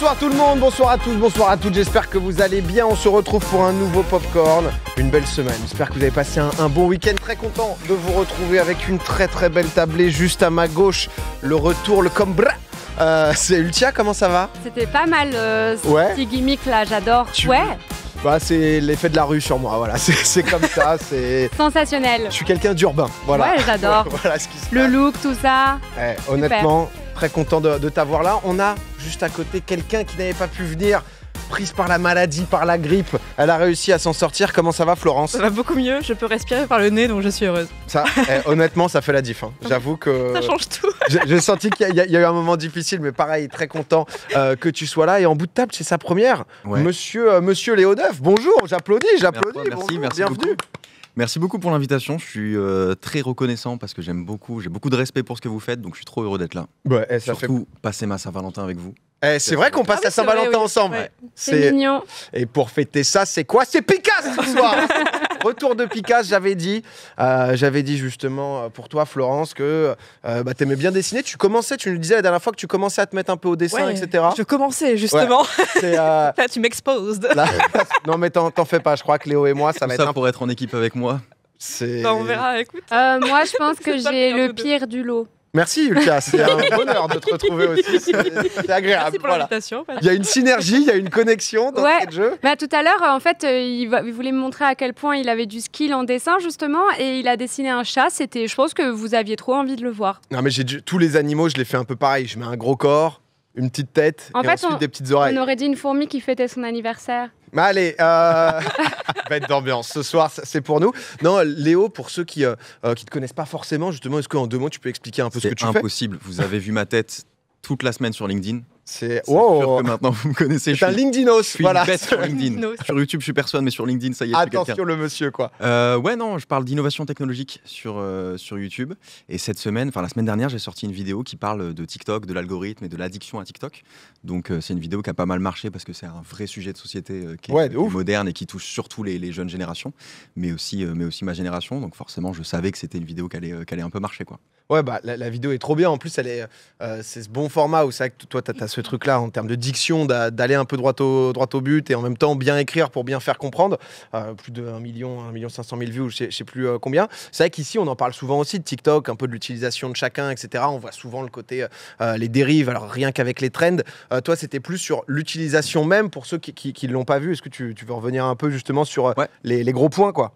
Bonsoir tout le monde, bonsoir à tous, bonsoir à toutes, j'espère que vous allez bien, on se retrouve pour un nouveau popcorn, une belle semaine, j'espère que vous avez passé un, bon week-end, très content de vous retrouver avec une très très belle tablée juste à ma gauche, le retour, le combra euh, c'est Ultia, comment ça va C'était pas mal euh, ce petit gimmick là, j'adore. Tu... Ouais bah, c'est l'effet de la rue sur moi, voilà, c'est comme ça, c'est... Sensationnel Je suis quelqu'un d'urbain, voilà. Ouais, j'adore. voilà, Le passe. look, tout ça. honnêtement, Très content de, t'avoir là. On a juste à côté quelqu'un qui n'avait pas pu venir prise par la maladie, par la grippe. Elle a réussi à s'en sortir. Comment ça va, Florence Ça va beaucoup mieux. Je peux respirer par le nez, donc je suis heureuse. Ça, eh, honnêtement, ça fait la diff. Hein. J'avoue que. Ça change tout. J'ai senti qu'il y, a eu un moment difficile, mais pareil, très content euh, que tu sois là. Et en bout de table, c'est sa première. Monsieur, euh, Monsieur Léodeuf, bonjour. J'applaudis, j'applaudis. Merci, merci, bienvenue. Merci beaucoup pour l'invitation. Je suis euh, très reconnaissant parce que j'aime beaucoup, j'ai beaucoup de respect pour ce que vous faites, donc je suis trop heureux d'être là. Ouais, Surtout, passer ma Saint-Valentin avec vous. Eh, c'est vrai qu'on passe ah la Saint-Valentin ensemble. C'est mignon. Et pour fêter ça, c'est quoi C'est Picasso ce soir Retour de Picasso, j'avais dit, euh, j'avais dit justement euh, pour toi, Florence, que euh, bah, bien dessiner. Tu commençais, tu nous disais la dernière fois que tu commençais à te mettre un peu au dessin, etc. Je commençais justement. Euh, tu m'exposes. non, mais t'en fais pas. Je crois que Léo et moi, ça va Ça pour être en équipe avec moi. Bah, on verra. Écoute. moi, je pense que j'ai le pire du lot. Merci Lucas, c'est un bonheur de te retrouver aussi. C'est agréable. Il y a une synergie, il y a une connexion dans ce jeu. Bah, tout à l'heure, euh, en fait, euh, il, voulait me montrer à quel point il avait du skill en dessin justement, et il a dessiné un chat. C'était, je pense que vous aviez trop envie de le voir. Non mais j'ai tous les animaux, je les fais un peu pareil. Je mets un gros corps, une petite tête, et ensuite des petites oreilles. On aurait dit une fourmi qui fêtait son anniversaire. Mais allez, euh, bête d'ambiance. Ce soir, c'est pour nous. Non, Léo, pour ceux qui ne euh, euh, qui te connaissent pas forcément, justement, est-ce qu'en deux mots, tu peux expliquer un peu ce que tu fais C'est impossible. Vous avez vu ma tête toute la semaine sur LinkedIn. C'est wow. maintenant vous me connaissez. C'est un LinkedInos, je suis voilà. Bête sur LinkedIn. sur YouTube, je suis personne, mais sur LinkedIn, ça y est. Attention le monsieur quoi. ouais non, je parle d'innovation technologique sur sur YouTube. Et cette semaine, enfin la semaine dernière, j'ai sorti une vidéo qui parle de TikTok, de l'algorithme et de l'addiction à TikTok. Donc euh, c'est une vidéo qui a pas mal marché parce que c'est un vrai sujet de société euh, qui, est, moderne et qui touche surtout les, jeunes générations, mais aussi, euh, mais aussi ma génération. Donc forcément, je savais que c'était une vidéo qui allait, un peu marcher. Quoi. Ouais, bah, la, vidéo est trop bien. En plus, elle est, c'est ce bon format où c'est que toi, tu as, ce truc-là en termes de diction, d'aller un peu droit au, droit au but et en même temps bien écrire pour bien faire comprendre. plus de 1 million, 1 million 500 000 vues ou je ne sais plus combien. C'est vrai qu'ici, on en parle souvent aussi de TikTok, un peu de l'utilisation de chacun, etc. On voit souvent le côté, les dérives. Alors rien qu'avec les trends, euh, toi, c'était plus sur l'utilisation même pour ceux qui ne l'ont pas vu. Est-ce que tu, veux revenir un peu justement sur euh, les, les, gros points quoi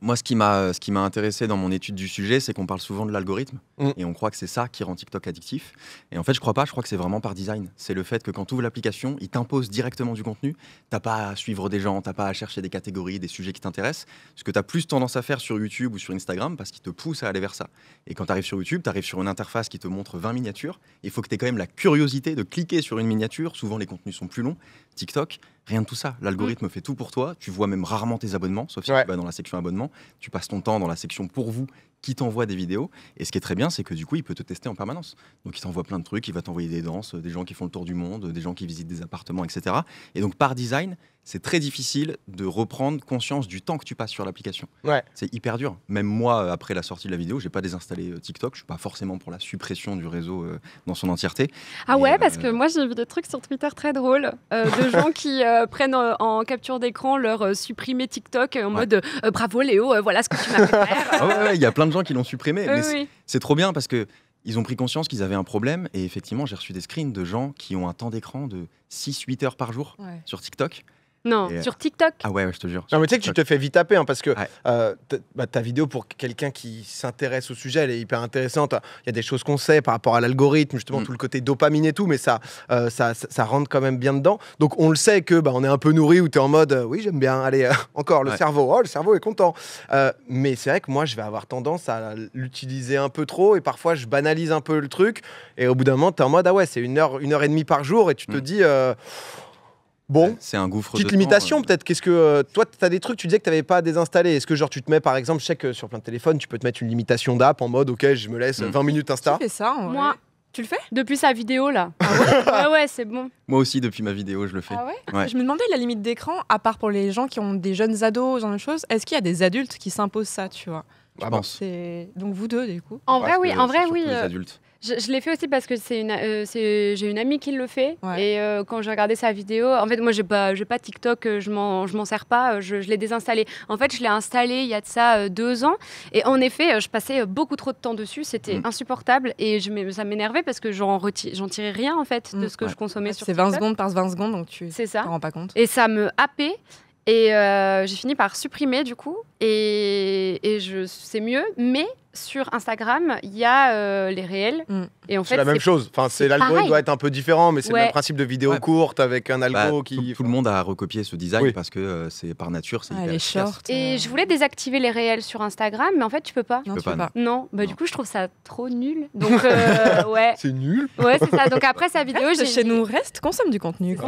moi, ce qui m'a intéressé dans mon étude du sujet, c'est qu'on parle souvent de l'algorithme mm. et on croit que c'est ça qui rend TikTok addictif. Et en fait, je crois pas. Je crois que c'est vraiment par design. C'est le fait que quand tu ouvres l'application, il t'impose directement du contenu. T'as pas à suivre des gens, t'as pas à chercher des catégories, des sujets qui t'intéressent. Ce que tu as plus tendance à faire sur YouTube ou sur Instagram, parce qu'il te pousse à aller vers ça. Et quand tu arrives sur YouTube, tu arrives sur une interface qui te montre 20 miniatures. Il faut que tu aies quand même la curiosité de cliquer sur une miniature. Souvent, les contenus sont plus longs. TikTok. Rien de tout ça. L'algorithme mm. fait tout pour toi. Tu vois même rarement tes abonnements, sauf si tu vas dans la section abonnement. Tu passes ton temps dans la section pour vous qui t'envoie des vidéos. Et ce qui est très bien, c'est que du coup, il peut te tester en permanence. Donc, il t'envoie plein de trucs, il va t'envoyer des danses, euh, des gens qui font le tour du monde, des gens qui visitent des appartements, etc. Et donc, par design, c'est très difficile de reprendre conscience du temps que tu passes sur l'application. Ouais. C'est hyper dur. Même moi, euh, après la sortie de la vidéo, j'ai pas désinstallé euh, TikTok. Je suis pas forcément pour la suppression du réseau dans son entièreté. Ah ouais, parce que moi, j'ai vu des trucs sur Twitter très drôles de gens qui prennent en capture d'écran leur supprimer TikTok en mode bravo Léo, voilà ce que tu m'as ah il y a plein de qui l'ont supprimé. mais c'est trop bien parce que ils ont pris conscience qu'ils avaient un problème. Et effectivement, j'ai reçu des screens de gens qui ont un temps d'écran de 6-8 heures par jour sur TikTok. Non, euh, sur TikTok. Ah ouais, je te jure. Non, mais tu sais que tu te fais vite taper hein, parce que euh, bah, ta vidéo, pour quelqu'un qui s'intéresse au sujet, elle est hyper intéressante. Il y a des choses qu'on sait par rapport à l'algorithme, justement, mm. tout le côté dopamine et tout, mais euh, ça, ça, ça, rentre quand même bien dedans. Donc on le sait que bah, on est un peu nourri ou tu es en mode oui, j'aime bien, allez, encore le cerveau. Oh, le cerveau est content. mais c'est vrai que moi, je vais avoir tendance à l'utiliser un peu trop et parfois je banalise un peu le truc. Et au bout d'un moment, tu es en mode ah ouais, c'est une heure, une heure et demie par jour et tu te mm. dis Bon, c'est un gouffre. Petite limitation peut-être. Qu'est-ce que euh, toi, tu as des trucs, tu disais que tu n'avais pas désinstaller Est-ce que genre tu te mets par exemple, je sais que sur plein de téléphones, tu peux te mettre une limitation d'app en mode OK, je me laisse 20 mm. minutes Insta. Tu fais ça Moi, tu le fais Depuis sa vidéo là. Ah ouais, c'est bon. Moi aussi depuis ma vidéo, je le fais. Ah ouais, Je me demandais la limite d'écran à part pour les gens qui ont des jeunes ados, genre de choses, est-ce qu'il y a des adultes qui s'imposent ça, tu vois je Donc vous deux, du coup. En vrai, oui. En vrai, oui. Les euh, adultes. Je, l'ai fait aussi parce que c'est une, euh, j'ai une amie qui le fait. Et euh, quand j'ai regardé sa vidéo, en fait, moi, j'ai pas, pas TikTok, euh, je m'en, je m'en sers pas, je, l'ai désinstallé. En fait, je l'ai installé il y a de ça deux ans. Et en effet, je passais beaucoup trop de temps dessus. C'était mm. insupportable. Et je, ça m'énervait parce que j'en, j'en tirais rien, en fait, de mm. ce que je consommais sur TikTok. C'est 20 secondes par 20 secondes, donc tu te rends pas compte. Et ça me happait. Et j'ai fini par supprimer du coup. Et, et je, c'est mieux. Mais sur Instagram, il y a euh, les réels. Mm fait, c'est la même chose. Enfin, c'est l'algorithme doit être un peu différent, mais c'est le même principe de vidéo courte avec un algo bah, qui. Tout, le monde a recopié ce design parce que euh, c'est par nature, c'est ah, Et euh. je voulais désactiver les réels sur Instagram, mais en fait, tu peux pas. non, tu pas. Non. Bah, du coup, je trouve ça trop nul. Donc, euh, ouais. C'est nul. Ouais, c'est ça. Donc après sa vidéo, chez nous reste consomme du contenu.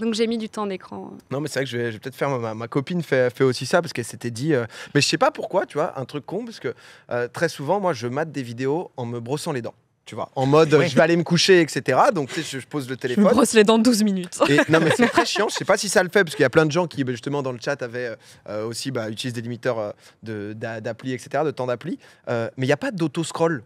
Donc j'ai mis du temps d'écran. Non, mais c'est vrai que je vais, peut-être faire ma, copine fait, aussi ça parce qu'elle s'était dit. Mais je sais pas pourquoi, tu vois, un truc con parce que très souvent, moi, je mate des vidéos en me brossant les dents tu vois, en mode je vais aller me coucher, etc. Donc je, pose le téléphone. Je me brosse les dents 12 minutes. non, mais c'est très chiant. Je sais pas si ça le fait, parce qu'il y a plein de gens qui, justement, dans le chat, avaient euh, aussi bah, utilisent des limiteurs euh, d'appli, etc., de temps d'appli. Euh, mais il n'y a pas d'auto-scroll.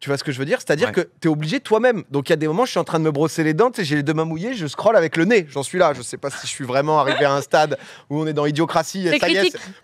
Tu vois ce que je veux dire C'est-à-dire que tu es obligé toi-même. Donc il y a des moments, je suis en train de me brosser les dents, j'ai les deux mains mouillées, je scrolle avec le nez. J'en suis là. Je ne sais pas si je suis vraiment arrivé à un stade où on est dans idiocratie.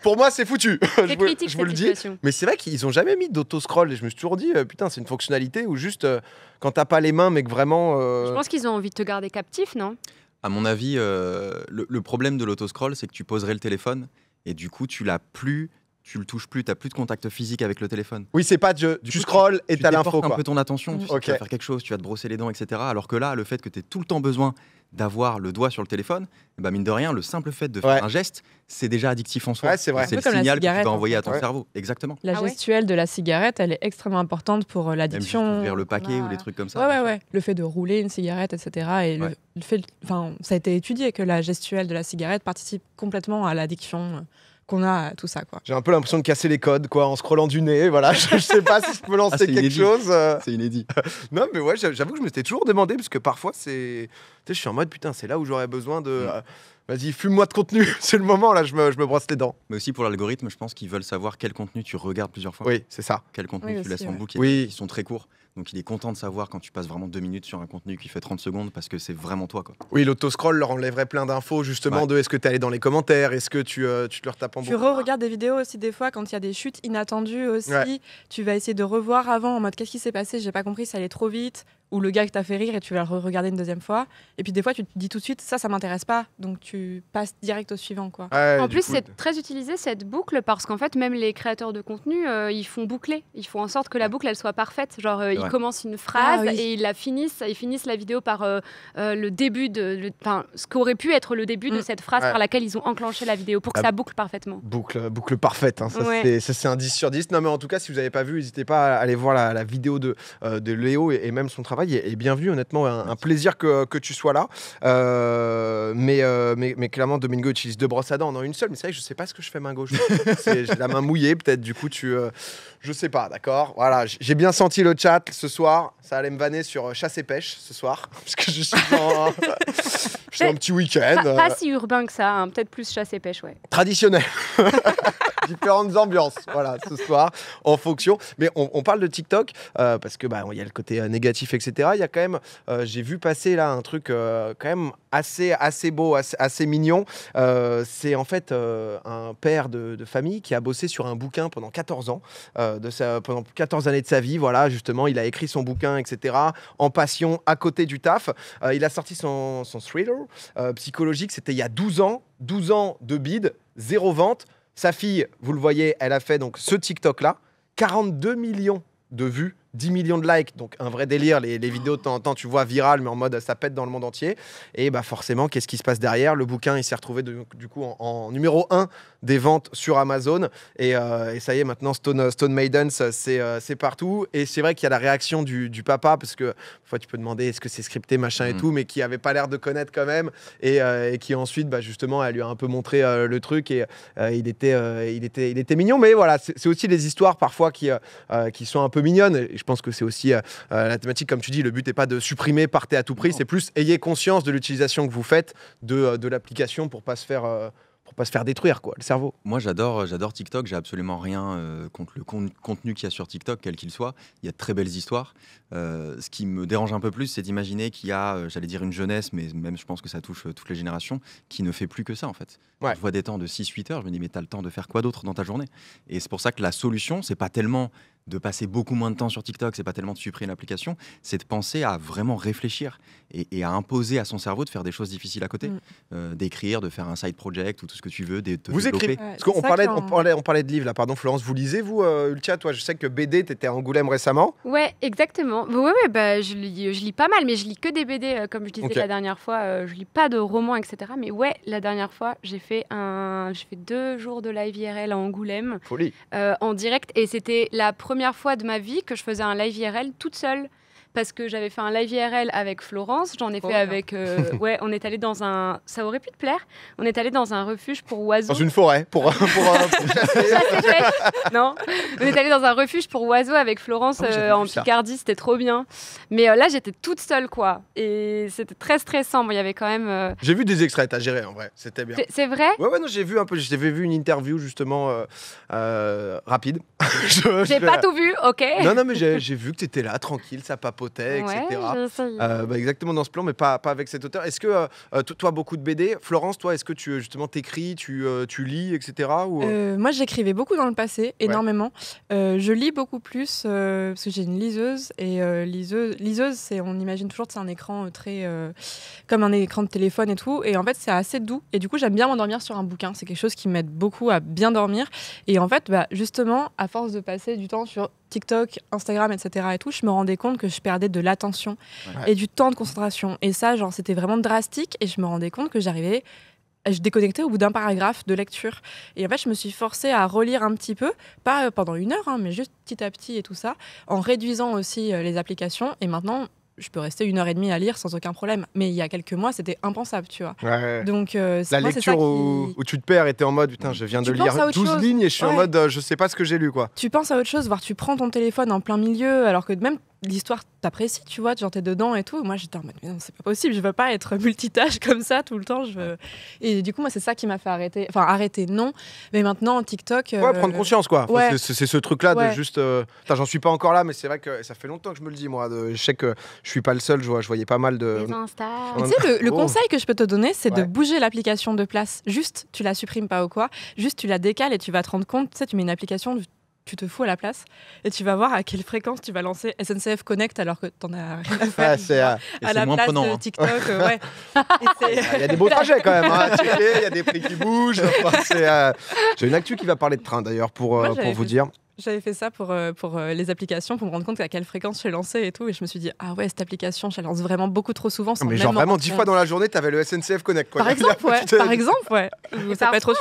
pour moi, c'est foutu. je, je le dis. Mais c'est vrai qu'ils ont jamais mis d'auto-scroll. Et je me suis toujours dit, euh, putain, c'est une fonctionnalité où juste euh, quand t'as pas les mains, mais que vraiment. Euh, je pense qu'ils ont envie de te garder captif, non À mon avis, le, problème de l'auto-scroll, c'est que tu poserais le téléphone et du coup, tu l'as plus tu le touches plus, tu n'as plus de contact physique avec le téléphone. Oui, c'est pas de du tu scrolls et tu as l'info. un peu ton attention, tu, vas faire quelque chose, tu vas te brosser les dents, etc. Alors que là, le fait que tu aies tout le temps besoin d'avoir le doigt sur le téléphone, bah mine de rien, le simple fait de faire un geste, c'est déjà addictif en soi. c'est le signal que tu vas envoyer à ton cerveau. Exactement. La ah gestuelle de la cigarette, elle est extrêmement importante pour euh, l'addiction. Ouvrir le paquet ou les trucs comme ça. Ouais, Le fait de rouler une cigarette, etc. Et le fait, enfin, ça a été étudié que la gestuelle de la cigarette participe complètement à l'addiction qu'on a tout ça. quoi. J'ai un peu l'impression de casser les codes quoi, en scrollant du nez. Voilà. Je, ne sais pas si je peux lancer ah, quelque chose. Euh. C'est inédit. non, mais ouais, j'avoue que je me toujours demandé, parce que parfois, c'est. je suis en mode putain, c'est là où j'aurais besoin de. Mm. Euh, vas-y, fume-moi de contenu, c'est le moment là, je me, je brosse les dents. Mais aussi pour l'algorithme, je pense qu'ils veulent savoir quel contenu tu regardes plusieurs fois. Oui, c'est ça. Quel contenu tu laisses en boucle, oui. ils sont très courts. Donc il est content de savoir quand tu passes vraiment deux minutes sur un contenu qui fait 30 secondes parce que c'est vraiment toi. Quoi. Oui, l'autoscroll leur enlèverait plein d'infos justement de est-ce que tu es allé dans les commentaires, est-ce que tu, euh, tu te leur tapes en Tu re-regardes des vidéos aussi des fois quand il y a des chutes inattendues aussi. Tu vas essayer de revoir avant en mode qu'est-ce qui s'est passé, j'ai pas compris, ça allait trop vite, ou le gars que t'as fait rire et tu vas le regarder une deuxième fois. Et puis des fois, tu te dis tout de suite, ça, ça m'intéresse pas. Donc tu passes direct au suivant. quoi. en plus, c'est très utilisé cette boucle parce qu'en fait, même les créateurs de contenu, euh, ils font boucler. Ils font en sorte que la boucle, elle soit parfaite. Genre, euh, ils commencent une ah phrase et ils la finissent. Ils finissent la vidéo par euh, le début de. Enfin, ce qu'aurait pu être le début de mm. cette phrase par laquelle ils ont enclenché la vidéo pour que ça boucle parfaitement. Boucle, boucle parfaite. Hein, ça, c'est un 10 sur 10. Non, mais en tout cas, si vous n'avez pas vu, n'hésitez pas à aller voir la, vidéo de, de Léo et même son travail travail et, bien bienvenue, honnêtement, un, plaisir que, que, tu sois là. Euh, mais, euh, mais, mais, clairement, Domingo utilise deux brosses à dents, non une seule, mais c'est vrai que je sais pas ce que je fais main gauche. j'ai la main mouillée, peut-être, du coup, tu. je euh, je sais pas, d'accord Voilà, j'ai bien senti le chat ce soir, ça allait me vanner sur chasse et pêche ce soir, parce que je suis dans, je un petit week-end. Pas, si urbain que ça, hein, peut-être plus chasse et pêche, ouais. Traditionnel différentes ambiances, voilà, ce soir, en fonction. Mais on, parle de TikTok, euh, parce que bah, il y a le côté euh, négatif, etc. Il y a quand même, euh, j'ai vu passer là un truc quand même assez, assez beau, assez, mignon. c'est en fait un père de, famille qui a bossé sur un bouquin pendant 14 ans, de sa, pendant 14 années de sa vie. Voilà, justement, il a écrit son bouquin, etc. En passion, à côté du taf. il a sorti son, son thriller psychologique, c'était il y a 12 ans. 12 ans de bid, zéro vente. Sa fille, vous le voyez, elle a fait donc ce TikTok-là, 42 millions de vues 10 millions de likes, donc un vrai délire. Les, vidéos de temps en temps, tu vois, virales, mais en mode ça pète dans le monde entier. Et bah forcément, qu'est-ce qui se passe derrière Le bouquin, il s'est retrouvé du coup en, numéro 1 des ventes sur Amazon. Et, euh, et ça y est, maintenant, Stone, euh, Stone Maidens, euh, c'est partout. Et c'est vrai qu'il y a la réaction du, papa, parce que fois, tu peux demander est-ce que c'est scripté, machin et mm. tout, mais qui avait pas l'air de connaître quand même. Et, qui ensuite, bah, justement, elle lui a un peu montré le truc. Et il, était, il, était, il était mignon. Mais voilà, c'est aussi les histoires parfois qui, qui sont un peu mignonnes. Et je je pense que c'est aussi euh, euh, la thématique, comme tu dis, le but n'est pas de supprimer, partez à tout prix, c'est plus ayez conscience de l'utilisation que vous faites de, euh, l'application pour pas se faire pour pas se faire détruire quoi, le cerveau. Moi j'adore j'adore TikTok, j'ai absolument rien contre le contenu qu'il y a sur TikTok, quel qu'il soit. Il y a de très belles histoires. ce qui me dérange un peu plus, c'est d'imaginer qu'il y a, j'allais dire une jeunesse, mais même je pense que ça touche toutes les générations, qui ne fait plus que ça en fait. Je vois des temps de 6-8 heures, je me dis mais as le temps de faire quoi d'autre dans ta journée Et c'est pour ça que la solution, c'est pas tellement de passer beaucoup moins de temps sur TikTok, c'est pas tellement de supprimer l'application, c'est de penser à vraiment réfléchir et, à imposer à son cerveau de faire des choses difficiles à côté, mm. euh, d'écrire, de faire un side project ou tout ce que tu veux. De, vous écrivez Parce parlait, on parlait, de livres là, pardon Florence, vous lisez vous, euh, Ultia Toi, je sais que BD, t'étais à Angoulême récemment. Ouais, exactement. Oui bah, ouais, ouais, bah, je, lis, je lis pas mal, mais je lis que des BD, euh, comme je disais la dernière fois. je lis pas de romans, etc. Mais ouais, la dernière fois, j'ai fait, un... fait deux jours de live IRL à Angoulême. Folie. en direct, et c'était la première première fois de ma vie que je faisais un live IRL toute seule parce que j'avais fait un live IRL avec Florence. J'en ai fait avec. Euh, ouais, on est allé dans un. Ça aurait pu te plaire. On est allé dans un refuge pour oiseaux. Dans une forêt pour. pour, pour, Non. On est allé dans un refuge pour oiseaux avec Florence ah euh, en Picardie. C'était trop bien. Mais euh, là, j'étais toute seule, quoi. Et c'était très stressant. Il y avait quand même. J'ai vu des extraits à gérer, en vrai. C'était bien. C'est vrai Ouais, ouais, non, j'ai vu un peu. J'avais vu une interview, justement, rapide. j'ai pas tout vu, ok Non, non, mais j'ai vu que tu étais là, tranquille, ça papote euh, bah, exactement dans ce plan, mais pas, pas avec cet auteur. Est-ce que euh, euh, toi, beaucoup de BD, Florence, toi, est-ce que tu justement t'écris, tu, tu lis, etc. Ou... moi, j'écrivais beaucoup dans le passé, énormément. je lis beaucoup plus parce que j'ai une liseuse et liseuse, liseuse, c'est on imagine toujours c'est un écran très comme un écran de téléphone et tout. Et en fait, c'est assez doux. Et du coup, j'aime bien m'endormir sur un bouquin. C'est quelque chose qui m'aide beaucoup à bien dormir. Et en fait, bah, justement, à force de passer du temps sur TikTok, Instagram, etc. et tout, je me rendais compte que je perdais de l'attention et du temps de concentration. Et ça, genre, c'était vraiment drastique et je me rendais compte que j'arrivais je déconnectais au bout d'un paragraphe de lecture. Et en fait, je me suis forcée à relire un petit peu, pas euh, pendant une heure, hein, mais juste petit à petit et tout ça, en réduisant aussi euh, les applications. Et maintenant, je peux rester une heure et demie à lire sans aucun problème. Mais il y a quelques mois, c'était impensable, tu vois. Donc, euh, la lecture où, tu te perds était en mode, putain, je viens de lire 12 lignes et je suis en mode, euh, je sais pas ce que j'ai lu, quoi. Tu penses à autre chose, voire tu prends ton téléphone en plein milieu, alors que même l'histoire t'apprécie, tu vois, genre t'es dedans et tout. moi j'étais en mode, mais non, c'est pas possible, je veux pas être multitâche comme ça tout le temps. Je Et du coup, moi, c'est ça qui m'a fait arrêter. Enfin, arrêter, non. Mais maintenant, TikTok. Ouais, euh, prendre conscience, quoi. c'est ce truc-là de juste. Euh, j'en suis pas encore là, mais c'est vrai que ça fait longtemps que je me le dis, moi. Je sais que je suis pas le seul, je, vois, je voyais pas mal de. Insta. Tu sais, le, oh. conseil que je peux te donner, c'est de bouger l'application de place. Juste, tu la supprimes pas ou quoi. Juste, tu la décales et tu vas te rendre compte. Tu sais, tu mets une application, tu te fous à la place et tu vas voir à quelle fréquence tu vas lancer SNCF Connect alors que t'en as rien à ah, faire. Euh, à, la place prenant, de TikTok. Il y a des beaux trajets quand même. Hein, il y a des prix qui bougent. Euh, j'ai une actu qui va parler de train d'ailleurs pour, euh, pour vous dire. J'avais fait ça pour, euh, pour euh, les applications, pour me rendre compte à quelle fréquence je lancée et tout. Et je me suis dit, ah ouais, cette application, je la lance vraiment beaucoup trop souvent. Ah, mais genre vraiment dix euh, fois dans la journée, t'avais le SNCF Connect. Quoi. Par, exemple, par exemple, ouais. ça peut être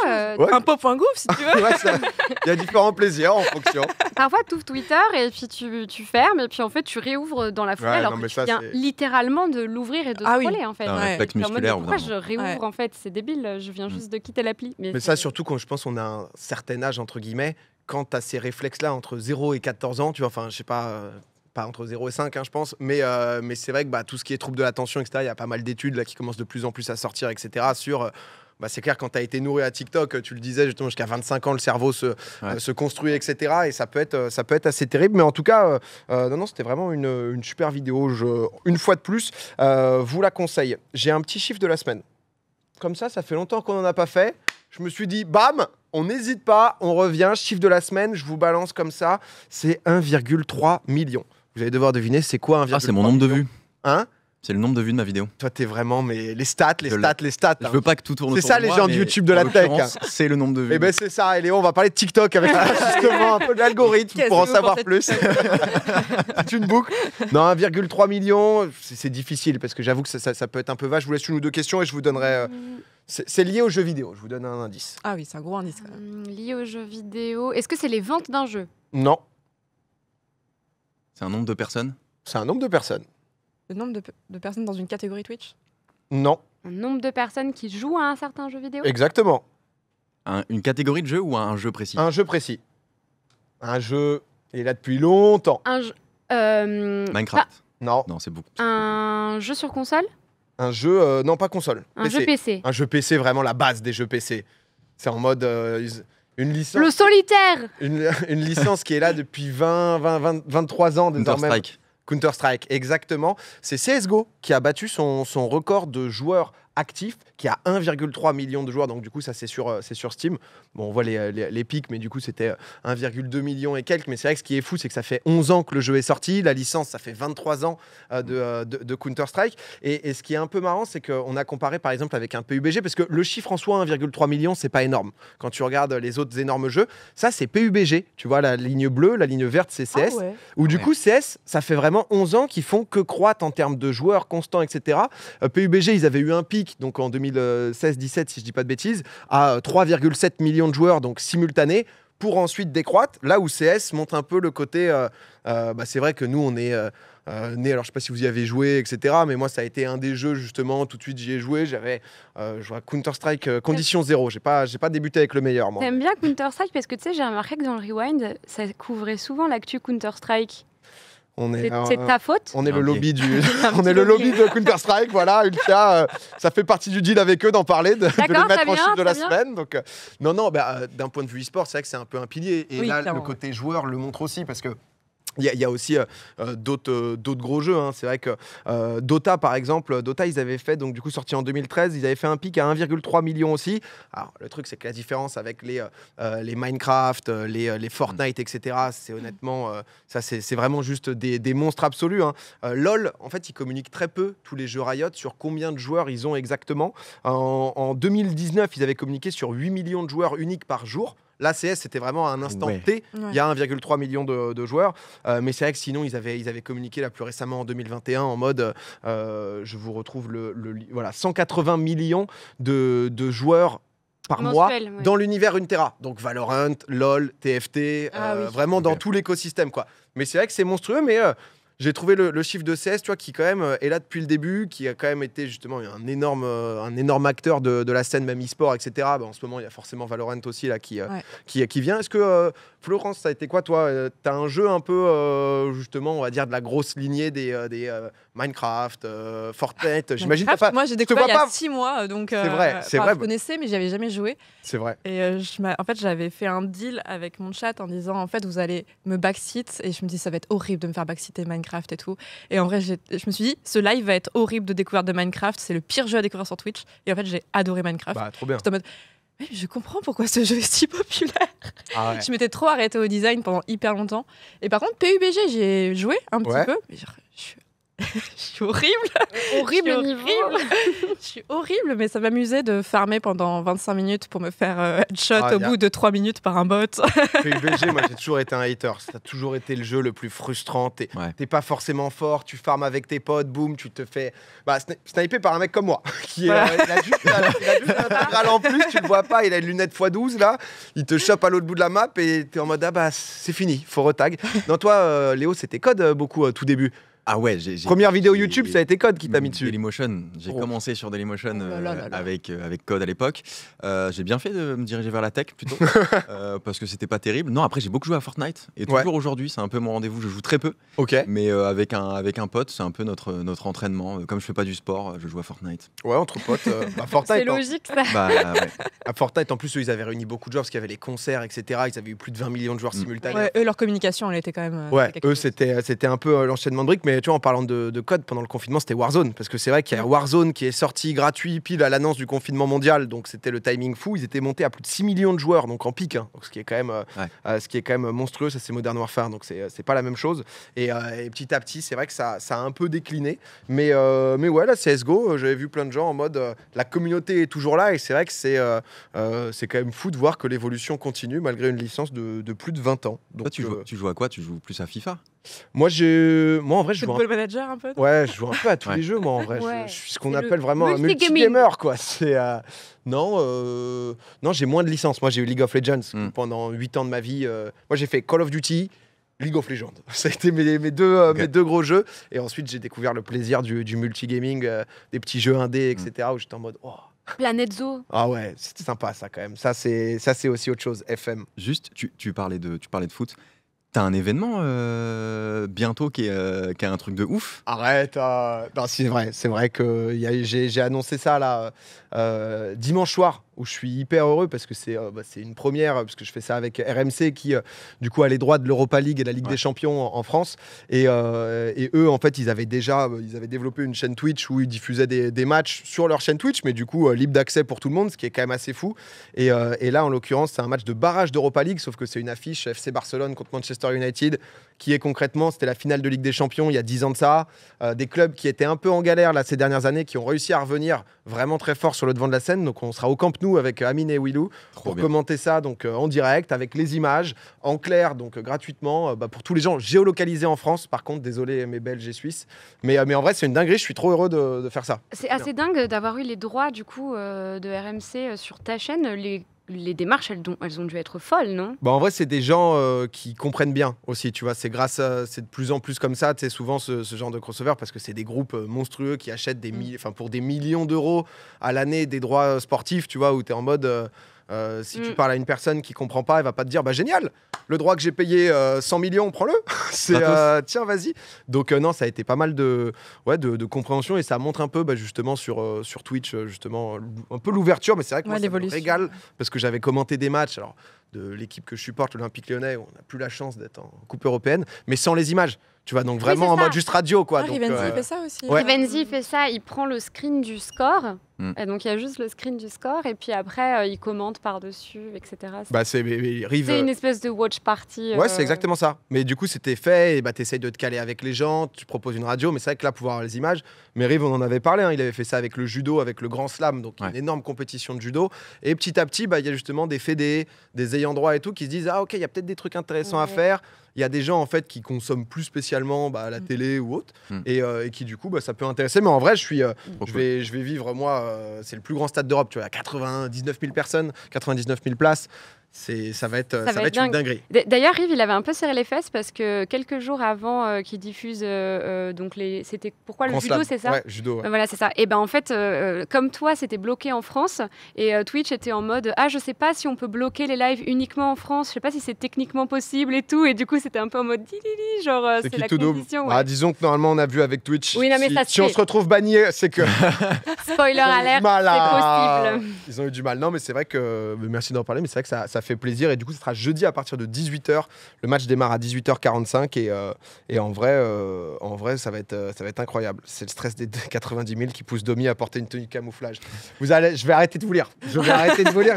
si tu veux. Il y a différents plaisirs en fonction. Parfois, tu ouvres Twitter et puis tu, tu, fermes et puis en fait, tu réouvres dans la foulée alors que tu viens littéralement de l'ouvrir et de ah, scroller en fait. Un ouais. musculaire. Pourquoi je réouvre en fait C'est débile, je viens mm. juste de quitter l'appli. Mais ça, surtout quand je pense on a un certain âge, entre guillemets, quand tu as ces réflexes-là entre 0 et 14 ans, tu vois, enfin, je sais pas, euh, pas entre 0 et 5, hein, je pense, mais, euh, mais c'est vrai que bah, tout ce qui est troubles de l'attention, etc., il y a pas mal d'études là, qui commencent de plus en plus à sortir, etc., sur. Euh, bah, c'est clair, quand tu as été nourri à TikTok, tu le disais justement, jusqu'à 25 ans, le cerveau se, construit, etc. Et ça peut, être, ça peut être assez terrible. Mais en tout cas, non, non, c'était vraiment une, super vidéo. une fois de plus, vous la conseille. J'ai un petit chiffre de la semaine. Comme ça, ça fait longtemps qu'on n'en a pas fait. Je me suis dit, bam, on n'hésite pas, on revient. Chiffre de la semaine, je vous balance comme ça. C'est 1,3 million. Vous allez devoir deviner c'est quoi 1,3 million. Ah, c'est mon nombre de vues. Hein c'est le nombre de vues de ma vidéo. Toi, t'es vraiment mais les stats, les stats, les stats. Je veux pas que tout tourne. C'est ça les gens de YouTube de la tech. C'est le nombre de eh ben, vues. Et ben c'est ça. Et Léon, on va parler de TikTok avec justement un peu d'algorithme pour en savoir plus. c'est une boucle. Non, 1,3 million, c'est difficile parce que j'avoue que ça, peut être un peu vache. Je vous laisse une ou deux questions et je vous donnerai. Euh, mm. C'est lié aux jeux vidéo, je vous donne un indice. Ah oui, c'est un gros indice mm, lié aux jeux vidéo. Est-ce que c'est les ventes d'un jeu Non. C'est un nombre de personnes C'est un nombre de personnes le nombre de, personnes dans une catégorie Twitch Non. Un nombre de personnes qui jouent à un certain jeu vidéo Exactement. une catégorie de jeu ou un jeu précis Un jeu précis. Un jeu. est là depuis longtemps. Un jeu. Euh, Minecraft Non. Non, c'est beaucoup. un jeu sur console Un jeu. Euh, non, pas console. Un jeu PC Un jeu PC, vraiment la base des jeux PC. C'est en mode. Euh, une licence, Le solitaire une, licence qui est là depuis 20, 20, 23 ans désormais. Counter-Strike. Counter-Strike, exactement. C'est CSGO qui a battu son, son record de joueurs actifs qui a 1,3 million de joueurs. Donc, du coup, ça, c'est sur, euh, c'est sur Steam. Bon, on voit les, euh, les, pics, mais du coup, c'était 1,2 euh, million et quelques. Mais c'est vrai que ce qui est fou, c'est que ça fait 11 ans que le jeu est sorti. La licence, ça fait 23 ans de, Counter-Strike. Et, ce qui est un peu marrant, c'est qu'on a comparé, par exemple, avec un PUBG, parce que le chiffre en soi, 1,3 million, c'est pas énorme. Quand tu regardes les autres énormes jeux, ça, c'est PUBG. Tu vois, la ligne bleue, la ligne verte, c'est CS. Ah Ou du coup, CS, ça fait vraiment 11 ans qu'ils font que croître en termes de joueurs constants, etc. PUBG, ils avaient eu un pic, donc en 2000 2016-17, si je dis pas de bêtises, à 3,7 millions de joueurs, donc simultanés pour ensuite décroître, là où CS montre un peu le côté... Euh, euh, bah, c'est vrai que nous, on est euh, né, alors je sais pas si vous y avez joué, etc. Mais moi, ça a été un des jeux, justement, tout de suite, j'y ai joué. J'avais je vois Counter-Strike Condition Zéro. J'ai pas, pas débuté avec le meilleur, moi. T'aimes bien Counter-Strike parce que, tu sais, j'ai remarqué que dans le Rewind, ça couvrait souvent l'actu Counter-Strike est, c'est de ta faute On est le lobby du, on est le lobby de Counter Strike, voilà. Euh, ça fait partie du deal avec eux d'en parler, de, le mettre en chiffre de la semaine. Donc euh, non, non, bah, euh, d'un point de vue e-sport, c'est vrai que c'est un peu un pilier. Et là, le côté joueur le montre aussi parce que il y, a aussi euh, euh, d'autres euh, d'autres gros jeux. Hein. C'est vrai que Dota, par exemple, Dota, ils avaient fait, donc du coup, sorti en 2013, ils avaient fait un pic à 1,3 million aussi. Alors, le truc, c'est que la différence avec les, les Minecraft, les, les Fortnite, etc., c'est honnêtement, ça, c'est vraiment juste des, des monstres absolus. Hein. LOL, en fait, ils communiquent très peu, tous les jeux Riot, sur combien de joueurs ils ont exactement. En, en 2019, ils avaient communiqué sur 8 millions de joueurs uniques par jour. L'ACS, c'était vraiment un instant T. Il y a 1,3 million de, joueurs. Euh, mais c'est vrai que sinon, ils avaient, ils avaient communiqué la plus récemment en 2021 en mode euh, je vous retrouve le, voilà, 180 millions de, de joueurs par mois dans l'univers Untera. Donc Valorant, LOL, TFT, ah euh, vraiment dans tout l'écosystème. quoi. Mais c'est vrai que c'est monstrueux, mais j'ai trouvé le, chiffre de CS, tu vois, qui quand même euh, est là depuis le début, qui a quand même été justement un énorme, euh, un énorme acteur de, la scène, même e-sport, etc. Bah, en ce moment, il y a forcément Valorant aussi là qui, euh, qui, vient. Est-ce que Florence, ça a été quoi, toi T'as un jeu un peu, justement, on va dire, de la grosse lignée des Minecraft, euh, Fortnite, ah, j'imagine. pas. moi, j'ai découvert il y a pas... six mois, euh, donc euh, vrai, c'est vrai. je connaissais, mais j'avais jamais joué. C'est vrai. Et en fait, j'avais fait un deal avec mon chat en disant, en fait, vous allez me backseat, et je me dis, ça va être horrible de me faire backseater Minecraft et tout. Et en vrai, je me suis dit, ce live va être horrible de découvrir de Minecraft, c'est le pire jeu à découvrir sur Twitch. Et en fait, j'ai adoré Minecraft. Bah, trop bien. je comprends pourquoi ce jeu est si populaire. Ah je m'étais trop arrêté au design pendant hyper longtemps. Et par contre, PUBG, j'ai joué un petit peu. je suis horrible. Horrible, je suis horrible. je suis horrible, mais ça m'amusait de farmer pendant 25 minutes pour me faire headshot euh, ah, au bout de 3 minutes par un bot. PUBG, moi j'ai toujours été un hater. Ça a toujours été le jeu le plus frustrant. T'es pas forcément fort, tu farmes avec tes potes, boum, tu te fais bah, sniper par un mec comme moi. Qui est, en plus, tu le vois pas, il a une lunette x12 là, il te chope à l'autre bout de la map et t'es en mode ah bah c'est fini, faut retag. Non, toi, euh, Léo, c'était code euh, beaucoup au tout début. Ah ouais, j'ai. Première vidéo YouTube, ça a été Code qui t'a mis dessus. Dailymotion. J'ai oh. commencé sur Dailymotion oh euh, Avec, euh, avec Code à l'époque. Euh, j'ai bien fait de me diriger vers la tech plutôt, parce que c'était pas terrible. Non, après, j'ai beaucoup joué à Fortnite. Et toujours aujourd'hui, c'est un peu mon rendez-vous. Je joue très peu. Ok. Mais avec, un, avec un pote, c'est un peu notre, notre entraînement. Comme je fais pas du sport, je joue à Fortnite. Ouais, entre potes. à bah, Fortnite. C'est hein. logique, ça. Bah, à Fortnite, en plus, ils avaient réuni beaucoup de joueurs parce qu'il y avait les concerts, etc. Ils avaient eu plus de 20 millions de joueurs mm. simultanés. Ouais, eux, leur communication, elle était quand même. Ouais, eux, c'était un peu l'enchaînement de briques. Mais tu en parlant de, code, pendant le confinement, c'était Warzone. Parce que c'est vrai qu'il y a Warzone qui est sorti gratuit pile à l'annonce du confinement mondial. Donc c'était le timing fou. Ils étaient montés à plus de 6 millions de joueurs, donc en pic. Hein. donc ce, qui est quand même, euh, euh, ce qui est quand même monstrueux, ça c'est Modern Warfare. Donc c'est euh, pas la même chose. Et, petit à petit, c'est vrai que ça, ça, a un peu décliné. Mais, mais ouais, là, CSGO, j'avais vu plein de gens en mode la communauté est toujours là. Et c'est vrai que c'est c'est quand même fou de voir que l'évolution continue malgré une licence de, plus de 20 ans. tu, tu joues à quoi Tu joues plus à FIFA moi, je... moi, en vrai, je joue. un... peu Ouais, je joue un peu à tous les jeux, moi, en vrai. Je, suis ce qu'on appelle vraiment un multi quoi. Euh, non, euh, non j'ai moins de licences. Moi, j'ai eu League of Legends hmm. pendant 8 ans de ma vie. Euh. Moi, j'ai fait Call of Duty. League of Legends. Ça a été mes, deux, mes deux gros jeux. Et ensuite, j'ai découvert le plaisir du, multigaming, des petits jeux indés, etc., hmm. où j'étais en mode, oh, Planète Zoo. Ah ouais, c'était sympa ça quand même. Ça c'est ça c'est aussi autre chose. FM. Juste, tu, tu parlais de tu parlais de foot. T'as un événement euh, bientôt euh, qui est, un truc de ouf. Arrête. Euh, c'est vrai, c'est vrai que j'ai annoncé ça là dimanche soir où je suis hyper heureux parce que euh, bah, c'est une première, parce que je fais ça avec RMC qui, euh, du coup, a les droits de l'Europa League et de la Ligue des Champions en, France. Et, euh, et, eux, en fait, ils avaient déjà ils avaient développé une chaîne Twitch où ils diffusaient des, des matchs sur leur chaîne Twitch, mais du coup, libre d'accès pour tout le monde, ce qui est quand même assez fou. Et, et là, en l'occurrence, c'est un match de barrage d'Europa League, sauf que c'est une affiche FC Barcelone contre Manchester United qui est concrètement, c'était la finale de Ligue des Champions il y a 10 ans de ça, euh, des clubs qui étaient un peu en galère là, ces dernières années, qui ont réussi à revenir vraiment très fort sur le devant de la scène. Donc on sera au Camp Nou avec euh, Amine et Willou pour commenter ça donc euh, en direct, avec les images, en clair, donc gratuitement, bah, pour tous les gens géolocalisés en France. Par contre, désolé mes Belges et Suisses. Mais, mais en vrai, c'est une dinguerie, je suis trop heureux de, de faire ça. C'est assez dingue d'avoir eu les droits du coup de RMC sur ta chaîne. Les les démarches, elles, elles, ont dû être folles, non bah En vrai, c'est des gens euh, qui comprennent bien aussi, tu vois. C'est grâce C'est de plus en plus comme ça, tu sais, souvent ce, genre de crossover, parce que c'est des groupes euh, monstrueux qui achètent des mm. pour des millions d'euros à l'année des droits euh, sportifs, tu vois, où tu es en mode. Euh, si tu mm. parles à une personne qui comprend pas, elle va pas te dire bah génial, le droit que j'ai payé 100 euh, millions, prends-le. c'est euh, tiens, vas-y. Donc non, ça a été pas mal de ouais de, compréhension et ça montre un peu bah, justement sur sur Twitch justement un peu l'ouverture, mais c'est vrai que ça me régale parce que j'avais commenté des matchs alors de l'équipe que je supporte, l'Olympique Lyonnais, où on n'a plus la chance d'être en Coupe européenne, mais sans les images. Tu vois, donc vraiment en mode juste radio, quoi. Ah, fait ça aussi. Rivenzi fait ça, il prend le screen du score Mm. Et donc il y a juste le screen du score et puis après il euh, ils commentent par-dessus, etc. Bah, c'est euh, une espèce de watch party. Ouais, euh, c'est exactement ça. Mais du coup, c'était fait et bah, tu essayes de te caler avec les gens, tu proposes une radio, mais c'est vrai que là, pouvoir les images. Mais Rive, on en avait parlé, hein, il avait fait ça avec le judo, avec le Grand Slam, donc une énorme compétition de judo. Et petit à petit, bah, il y a justement des fédés, des ayants droit et tout qui se disent Ah, ok, il y a peut-être des trucs intéressants à faire il y a des gens en fait qui consomment plus spécialement bah, la mm. télé ou autre mm. et, qui du coup bah, ça peut intéresser mais en vrai je suis je, vais, je vais vivre moi euh, c'est le plus grand stade d'Europe, tu vois, 99 000 personnes, 99 000 places ça va être, ça, va être une dinguerie. D'ailleurs, Rive, il avait un peu serré les fesses parce que quelques jours avant euh, qu'il diffuse, euh, euh, donc les, c'était pourquoi le judo, c'est ça ouais, judo. Voilà, c'est ça. Et eh ben en fait, comme toi, c'était bloqué en France et Twitch était en mode ah je sais pas si on peut bloquer les lives uniquement en France, je sais pas si c'est techniquement possible et tout. Et du coup, c'était un peu en mode genre c'est, la ah, disons que normalement on a vu avec Twitch. si, on se retrouve banni, c'est que spoiler alert, c'est possible. Ils ont eu du mal. Non, mais c'est vrai que merci d'en parler, mais c'est vrai que ça, ça fait plaisir. Et du coup, ce sera jeudi à partir de 18h. Le match démarre à 18h45 et, euh, et en vrai, euh, en vrai ça, va être, euh, ça va être incroyable. C'est le stress des 90 000 qui pousse Domi à porter une tenue camouflage. Vous allez, je vais arrêter de vous lire. Je vais arrêter de vous lire.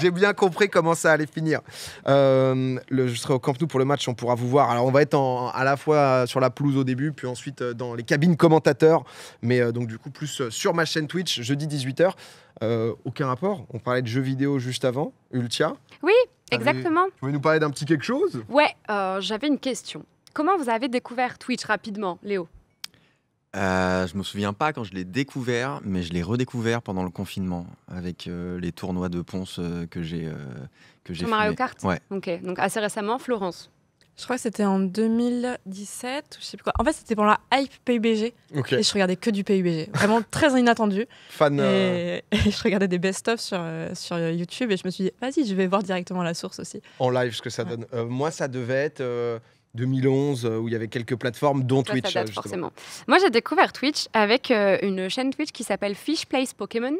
J'ai bien compris comment ça allait finir. Le, je serai au Camp Nou pour le match. On pourra vous voir. Alors, on va être en, à la fois sur la pelouse au début, puis ensuite dans les cabines commentateurs. Mais donc, du coup, plus sur ma chaîne Twitch, jeudi 18h. Euh, aucun rapport. On parlait de jeux vidéo juste avant, Ultia. Oui, exactement. Tu voulais nous parler d'un petit quelque chose Ouais, euh, j'avais une question. Comment vous avez découvert Twitch rapidement, Léo euh, je me souviens pas quand je l'ai découvert, mais je l'ai redécouvert pendant le confinement avec euh, les tournois de Ponce que j'ai que j'ai. Mario Kart. Ouais. Ok, donc assez récemment, Florence. Je crois que c'était en 2017 ou je sais plus quoi. En fait, c'était pendant la hype PUBG. Et je regardais que du PUBG. Vraiment très inattendu. Fan. Euh, et, je regardais des best-of sur, euh, sur YouTube et je me suis dit, vas-y, je vais voir directement la source aussi. En live, ce que ça donne. Euh, moi, ça devait être. 2011 où il y avait quelques plateformes dont Twitch ça forcément. Moi j'ai découvert Twitch avec une chaîne Twitch qui s'appelle Fish Place Pokémon.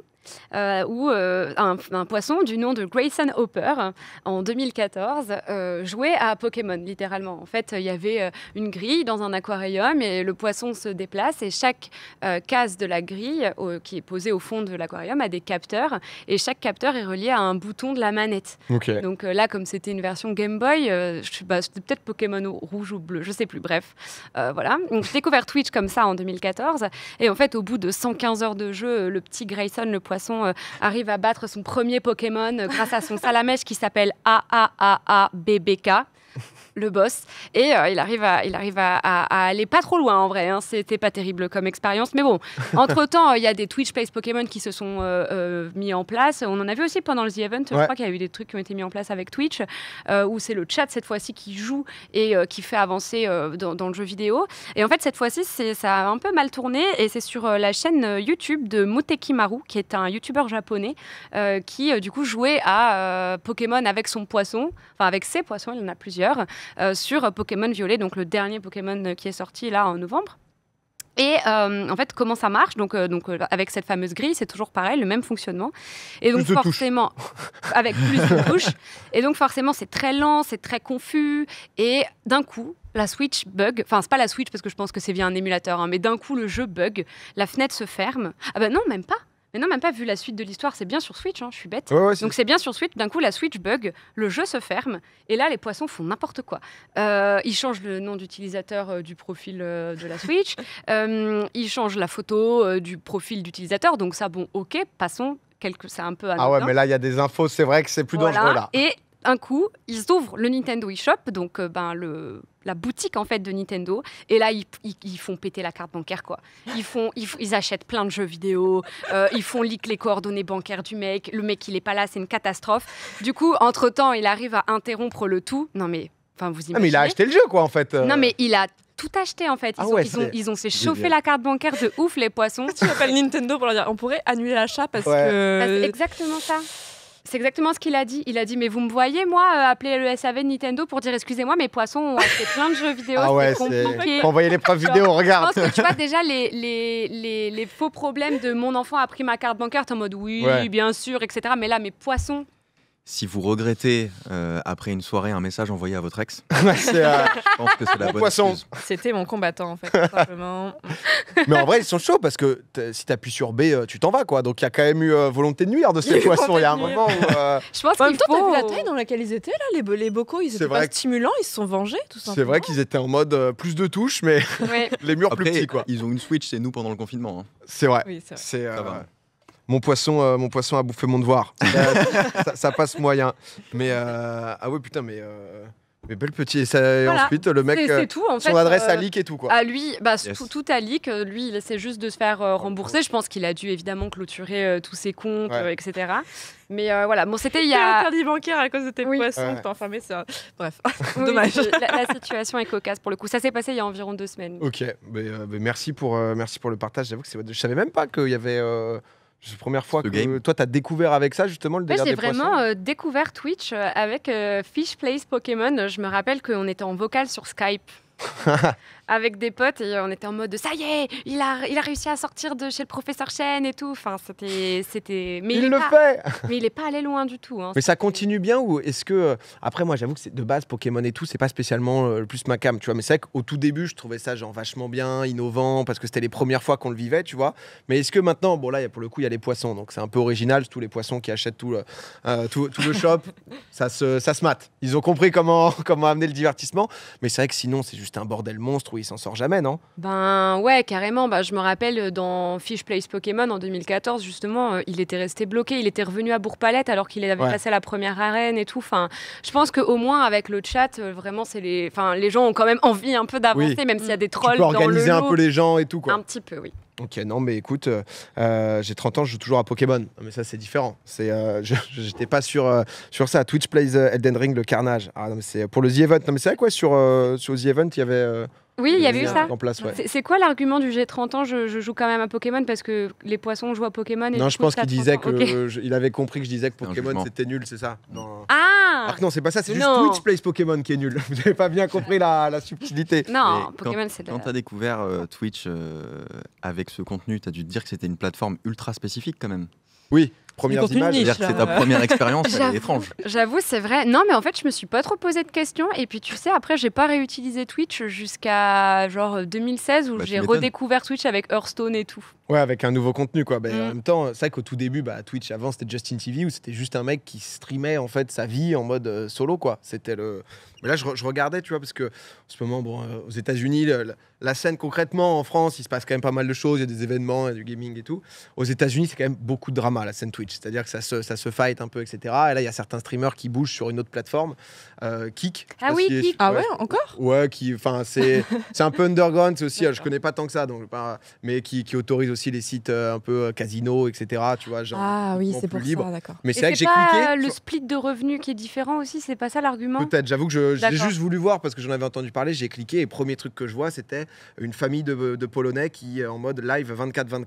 Euh, où euh, un, poisson du nom de Grayson Hopper, en 2014, euh, jouait à Pokémon, littéralement. En fait, il y avait une grille dans un aquarium et le poisson se déplace et chaque case de la grille qui est posée au fond de l'aquarium a des capteurs et chaque capteur est relié à un bouton de la manette. Donc là, comme c'était une version Game Boy, c'était peut-être Pokémon rouge ou bleu, je sais plus, bref. voilà. Donc j'ai découvert Twitch comme ça en 2014 et en fait, au bout de 115 heures de jeu, le petit Grayson, le poisson, façon, euh, arrive à battre son premier Pokémon euh, grâce à son salamèche qui s'appelle AAAABBK le boss. Et euh, il arrive, à, il arrive à, aller pas trop loin en vrai. Hein. C'était pas terrible comme expérience. Mais bon, entre-temps, euh, il y a des Twitch Space Pokémon qui se sont euh, mis en place. On en a vu aussi pendant le The Event. Je crois qu'il y a eu des trucs qui ont été mis en place avec Twitch, où c'est le chat cette fois-ci qui joue et qui fait avancer dans, le jeu vidéo. Et en fait, cette fois-ci, ça a un peu mal tourné. Et c'est sur la chaîne YouTube de Muteki Maru, qui est un YouTuber japonais, qui du coup jouait à Pokémon avec son poisson, enfin avec ses poissons, il en a plusieurs. Euh, sur Pokémon Violet, donc le dernier Pokémon euh, qui est sorti là en novembre. Et euh, en fait, comment ça marche Donc, donc avec cette fameuse grille, c'est toujours pareil, le même fonctionnement. Et donc forcément, avec plus de touches. Et donc forcément, c'est très lent, c'est très confus. Et d'un coup, la Switch bug. Enfin, c'est pas la Switch parce que je pense que c'est via un émulateur, hein, mais d'un coup, le jeu bug. La fenêtre se ferme. Ah ben non, même pas. Mais non, même pas vu la suite de l'histoire, c'est bien sur Switch, hein, je suis bête. Donc c'est bien sur Switch, d'un coup la Switch bug, le jeu se ferme, et là les poissons font n'importe quoi. Euh, ils changent le nom d'utilisateur euh, du profil euh, de la Switch, euh, ils changent la photo du profil d'utilisateur, donc ça bon ok, passons, c'est un peu anodin. Ah ouais, mais là, il y a des infos, c'est vrai que c'est plus dangereux là un coup, ils ouvrent le Nintendo eShop, donc euh, ben, le, la boutique en fait de Nintendo, et là ils, font péter la carte bancaire quoi. Ils font, ils, achètent plein de jeux vidéo, euh, ils font leak les coordonnées bancaires du mec. Le mec il est pas là, c'est une catastrophe. Du coup, entre temps, il arrive à interrompre le tout. Non mais, enfin vous imaginez. Ah, mais il a acheté le jeu quoi en fait. Euh. Non mais il a tout acheté en fait. Ils, ah ont, ils, ont, la carte bancaire de ouf les poissons. tu appelles Nintendo pour leur dire on pourrait annuler l'achat parce que. exactement ça. C'est exactement ce qu'il a dit. Il a dit Mais vous me voyez, moi, euh, appeler le SAV de Nintendo pour dire Excusez-moi, mes poissons ont acheté plein de jeux vidéo. Ah ouais, c'est Pour envoyer les preuves vidéo, regarde. Je pense que tu vois déjà les, les, les, faux problèmes de mon enfant a pris ma carte bancaire, t'es en mode Oui, bien sûr, etc. Mais là, mes poissons si vous regrettez euh, après une soirée un message envoyé à votre ex, euh, je pense que c'est la bonne poisson. C'était mon combattant en fait, simplement. Mais en vrai, ils sont chauds parce que si t'appuies sur B, euh, tu t'en vas quoi. Donc il y a quand même eu volonté de nuire de ces poissons. Il y a un moment où. Je pense qu'il faut. T'as vu la taille dans laquelle ils étaient là, les, les bocaux, ils étaient pas stimulants, ils se sont vengés tout simplement. C'est vrai qu'ils étaient en mode plus de touches, mais les murs plus petits quoi. Ils ont une Switch, c'est nous pendant le confinement. Hein. C'est vrai. Oui, c'est mon poisson, euh, mon poisson a bouffé mon devoir. ça, passe moyen. Mais euh, ah ouais, putain, mais. Euh, mais bel petit. Ça, Ensuite, le mec, son adresse à leak et tout quoi. À lui, bah, tout, à leak. Lui, il essaie juste de se faire rembourser. Je pense qu'il a dû évidemment clôturer tous ses comptes, etc. Mais voilà, bon, c'était il y a. interdit bancaire à cause de tes poissons, ouais. t'es enfermé, c'est Bref, dommage. La, situation est cocasse pour le coup. Ça s'est passé il y a environ deux semaines. Ok, merci, pour, merci pour le partage. J'avoue que c'est... je savais même pas qu'il y avait. C'est la première fois que toi, tu as découvert avec ça, justement, le délire des J'ai vraiment euh, découvert Twitch euh, avec euh, Fish Place Pokémon. Je me rappelle qu'on était en vocal sur Skype. avec des potes et on était en mode ça y est, il a, il a réussi à sortir de chez le professeur Chen et tout. Enfin, c'était, Mais il, le pas, fait. Mais il est pas allé loin du tout. Hein. mais ça continue bien ou est-ce que euh, après moi j'avoue que de base Pokémon et tout, c'est pas spécialement euh, le plus ma cam, tu vois. Mais c'est vrai qu'au tout début je trouvais ça genre vachement bien, innovant parce que c'était les premières fois qu'on le vivait, tu vois. Mais est-ce que maintenant, bon là pour le coup il y a les poissons, donc c'est un peu original, tous les poissons qui achètent tout le, euh, tout, le shop, ça se ça se mate. Ils ont compris comment comment amener le divertissement. Mais c'est vrai que sinon c'est juste un bordel monstre il s'en sort jamais, non Ben ouais, carrément. Bah, je me rappelle euh, dans Fish Place Pokémon en 2014, justement, euh, il était resté bloqué. Il était revenu à bourg alors qu'il avait passé la première arène et tout. Enfin, je pense qu'au moins avec le chat, euh, vraiment, c'est les... Enfin, les gens ont quand même envie un peu d'avancer, même s'il y a mm. des trolls. Tu peux organiser un peu les gens et tout, quoi. Un petit peu, oui. Ok, non, mais écoute, j'ai 30 ans, je joue toujours à Pokémon. Mais ça, c'est différent. C'est, j'étais pas sur, sur ça. Twitch plays Elden Ring, le carnage. Ah, c'est pour le The Event. Non, mais c'est vrai quoi, sur, sur The Event, il y avait. Oui, il y avait eu ça. C'est quoi l'argument du g 30 ans, je, joue quand même à Pokémon parce que les poissons jouent à Pokémon et Non, je pense qu'il disait que il avait compris que je disais que Pokémon c'était nul, c'est ça non. Ah, ah non, c'est pas ça, c'est juste Twitch Plays Pokémon qui est nul. Vous n'avez pas bien compris la, subtilité. Non, Pokémon c'est Quand tu as découvert euh, Twitch euh, avec ce contenu, tu as dû te dire que c'était une plateforme ultra spécifique quand même. Oui, Première image, c'est ta première expérience, elle étrange. J'avoue, c'est vrai. Non, mais en fait, je me suis pas trop posé de questions. Et puis, tu sais, après, j'ai pas réutilisé Twitch jusqu'à genre 2016 où bah, j'ai redécouvert Twitch avec Hearthstone et tout. Ouais, avec un nouveau contenu, quoi. Bah, En mm. même temps, c'est vrai qu'au tout début, bah, Twitch, avant, c'était Justin TV où c'était juste un mec qui streamait en fait sa vie en mode euh, solo, quoi. C'était le mais là, je, regardais, tu vois, parce que en ce moment, bon, euh, aux États-Unis, la scène concrètement, en France, il se passe quand même pas mal de choses. Il y a des événements, il y a du gaming et tout. Aux États-Unis, c'est quand même beaucoup de drama, la scène Twitch. C'est-à-dire que ça se, ça se fight un peu, etc. Et là, il y a certains streamers qui bougent sur une autre plateforme, euh, Kik. Ah oui, Kik. ah ouais, encore Ouais, qui, enfin, c'est un peu underground, aussi, euh, je connais pas tant que ça, donc, mais qui, qui, autorise aussi les sites euh, un peu casino, etc. Tu vois, genre, ah oui, c'est pour ça, d'accord. Mais c'est vrai que j'ai cliqué. Le split de revenus qui est différent aussi, c'est pas ça l'argument Peut-être, j'avoue que je euh, j'ai juste voulu voir parce que j'en avais entendu parler, j'ai cliqué et premier truc que je vois, c'était une famille de, Polonais qui en mode live 24-24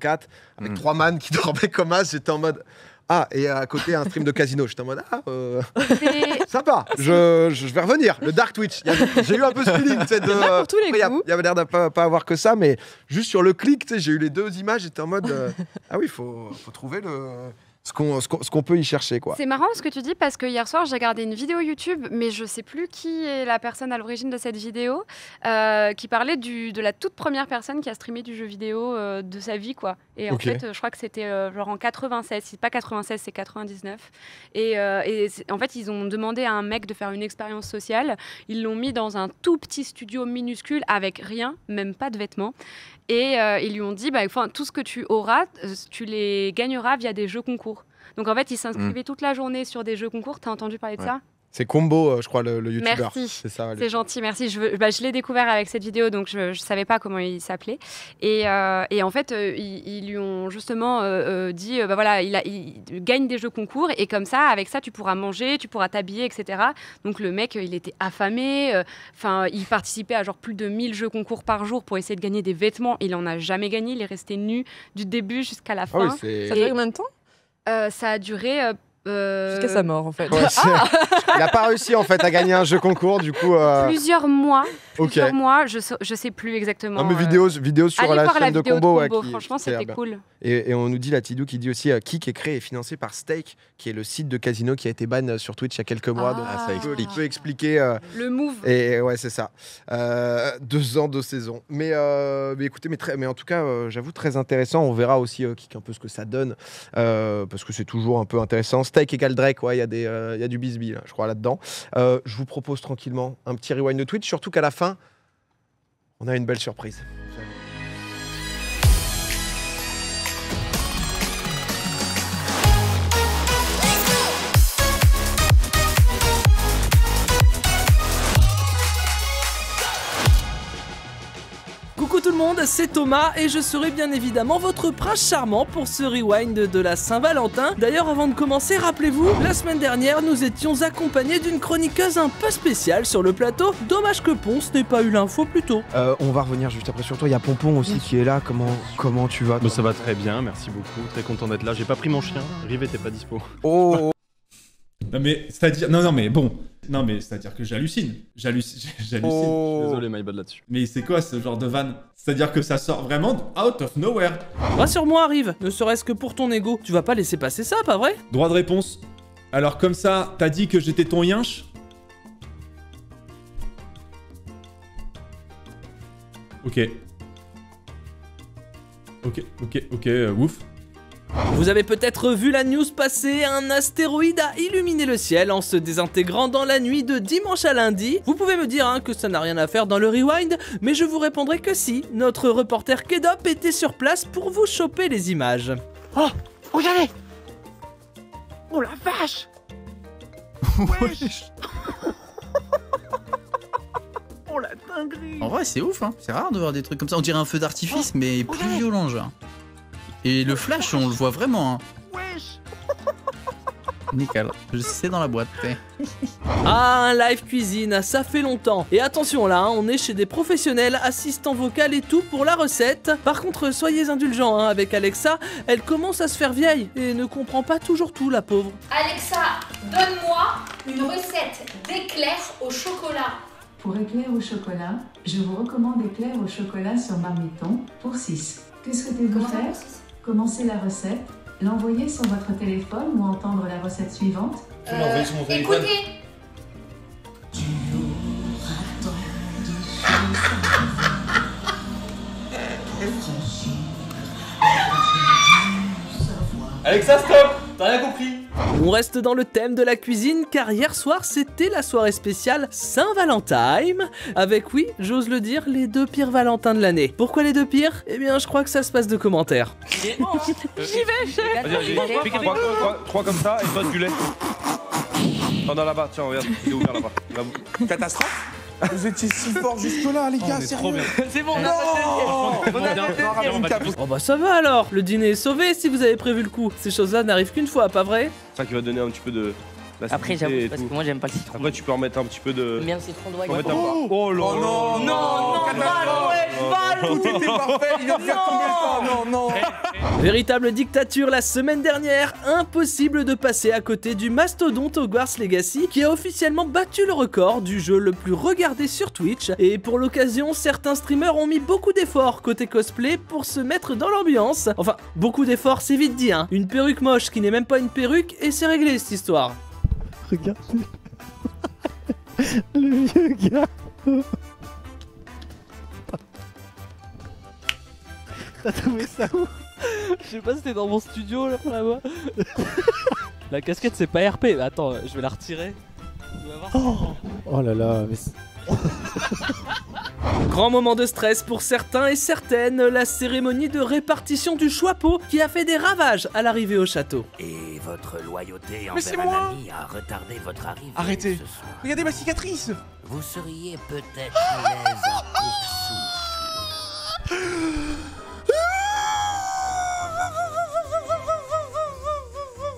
avec hmm. trois man qui dormaient comme as. J'étais en mode. Ah, et à côté, un stream de casino. J'étais en mode, ah, euh, sympa, je, je, vais revenir. Le Dark Twitch, j'ai eu un peu ce feeling. Il y, avait l'air de pas, pas, avoir que ça, mais juste sur le clic, j'ai eu les deux images. J'étais en mode, euh, ah oui, il faut, faut trouver le ce qu'on peut y chercher. quoi. C'est marrant ce que tu dis parce que hier soir, j'ai regardé une vidéo YouTube, mais je sais plus qui est la personne à l'origine de cette vidéo, euh, qui parlait du, de la toute première personne qui a streamé du jeu vidéo euh, de sa vie. quoi. Et en fait, euh, je crois que c'était genre en 96, pas 96, c'est 99. Et, et en fait, ils ont demandé à un mec de faire une expérience sociale. Ils l'ont mis dans un tout petit studio minuscule avec rien, même pas de vêtements. Et euh, ils lui ont dit, bah, tout ce que tu auras, euh, tu les gagneras via des jeux concours. Donc en fait, ils s'inscrivaient mm. toute la journée sur des jeux concours. T'as entendu parler de ça c'est Combo, euh, je crois, le, youtubeur. Merci. C'est ça. C'est gentil, merci. Je, bah, je l'ai découvert avec cette vidéo, donc je ne savais pas comment il s'appelait. Et, euh, en fait, euh, ils, lui ont justement dit bah, voilà, il, gagne des jeux concours et comme ça, avec ça, tu pourras manger, tu pourras t'habiller, etc. Donc le mec, il était affamé. Enfin, il participait à genre plus de 1000 jeux concours par jour pour essayer de gagner des vêtements. Il n'en a jamais gagné. Il est resté nu du début jusqu'à la ah fin. Ça a duré combien de temps Ça a duré euh, Jusqu'à sa mort, en fait. Ah il n'a pas réussi, en fait, à gagner un jeu concours, du coup. Euh, plusieurs mois. Plusieurs mois, je ne sais, plus exactement. Non, mais euh, vidéos, sur la chaîne de, combo, franchement, c'était cool. Et, on nous dit, la Tidou, qui dit aussi euh, Kik est créé et financé par Stake, qui est le site de casino qui a été ban sur Twitch il y a quelques mois. Ah, donc, ça explique. peut expliquer. le move. Et ouais, c'est ça. deux ans, de saison. Mais, mais écoutez, mais, très, mais en tout cas, j'avoue, très intéressant. On verra aussi Kik un peu ce que ça donne, parce que c'est toujours un peu intéressant et' égale Drake, il y, a euh, y a du Bisbee, je crois, là-dedans. Euh, je vous propose tranquillement un petit rewind de Twitch, surtout qu'à la fin, on a une belle surprise. c'est Thomas et je serai bien évidemment votre prince charmant pour ce rewind de la Saint-Valentin. D'ailleurs, avant de commencer, rappelez-vous, la semaine dernière, nous étions accompagnés d'une chroniqueuse un peu spéciale sur le plateau. Dommage que Ponce n'ait pas eu l'info plus tôt. Euh, on va revenir juste après sur toi. Il y a Pompon aussi qui est là. Comment, comment tu vas bah, Ça va très bien, merci beaucoup. Très content d'être là. J'ai pas pris mon chien. Rive, t'es pas dispo. Oh non mais c'est-à-dire non non mais bon non mais c'est-à-dire que j'hallucine j'hallucine j'hallucine oh. désolé my bad là-dessus mais c'est quoi ce genre de van c'est-à-dire que ça sort vraiment out of nowhere rassure-moi arrive ne serait-ce que pour ton ego tu vas pas laisser passer ça pas vrai droit de réponse alors comme ça t'as dit que j'étais ton yinche ok ok ok ok euh, ouf vous avez peut-être vu la news passer, un astéroïde a illuminé le ciel en se désintégrant dans la nuit de dimanche à lundi. Vous pouvez me dire hein, que ça n'a rien à faire dans le rewind, mais je vous répondrai que si, notre reporter Kedop était sur place pour vous choper les images. Oh, regardez Oh la vache Wesh Oh la dinguerie En vrai c'est ouf, hein. c'est rare de voir des trucs comme ça, on dirait un feu d'artifice oh, mais plus violent genre. Et le flash, on le voit vraiment. Hein. Wesh Nickel, je dans la boîte. Eh. ah, un live cuisine, ah, ça fait longtemps. Et attention là, hein, on est chez des professionnels, assistants vocal et tout pour la recette. Par contre, soyez indulgents hein, avec Alexa, elle commence à se faire vieille et ne comprend pas toujours tout, la pauvre. Alexa, donne-moi une recette d'éclair au chocolat. Pour éclair au chocolat, je vous recommande éclair au chocolat sur marmiton pour 6. Qu'est-ce que tu veux faire commencer la recette, l'envoyer sur votre téléphone ou entendre la recette suivante. Je mon euh, Écoutez Alexa, stop T'as rien compris on reste dans le thème de la cuisine car hier soir c'était la soirée spéciale Saint-Valentine avec oui, j'ose le dire, les deux pires Valentins de l'année. Pourquoi les deux pires Eh bien je crois que ça se passe de commentaires. Hein. J'y vais chef trois comme ça et toi tu lait. On a là-bas, tiens regarde, il est ouvert là-bas. Catastrophe vous étiez si forts jusque-là, les gars, oh, C'est bon, on a bon, On a Oh bah ça va alors Le dîner est sauvé si vous avez prévu le coup. Ces choses-là n'arrivent qu'une fois, pas vrai C'est ça qui va donner un petit peu de bah, Après, j'avoue, parce que moi, j'aime pas le citron. Après, tu peux en mettre un petit peu de. mets un citron doigt. Oh, oh là oh, non, non, non, non, Tout était parfait, il vient de tomber le temps. Non, non. Eh, eh. Véritable dictature la semaine dernière, impossible de passer à côté du mastodonte Hogwarts Legacy qui a officiellement battu le record du jeu le plus regardé sur Twitch et pour l'occasion certains streamers ont mis beaucoup d'efforts côté cosplay pour se mettre dans l'ambiance. Enfin, beaucoup d'efforts c'est vite dit hein. Une perruque moche qui n'est même pas une perruque et c'est réglé cette histoire. Regardez. Le vieux gars. T'as trouvé ça où Je sais pas si c'était dans mon studio là, là-bas. la casquette c'est pas RP. Attends, je vais la retirer. Oh, oh là là, mais Grand moment de stress pour certains et certaines, la cérémonie de répartition du chapeau qui a fait des ravages à l'arrivée au château. Et votre loyauté envers un ami a retardé votre arrivée. Arrêtez Regardez ma cicatrice Vous seriez peut-être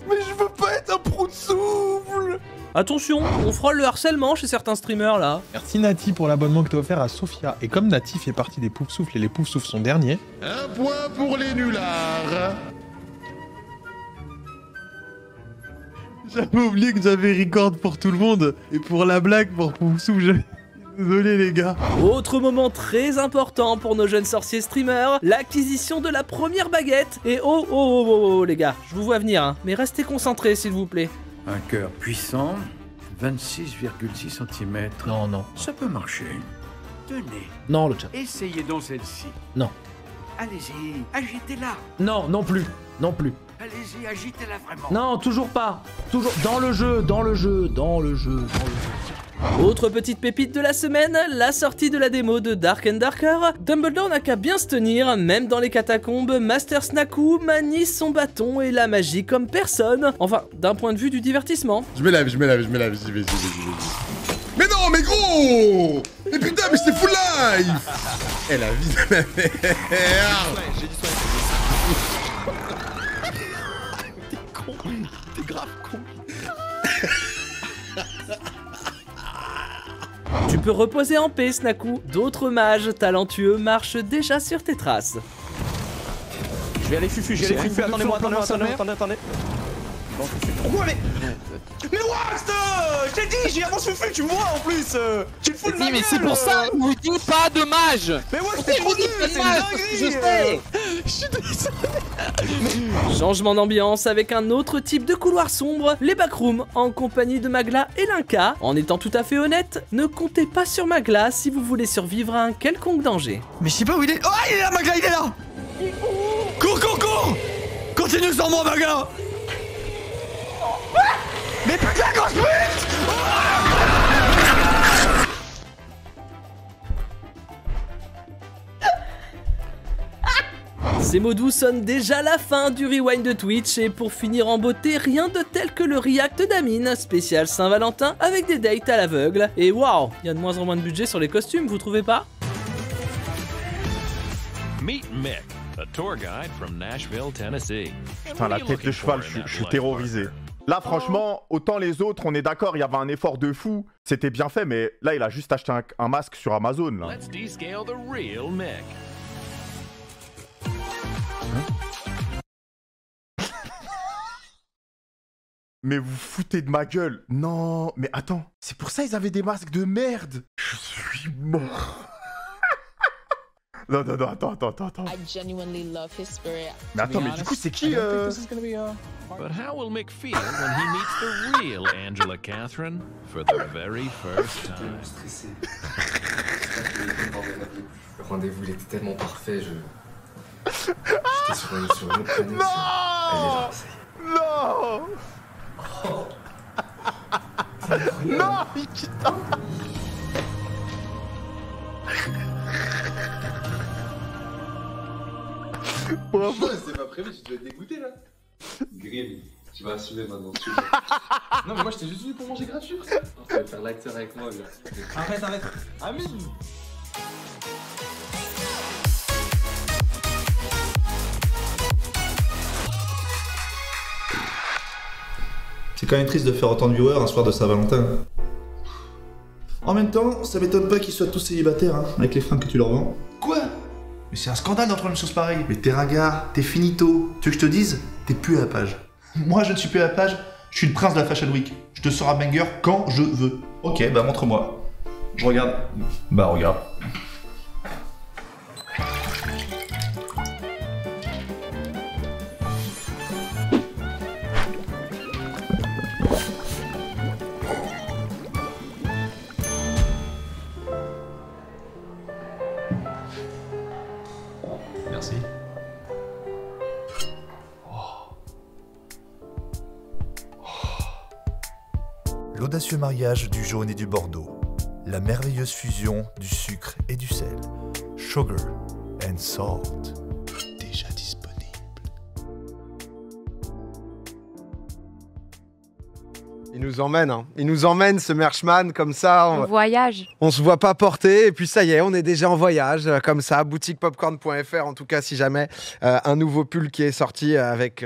Mais je veux pas être un prout souffle Attention, on frôle le harcèlement chez certains streamers là. Merci Nati pour l'abonnement que t'as offert à Sofia. Et comme Nati fait partie des Poufsouffles Souffles et les Poufsouffles Souffles sont derniers. Un point pour les nullards. J'avais oublié que j'avais record pour tout le monde et pour la blague pour Poufsouffles, Souffle. Désolé les gars. Autre moment très important pour nos jeunes sorciers streamers, l'acquisition de la première baguette. Et oh oh oh oh, oh les gars, je vous vois venir, hein. mais restez concentrés s'il vous plaît. Un cœur puissant, 26,6 cm. Non, non. Ça peut marcher. Tenez. Non, le chat. Essayez donc celle-ci. Non. Allez-y, agitez-la. Non, non plus. Non plus. Allez-y, agitez-la vraiment. Non, toujours pas. Toujours dans le jeu, dans le jeu, dans le jeu, dans le jeu. Autre petite pépite de la semaine, la sortie de la démo de Dark and Darker. Dumbledore n'a qu'à bien se tenir, même dans les catacombes, Master Snaku manie son bâton et la magie comme personne. Enfin, d'un point de vue du divertissement. Je me lève, je me lève, je me je vais, Mais non, mais gros Mais putain, mais c'est full life Eh la vie de la merde J'ai T'es con, t'es grave Tu peux reposer en paix, Snaku. D'autres mages talentueux marchent déjà sur tes traces. Je vais aller fufu, j'ai les fufu, attendez-moi, attendez-moi, attendez, attendez, attendez mais. Mais Waxt euh, Je t'ai dit, j'y avance feu, tu me vois en plus Tu le fous de ma mais c'est pour ça que euh. vous pas de mage Mais Waxt, t'es trop nul, c'est Je euh. sais Je Changement d'ambiance avec un autre type de couloir sombre, les backrooms en compagnie de Magla et Linka. En étant tout à fait honnête, ne comptez pas sur Magla si vous voulez survivre à un quelconque danger. Mais je sais pas où il est Oh, il est là, Magla, il est là Cours, cours, cours Continue sans moi, Magla mais putain, Ces mots doux sonnent déjà la fin du rewind de Twitch et pour finir en beauté, rien de tel que le react d'Amine, spécial Saint-Valentin, avec des dates à l'aveugle. Et waouh, il y a de moins en moins de budget sur les costumes, vous trouvez pas Meet Mick, a tour guide from Nashville, Tennessee. Putain, la tête de cheval, je suis terrorisé. Là, franchement, autant les autres, on est d'accord, il y avait un effort de fou, c'était bien fait, mais là, il a juste acheté un, masque sur Amazon. mais vous foutez de ma gueule. Non, mais attends, c'est pour ça ils avaient des masques de merde. Je suis mort. Non, non, non, attends, attends, Mais du coup, c'est qui euh, uh, But how will Mick feel when he meets the real Angela Catherine for the very first time? Le rendez-vous, était tellement parfait, je. Non Non oh. Non, C'est pas prévu, tu devais être dégoûté là. Grim, tu vas assumer maintenant. non, mais moi je t'ai juste venu pour manger gratuit. Tu vas faire l'acteur avec moi, là. Arrête, arrête. Amine C'est quand même triste de faire autant de viewers un soir de Saint-Valentin. En même temps, ça m'étonne pas qu'ils soient tous célibataires hein, avec les fringues que tu leur vends. Quoi mais c'est un scandale d'entendre une chose pareille. Mais t'es ringard, t'es finito. Tu veux que je te dise T'es plus à la page. Moi, je ne suis plus à la page. Je suis le prince de la Fashion Week. Je te sors à banger quand je veux. Ok, bah montre-moi. Je regarde. Bah regarde. Journée du bordeaux, la merveilleuse fusion du sucre et du sel, sugar and salt. Déjà disponible. Il nous emmène, hein. il nous emmène ce Merchman comme ça. On, voyage. On se voit pas porter et puis ça y est, on est déjà en voyage euh, comme ça. Boutiquepopcorn.fr en tout cas si jamais euh, un nouveau pull qui est sorti euh, avec.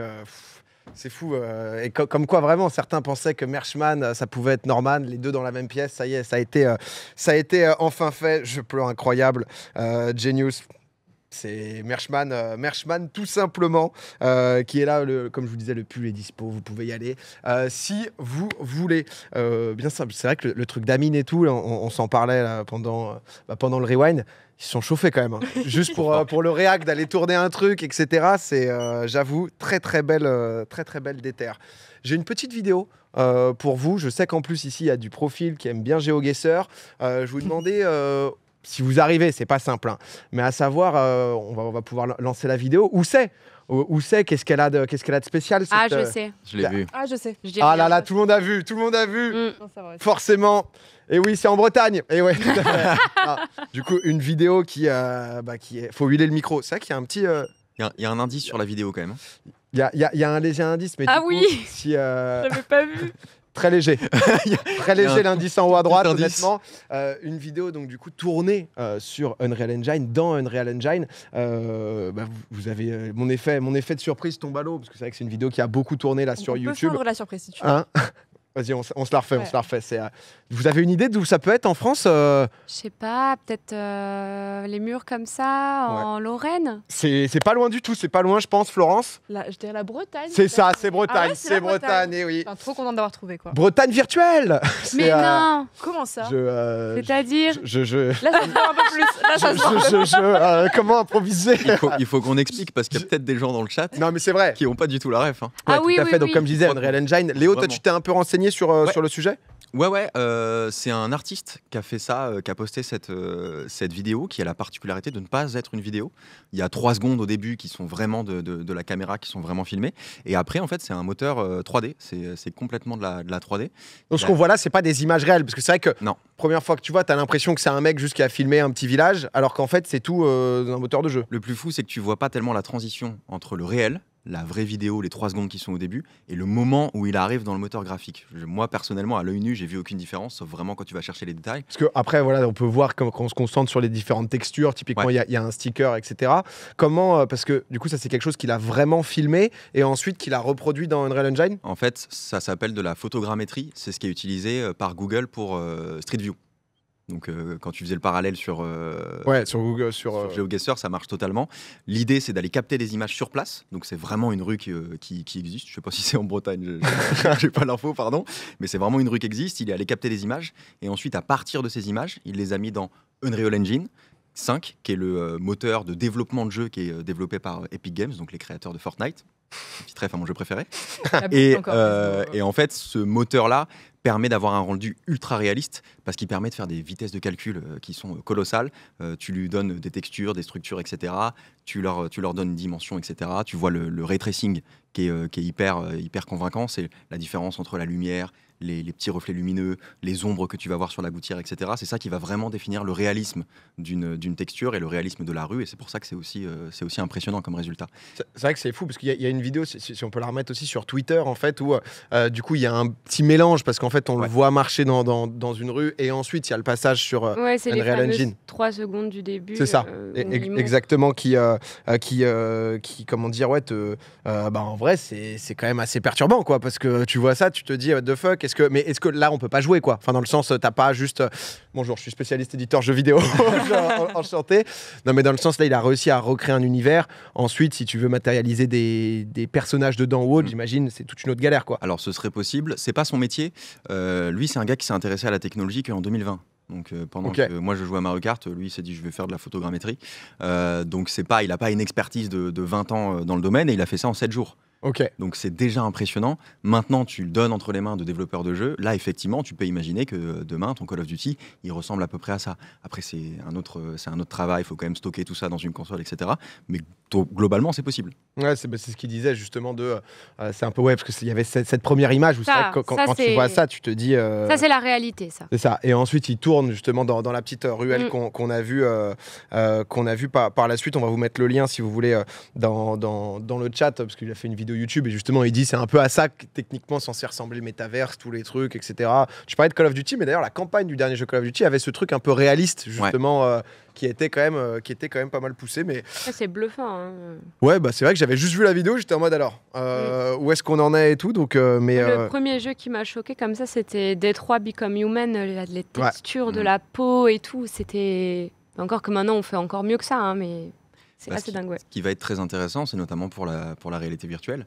C'est fou. Euh, et comme quoi, vraiment, certains pensaient que Merchman, euh, ça pouvait être Norman, les deux dans la même pièce. Ça y est, ça a été, euh, ça a été enfin fait. Je pleure incroyable. Genius, c'est euh, Merchman, tout simplement, euh, qui est là. comme je vous disais, le pull est dispo, vous pouvez y aller euh, si vous voulez. bien simple, c'est vrai que le, truc d'Amine et tout, on, s'en parlait pendant, bah, pendant le rewind. Ils sont chauffés quand même. Hein. Juste pour, pour le react, d'aller tourner un truc, etc. C'est, j'avoue, très très belle, très très belle déterre. J'ai une petite vidéo pour vous. Je sais qu'en plus, ici, il y a du profil qui aime bien GeoGuessr. je vous demandais si vous arrivez, c'est pas simple, hein. mais à savoir, euh, on, va, on, va, pouvoir lancer la vidéo. Où c'est où, c'est Qu'est-ce qu'elle a de spécial cette, Ah, je euh, sais. Je l'ai bah, vu. Ah, je sais. Je ah là là, tout le monde a vu, tout le monde a vu. Mm. Forcément. Et oui, c'est en Bretagne. Et ouais. Ah, du coup, une vidéo qui, euh, bah, qui est... faut huiler le micro. C'est vrai qu'il y a un petit. Euh, il y, a un indice sur la vidéo quand même. Hein. Il y, a, un léger indice, mais ah oui. Je si. J'avais pas vu. Très léger. Très léger l'indice en haut à droite, honnêtement. Euh, une vidéo, donc, du coup, tournée euh, sur Unreal Engine, dans Unreal Engine. Euh, bah, vous, avez mon effet, mon effet de surprise tombe à l'eau, parce que c'est vrai que c'est une vidéo qui a beaucoup tourné là sur YouTube. la surprise si tu veux. Hein Vas-y, on, se la refait, on se la refait. Euh, vous avez une idée d'où ça peut être en France euh? Je sais pas, peut-être euh, les murs comme ça, en Lorraine C'est pas loin du tout, c'est pas loin, je pense, Florence. je dirais la Bretagne. C'est ça, c'est ah Bretagne, c'est Bretagne, Et eh oui. trop content d'avoir trouvé, quoi. Bretagne virtuelle Mais non Comment ça C'est-à-dire je, je, Là, ça un peu plus. je, Comment improviser Il faut, qu'on explique, parce qu'il y a peut-être des gens dans le chat non, mais vrai. qui n'ont pas du tout la ref. Hein. Ah oui, tout à fait. Donc, comme je disais, Unreal Engine, Léo, toi, tu t'es un peu renseigné sur, euh, sur le sujet Ouais, ouais, euh, c'est un artiste qui a fait ça, euh, qui a posté cette, cette vidéo qui a la particularité de ne pas être une vidéo. Il y a trois secondes au début qui sont vraiment de, la caméra, qui sont vraiment filmées. Et après, en fait, c'est un moteur 3D. C'est complètement de la, de 3D. Donc, ce qu'on voit là, c'est pas des images réelles. Parce que c'est vrai que non. première fois que tu vois, tu as l'impression que c'est un mec juste qui a filmé un petit village, alors qu'en fait, c'est tout un moteur de jeu. Le plus fou, c'est que tu vois pas tellement la transition entre le réel la vraie vidéo, les trois secondes qui sont au début, et le moment où il arrive dans le moteur graphique. moi, personnellement, à l'œil nu, j'ai vu aucune différence, sauf vraiment quand tu vas chercher les détails. Parce que après, voilà, on peut voir quand on se concentre sur les différentes textures. Typiquement, il y, a un sticker, etc. Comment euh, Parce que du coup, ça c'est quelque chose qu'il a vraiment filmé et ensuite qu'il a reproduit dans Unreal Engine. En fait, ça s'appelle de la photogrammétrie. C'est ce qui est utilisé euh, par Google pour euh, Street View. Donc, euh, quand tu faisais le parallèle sur, euh, ouais, sur, Google, sur, euh, GeoGuessr, ça marche totalement. L'idée, c'est d'aller capter des images sur place. Donc, c'est vraiment une rue qui, qui, existe. Je ne sais pas si c'est en Bretagne, je n'ai pas l'info, pardon. Mais c'est vraiment une rue qui existe. Il est allé capter des images. Et ensuite, à partir de ces images, il les a mis dans Unreal Engine. 5, qui est le moteur de développement de jeu qui est développé par Epic Games, donc les créateurs de Fortnite. Petit très à mon jeu préféré. et, et, en fait, ce moteur-là permet d'avoir un rendu ultra réaliste parce qu'il permet de faire des vitesses de calcul euh, qui sont euh, colossales. Euh, tu lui donnes des textures, des structures, etc. Tu leur, tu leur donnes une dimension, etc. Tu vois le, le ray tracing qui est, qui est, hyper, hyper convaincant. C'est la différence entre la lumière, les, petits reflets lumineux, les ombres que tu vas voir sur la gouttière, etc. C'est ça qui va vraiment définir le réalisme d'une texture et le réalisme de la rue. Et c'est pour ça que c'est aussi, c'est aussi impressionnant comme résultat. C'est vrai que c'est fou parce qu'il y, a une vidéo, si, on peut la remettre aussi sur Twitter, en fait, où du coup il y a un petit mélange parce qu'en fait, on le voit marcher dans, dans, une rue et ensuite, il y a le passage sur euh, ouais, Unreal Engine. 3 secondes du début. C'est ça, euh, exactement, qui, euh, euh, qui, qui, comment dire, ouais, bah, en vrai, c'est quand même assez perturbant, quoi, parce que tu vois ça, tu te dis, what the fuck, est-ce que, mais est-ce que là, on peut pas jouer, quoi Enfin, dans le sens, t'as pas juste, bonjour, je suis spécialiste éditeur jeux vidéo, enchanté. Non, mais dans le sens, là, il a réussi à recréer un univers. Ensuite, si tu veux matérialiser des, personnages dedans ou autre, mm. j'imagine, c'est toute une autre galère, quoi. Alors, ce serait possible, c'est pas son métier. Euh, lui, c'est un gars qui s'est intéressé à la technologie qu'en 2020. Donc euh, pendant que moi je jouais à Mario Kart, lui s'est dit je vais faire de la photogrammétrie. Euh, donc c'est pas, il n'a pas une expertise de, de 20 ans dans le domaine et il a fait ça en 7 jours. Donc c'est déjà impressionnant. Maintenant, tu le donnes entre les mains de développeurs de jeux. Là, effectivement, tu peux imaginer que euh, demain, ton Call of Duty, il ressemble à peu près à ça. Après, c'est un autre, euh, c'est un autre travail. Il faut quand même stocker tout ça dans une console, etc. Mais globalement, c'est possible. Ouais, bah, c'est ce qu'il disait justement de. Euh, c'est un peu ouais parce qu'il y avait cette, première image où quand, tu vois ça, tu te dis. ça c'est la réalité, ça. C'est ça. Et ensuite, il tourne justement dans, la petite ruelle mm. qu'on a vue, qu'on a vu par, par la suite. On va vous mettre le lien si vous voulez dans, dans, dans le chat parce qu'il a fait une vidéo YouTube et justement il dit c'est un peu à ça que techniquement censé ressembler le métaverse, tous les trucs, etc. Je parlais de Call of Duty, mais d'ailleurs la campagne du dernier jeu Call of Duty avait ce truc un peu réaliste justement. Euh, qui était quand même euh, qui était quand même pas mal poussé mais c'est bluffant hein. ouais bah c'est vrai que j'avais juste vu la vidéo j'étais en mode alors euh, mm. où est-ce qu'on en est et tout donc mais le premier jeu qui m'a choqué comme ça c'était Detroit Become Human les textures de mm. la peau et tout c'était encore que maintenant on fait encore mieux que ça hein, mais c'est assez dingue, Ce qui va être très intéressant, c'est notamment pour la, pour la réalité virtuelle.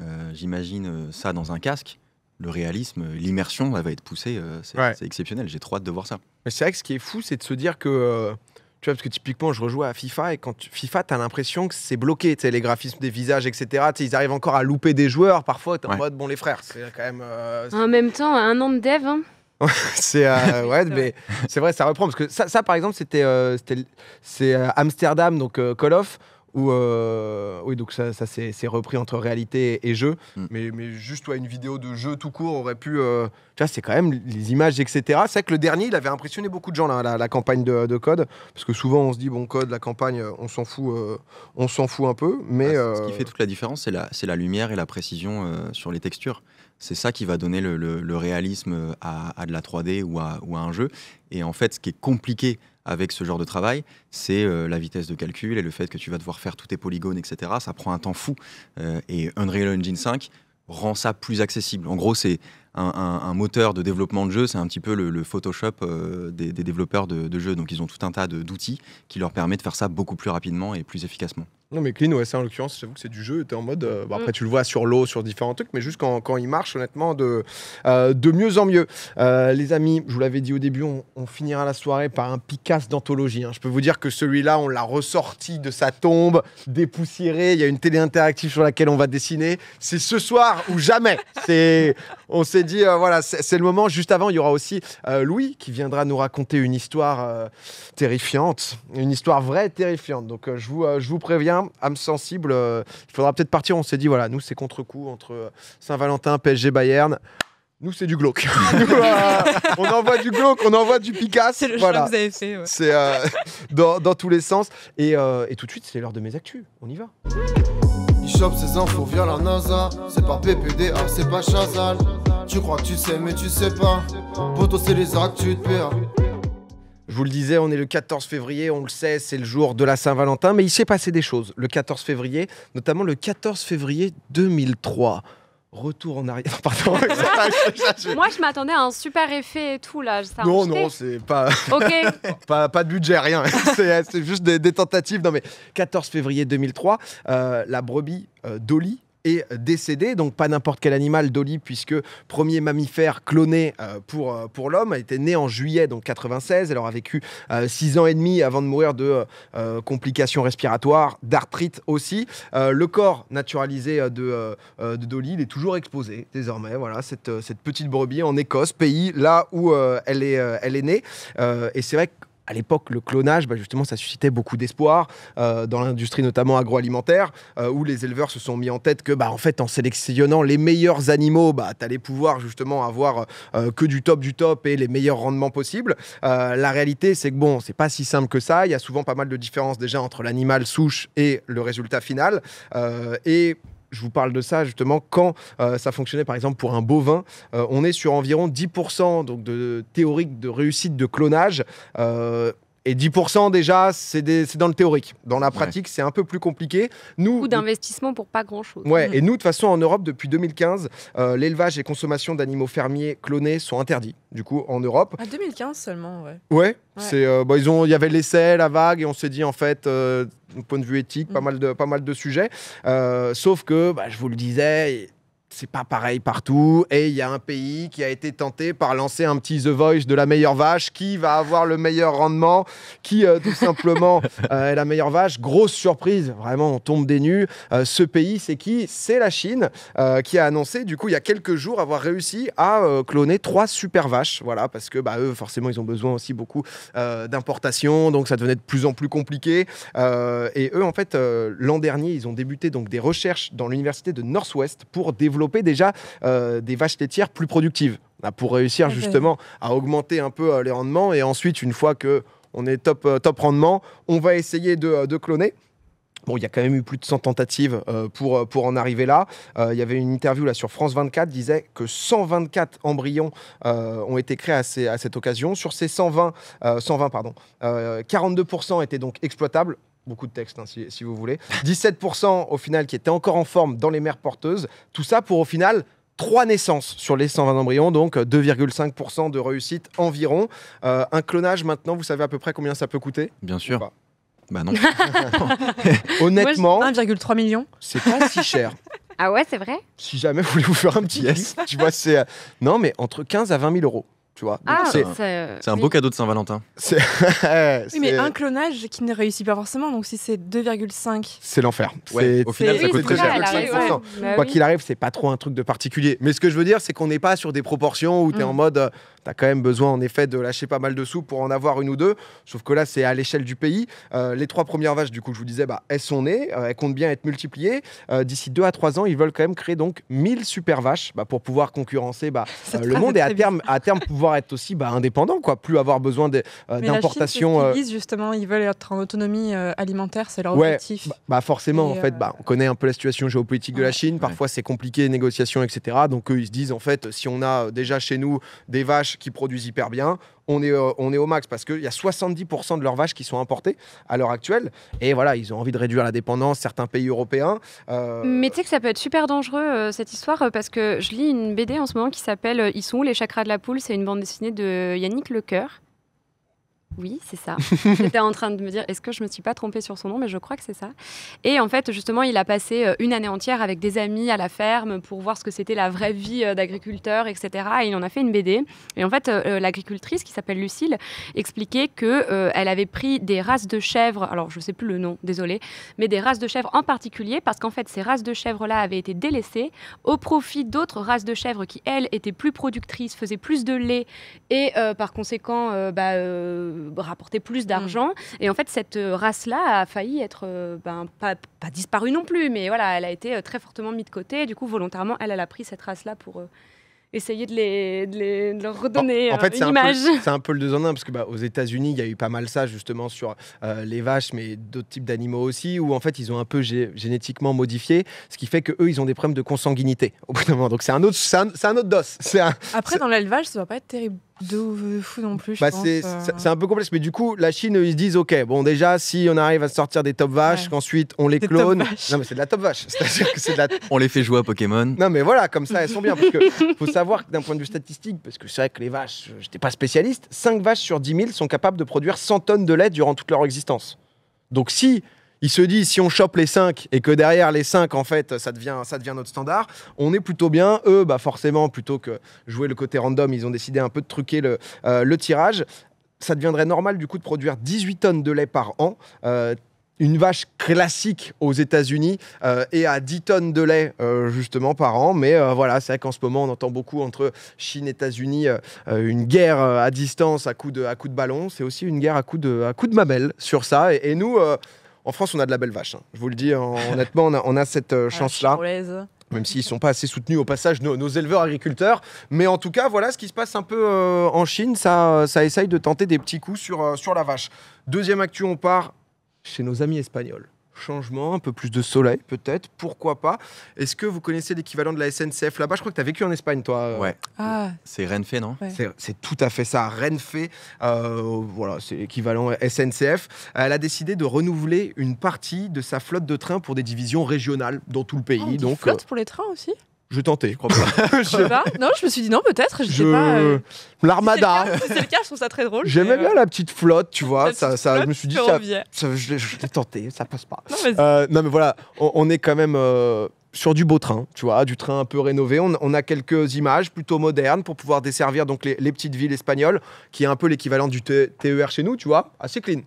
Euh, j'imagine euh, ça dans un casque. Le réalisme, l'immersion, elle va être poussée. Euh, c'est exceptionnel. J'ai trop hâte de voir ça. Mais c'est vrai que ce qui est fou, c'est de se dire que. Tu vois, parce que typiquement, je rejoue à FIFA et quand tu, FIFA, t'as l'impression que c'est bloqué, tu sais, les graphismes des visages, etc. ils arrivent encore à louper des joueurs parfois, t'es en mode, bon, les frères, même. en même temps, un an de dev, hein. Euh, c'est mais c'est vrai, ça reprend parce que ça, par exemple, c'était euh, c'est euh, Amsterdam, donc Call of. Où, oui, donc ça, ça c'est repris entre réalité et, jeu. Mm. Mais, juste ouais, une vidéo de jeu tout court aurait pu. tu vois, c'est quand même les images, etc. C'est vrai que le dernier, il avait impressionné beaucoup de gens, là, la, campagne de, Code. Parce que souvent, on se dit, bon, Code, la campagne, on s'en fout, on s'en fout un peu. Mais, ah, ce qui fait toute la différence, c'est la lumière et la précision sur les textures. C'est ça qui va donner le, réalisme à, de la 3D ou à, un jeu. Et en fait, ce qui est compliqué avec ce genre de travail, c'est euh, la vitesse de calcul et le fait que tu vas devoir faire tous tes polygones, etc. Ça prend un temps fou. Euh, et Unreal Engine 5 rend ça plus accessible. En gros, c'est un, moteur de développement de jeu, c'est un petit peu le, Photoshop euh, des, développeurs de, de jeux. Donc, ils ont tout un tas d'outils qui leur permettent de faire ça beaucoup plus rapidement et plus efficacement. Non, mais Clean, ouais, en l'occurrence, j'avoue que c'est du jeu. tu es en mode. Euh, après, mm. tu le vois sur l'eau, sur différents trucs, mais juste quand, il marche, honnêtement, de, euh, de mieux en mieux. Euh, les amis, je vous l'avais dit au début, on, finira la soirée par un Picasso d'anthologie. Hein. Je peux vous dire que celui-là, on l'a ressorti de sa tombe, dépoussiéré. Il y a une télé interactive sur laquelle on va dessiner. C'est ce soir ou jamais. C'est on s'est dit, euh, voilà, c'est le moment. Juste avant, il y aura aussi euh, Louis qui viendra nous raconter une histoire euh, terrifiante, une histoire vraie terrifiante. Donc, je, vous, je vous préviens, âme sensible, il faudra peut-être partir. On s'est dit, voilà, nous, c'est contre-coup entre Saint-Valentin, PSG, Bayern. Nous, c'est du glauque. on envoie du glauque, on envoie du Picasso. C'est le que vous avez fait. C'est dans, tous les sens. Et, et tout de suite, c'est l'heure de mes actus. On y va la NASA. C'est pas ah, c'est pas Tu crois que tu sais, mais tu sais pas. les Je vous le disais, on est le 14 février, on le sait, c'est le jour de la Saint-Valentin, mais il s'est passé des choses le 14 février, notamment le 14 février 2003 retour en arrière. Moi, je m'attendais à un super effet et tout, là. non, non, c'est pas... Ok. pas... de budget, rien. Euh, c'est juste des, tentatives. Non, mais 14 février 2003, euh, la brebis d'Oli... Euh, Dolly est décédé. Donc pas n'importe quel animal, Dolly, puisque premier mammifère cloné euh, pour, euh, pour l'homme. Elle était née en juillet donc 96. Elle aura vécu 6 euh, ans et demi avant de mourir de complications respiratoires, d'arthrite aussi. le corps naturalisé de, de, Dolly, il est toujours exposé désormais. Voilà, cette, cette petite brebis en Écosse, pays là où elle, est, elle est née. et c'est vrai que à l'époque, le clonage, bah, justement, ça suscitait beaucoup d'espoir euh, dans l'industrie, notamment agroalimentaire, euh, où les éleveurs se sont mis en tête que, bah, en fait, en sélectionnant les meilleurs animaux, bah, tu allais pouvoir justement avoir euh, que du top du top et les meilleurs rendements possibles. la réalité, c'est que bon, c'est pas si simple que ça. Il y a souvent pas mal de différences déjà entre l'animal souche et le résultat final. et je vous parle de ça justement quand euh, ça fonctionnait par exemple pour un bovin. Euh, on est sur environ 10% donc de théorique de réussite de clonage. Euh, et 10% déjà, c'est dans le théorique. Dans la pratique, c'est un peu plus compliqué. Nous, d'investissement pour pas grand-chose. Ouais, mmh. et nous, de toute façon, en Europe, depuis 2015, euh, l'élevage et consommation d'animaux fermiers clonés sont interdits, du coup, en Europe. À ah, 2015 seulement, ouais. Ouais, c'est... Euh, bah, ils ont, il y avait l'essai, la vague, et on s'est dit, en fait... Euh, point de vue éthique, pas, mmh. mal de, pas mal de sujets. Euh, sauf que, bah, je vous le disais, c'est pas pareil partout. Et il y a un pays qui a été tenté par lancer un petit The Voice de la meilleure vache. Qui va avoir le meilleur rendement Qui, euh, tout simplement, euh, est la meilleure vache Grosse surprise, vraiment, on tombe des nues. Euh, ce pays, c'est qui C'est la Chine qui a annoncé, du coup, il y a quelques jours, avoir réussi à cloner trois super vaches. Voilà, parce que bah, eux, forcément, ils ont besoin aussi beaucoup d'importations. Donc, ça devenait de plus en plus compliqué. et eux, en fait, l'an dernier, ils ont débuté donc des recherches dans l'université de Northwest pour développer déjà euh, des vaches laitières plus productives pour réussir justement à augmenter un peu euh, les rendements. Et ensuite, une fois que on est top, euh, top rendement, on va essayer de, de cloner. Bon, il y a quand même eu plus de 100 tentatives pour, pour en arriver là. il y avait une interview là sur France 24 disait que 124 embryons ont été créés à, à, cette occasion. Sur ces 120, 120 pardon, 42% étaient donc exploitables, beaucoup de textes, hein, si, vous voulez. 17% au final qui étaient encore en forme dans les mères porteuses. Tout ça pour au final 3 naissances sur les 120 embryons, donc 2,5% euh, de réussite environ. Euh, un clonage maintenant, vous savez à peu près combien ça peut coûter Bien sûr. Bah non. Honnêtement. 1,3 million. C'est pas si cher. Ah ouais, c'est vrai Si jamais vous voulez vous faire un petit yes, tu vois, c'est. Euh, non, mais entre 15 à 20 000 euros. Tu vois ah, euh, c'est un beau cadeau de Saint-Valentin. oui, mais un clonage qui ne réussit pas forcément, donc si c'est 2,5. C'est l'enfer. au final, ça coûte très cher. Bah Quoi qu'il arrive, c'est pas trop un truc de particulier. Mais ce que je veux dire, c'est qu'on n'est pas sur des proportions où tu es mm. en mode, euh, tu as quand même besoin en effet de lâcher pas mal de sous pour en avoir une ou deux. Sauf que là, c'est à l'échelle du pays. Euh, les trois premières vaches, du coup, je vous disais, bah, elles sont nées, elles comptent bien être multipliées. D'ici 2 à 3 ans, ils veulent quand même créer donc 1000 super vaches bah, pour pouvoir concurrencer bah, le monde et à terme, à terme pouvoir être aussi bah, indépendant, quoi, plus avoir besoin d'importations. justement, ils veulent être en autonomie euh, alimentaire, c'est leur objectif. Bah, bah forcément, en fait, euh, bah, on connaît un peu la situation géopolitique de la Chine. Parfois, c'est compliqué les négociations, etc. Donc eux, ils se disent en fait, si on a déjà chez nous des vaches qui produisent hyper bien, on est, euh, on est au max parce qu'il y a 70% de leurs vaches qui sont importées à l'heure actuelle. Et voilà, ils ont envie de réduire la dépendance, certains pays européens. Euh, Mais tu sais que ça peut être super dangereux, euh, cette histoire, parce que je lis une BD en ce moment qui s'appelle Ils sont les chakras de la poule C'est une bande dessinée de Yannick Lecoeur. Oui, c'est ça. J'étais en train de me dire, est-ce que je me suis pas trompée sur son nom, mais je crois que c'est ça. Et en fait, justement, il a passé euh, une année entière avec des amis à la ferme pour voir ce que c'était la vraie vie euh, d'agriculteur, etc. Et il en a fait une BD. Et en fait, euh, l'agricultrice qui s'appelle Lucille expliquait que elle avait pris des races de chèvres. Alors, je sais plus le nom, désolé, mais des races de chèvres en particulier parce qu'en fait, ces races de chèvres là avaient été délaissées au profit d'autres races de chèvres qui elles étaient plus productrices, faisaient plus de lait et par conséquent, bah, euh, rapporter plus mm. d'argent. Et en fait, cette euh, race-là a failli être euh, ben, pas, disparue non plus, mais voilà, elle a été très fortement mise de côté. Et du coup, volontairement, elle, a pris cette race-là pour essayer de, les, de, leur redonner en, en fait, une image. C'est un peu le deux en un, parce que bah, aux États-Unis, il y a eu pas mal ça justement sur les vaches, mais d'autres types d'animaux aussi, où en fait ils ont un peu génétiquement modifié, ce qui fait que eux, ils ont des problèmes de consanguinité au bout d'un moment. Donc c'est un autre, c'est un, autre dos. Après, dans l'élevage, ça va pas être terrible de fou non plus. Bah, euh. c'est un peu complexe, mais du coup, la Chine, ils se disent ok, bon, déjà, si on arrive à sortir des top vaches, qu'ensuite on les clone. Non, mais c'est de la top vache. Que de On les fait jouer à Pokémon. Non, mais voilà, comme ça, elles sont bien. Parce que faut savoir que d'un point de vue statistique, parce que c'est vrai que les vaches, euh, j'étais pas spécialiste, 5 vaches sur 10 000 sont capables de produire 100 tonnes de lait durant toute leur existence. Donc si il se dit si on chope les 5 et que derrière les 5 en fait ça devient ça devient notre standard, on est plutôt bien. Eux bah forcément plutôt que jouer le côté random, ils ont décidé un peu de truquer le, euh, tirage. Ça deviendrait normal du coup de produire 18 tonnes de lait par an. Euh, une vache classique aux États-Unis euh, et à 10 tonnes de lait justement par an. Mais voilà, c'est vrai qu'en ce moment, on entend beaucoup entre Chine et États-Unis une guerre à distance à coups de, à coup de ballon. C'est aussi une guerre à coups de, à coup de mamelle sur ça. et nous, en France, on a de la belle vache. Hein. Je vous le dis, hein. honnêtement, on a, cette euh, ah, chance-là même s'ils ne sont pas assez soutenus au passage nos, éleveurs agriculteurs. Mais en tout cas, voilà ce qui se passe un peu euh, en Chine. Ça, essaye de tenter des petits coups sur, euh, sur la vache. Deuxième actu, on part chez nos amis espagnols changement, un peu plus de soleil peut-être, pourquoi pas. Est-ce que vous connaissez l'équivalent de la SNCF là-bas Je crois que tu as vécu en Espagne, toi. Euh. Ouais. Ah. C'est Renfe, non C'est tout à fait ça. Renfe, euh, voilà, c'est l'équivalent SNCF. Elle a décidé de renouveler une partie de sa flotte de trains pour des divisions régionales dans tout le pays. Ah, donc flotte euh, pour les trains aussi je tentais, je crois pas. je sais pas. Non, je me suis dit non, peut-être. Je... Euh, l'armada. c'est le, cas, je trouve ça très drôle. J'aimais bien euh, la petite flotte, tu vois. Ça, je me suis dit, je, l'ai tenté, ça passe pas. Non, euh, mais voilà, on, est quand même sur du beau train, tu vois, du train un peu rénové. On, a quelques images plutôt modernes pour pouvoir desservir donc les, les petites villes espagnoles, qui est un peu l'équivalent du TER chez nous, tu vois, assez clean.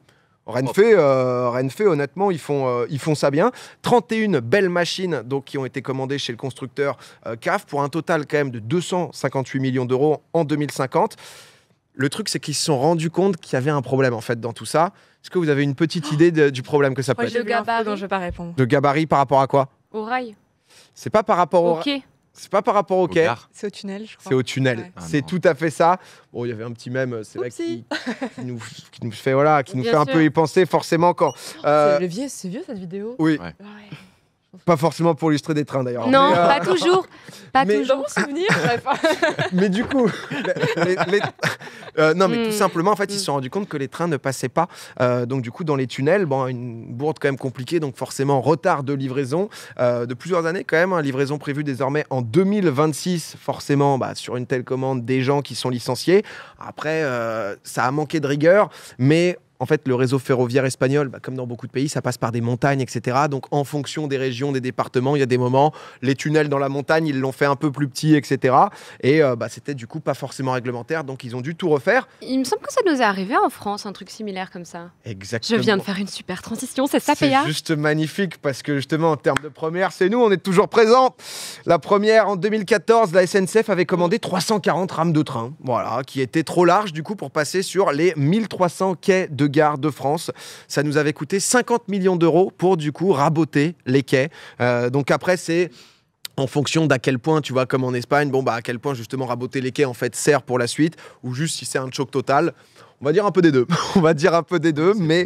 Renfe, oh. euh, honnêtement, ils font, euh, ils font ça bien. 31 belles machines donc, qui ont été commandées chez le constructeur euh, CAF pour un total quand même de 258 millions d'euros en 2050. Le truc, c'est qu'ils se sont rendus compte qu'il y avait un problème en fait dans tout ça. Est-ce que vous avez une petite oh. idée du problème que ça pose être Le gabarit je vais pas répondre. gabarit par rapport à quoi Au rail. C'est pas par rapport au. Ok. C'est pas par rapport au, caire. quai. C'est au tunnel, je crois. C'est au tunnel. Ah c'est tout à fait ça. Bon, il y avait un petit même euh, c'est là qui, nous, qui, nous, fait, voilà, qui nous fait un peu y penser, forcément, quand. c'est euh, vieux cette vidéo. Oui. Ouais. Pas forcément pour illustrer des trains d'ailleurs. Non, euh, pas toujours. Pas toujours. souvenir. mais du coup, euh, non, mais tout mm. simplement, en fait, ils se mm. sont rendus compte que les trains ne passaient pas. Euh, donc, du coup, dans les tunnels, bon, une bourde quand même compliquée, donc forcément retard de livraison de plusieurs années quand même. Hein, livraison prévue désormais en 2026, forcément, bah, sur une telle commande, des gens qui sont licenciés. Après, ça a manqué de rigueur, mais en fait, le réseau ferroviaire espagnol, bah, comme dans beaucoup de pays, ça passe par des montagnes, etc. Donc, en fonction des régions, des départements, il y a des moments, les tunnels dans la montagne, ils l'ont fait un peu plus petit, etc. Et euh, bah, c'était du coup pas forcément réglementaire, donc ils ont dû tout refaire. Il me semble que ça nous est arrivé en France, un truc similaire comme ça. Exactement. Je viens de faire une super transition, c'est ça, C'est juste magnifique parce que justement, en termes de première, c'est nous, on est toujours présents. La première, en 2014, la SNCF avait commandé 340 rames de train, voilà, qui étaient trop larges du coup pour passer sur les 1300 quais de gare de France. Ça nous avait coûté 50 millions d'euros pour du coup raboter les quais. Euh, donc après, c'est en fonction d'à quel point, tu vois, comme en Espagne, bon, bah, à quel point justement raboter les quais en fait sert pour la suite, ou juste si c'est un choc total. On va dire un peu des deux. On va dire un peu des deux, mais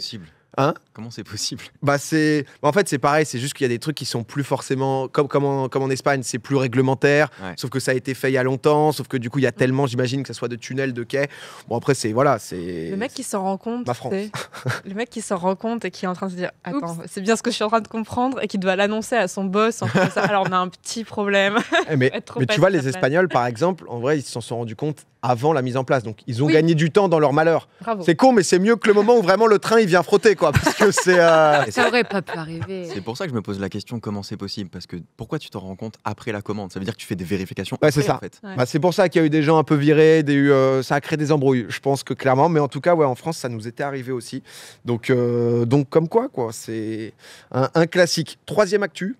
Hein Comment c'est possible Bah c'est, en fait c'est pareil, c'est juste qu'il y a des trucs qui sont plus forcément comme comme en, comme en Espagne, c'est plus réglementaire. Sauf que ça a été fait il y a longtemps, sauf que du coup il y a mm. tellement, j'imagine que ça soit de tunnels, de quais. Bon après c'est voilà, c'est. Le mec qui s'en rend compte. le mec qui s'en rend compte et qui est en train de se dire, attends, c'est bien ce que je suis en train de comprendre et qui doit l'annoncer à son boss. En ça. Alors on a un petit problème. Eh, mais, mais tu vois les Espagnols par exemple, en vrai ils s'en sont rendus compte avant la mise en place. Donc ils ont gagné du temps dans leur malheur. C'est con, mais c'est mieux que le moment où vraiment le train il vient frotter, quoi. Parce que c'est. Euh, ça aurait pas pu arriver. C'est pour ça que je me pose la question comment c'est possible Parce que pourquoi tu t'en rends compte après la commande Ça veut dire que tu fais des vérifications. Ouais, c'est ça. Bah, c'est pour ça qu'il y a eu des gens un peu virés, euh, ça a créé des embrouilles. Je pense que clairement, mais en tout cas, ouais, en France, ça nous était arrivé aussi. Donc, euh, donc comme quoi, quoi. C'est un, un classique. Troisième actu,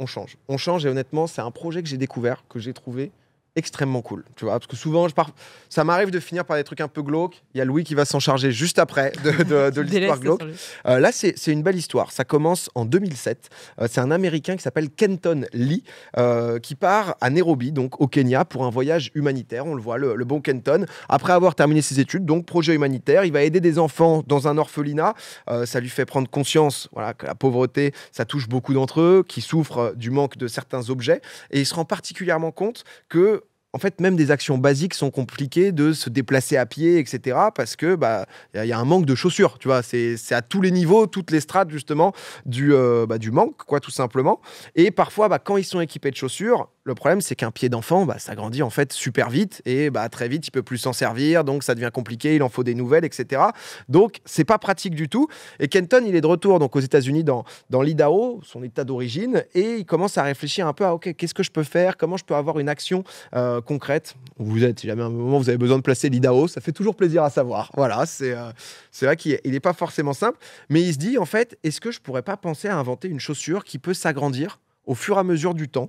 on change. On change et honnêtement, c'est un projet que j'ai découvert, que j'ai trouvé extrêmement cool, tu vois, parce que souvent, je pars... ça m'arrive de finir par des trucs un peu glauques. Il y a Louis qui va s'en charger juste après de, de, de l'histoire glauque. Euh, là, c'est une belle histoire. Ça commence en 2007. Euh, c'est un Américain qui s'appelle Kenton Lee euh, qui part à Nairobi, donc au Kenya, pour un voyage humanitaire. On le voit, le, bon Kenton. Après avoir terminé ses études, donc projet humanitaire, il va aider des enfants dans un orphelinat. ça lui fait prendre conscience, voilà, que la pauvreté, ça touche beaucoup d'entre eux, qui souffrent du manque de certains objets, et il se rend particulièrement compte que en fait, même des actions basiques sont compliquées de se déplacer à pied, etc. Parce que bah il y a un manque de chaussures, tu vois. C'est à tous les niveaux, toutes les strates justement du euh, bah, du manque, quoi, tout simplement. Et parfois, bah, quand ils sont équipés de chaussures, le problème, c'est qu'un pied d'enfant, bah, ça en fait super vite et bah, très vite, il peut plus s'en servir, donc ça devient compliqué, il en faut des nouvelles, etc. Donc, c'est pas pratique du tout. Et Kenton, il est de retour donc aux États-Unis dans, dans l'Idaho, son état d'origine, et il commence à réfléchir un peu à OK, qu'est-ce que je peux faire Comment je peux avoir une action euh, concrète Vous êtes, si jamais un moment vous avez besoin de placer l'Idaho, ça fait toujours plaisir à savoir. Voilà, c'est euh, vrai qu'il n'est pas forcément simple, mais il se dit en fait, est-ce que je pourrais pas penser à inventer une chaussure qui peut s'agrandir au fur et à mesure du temps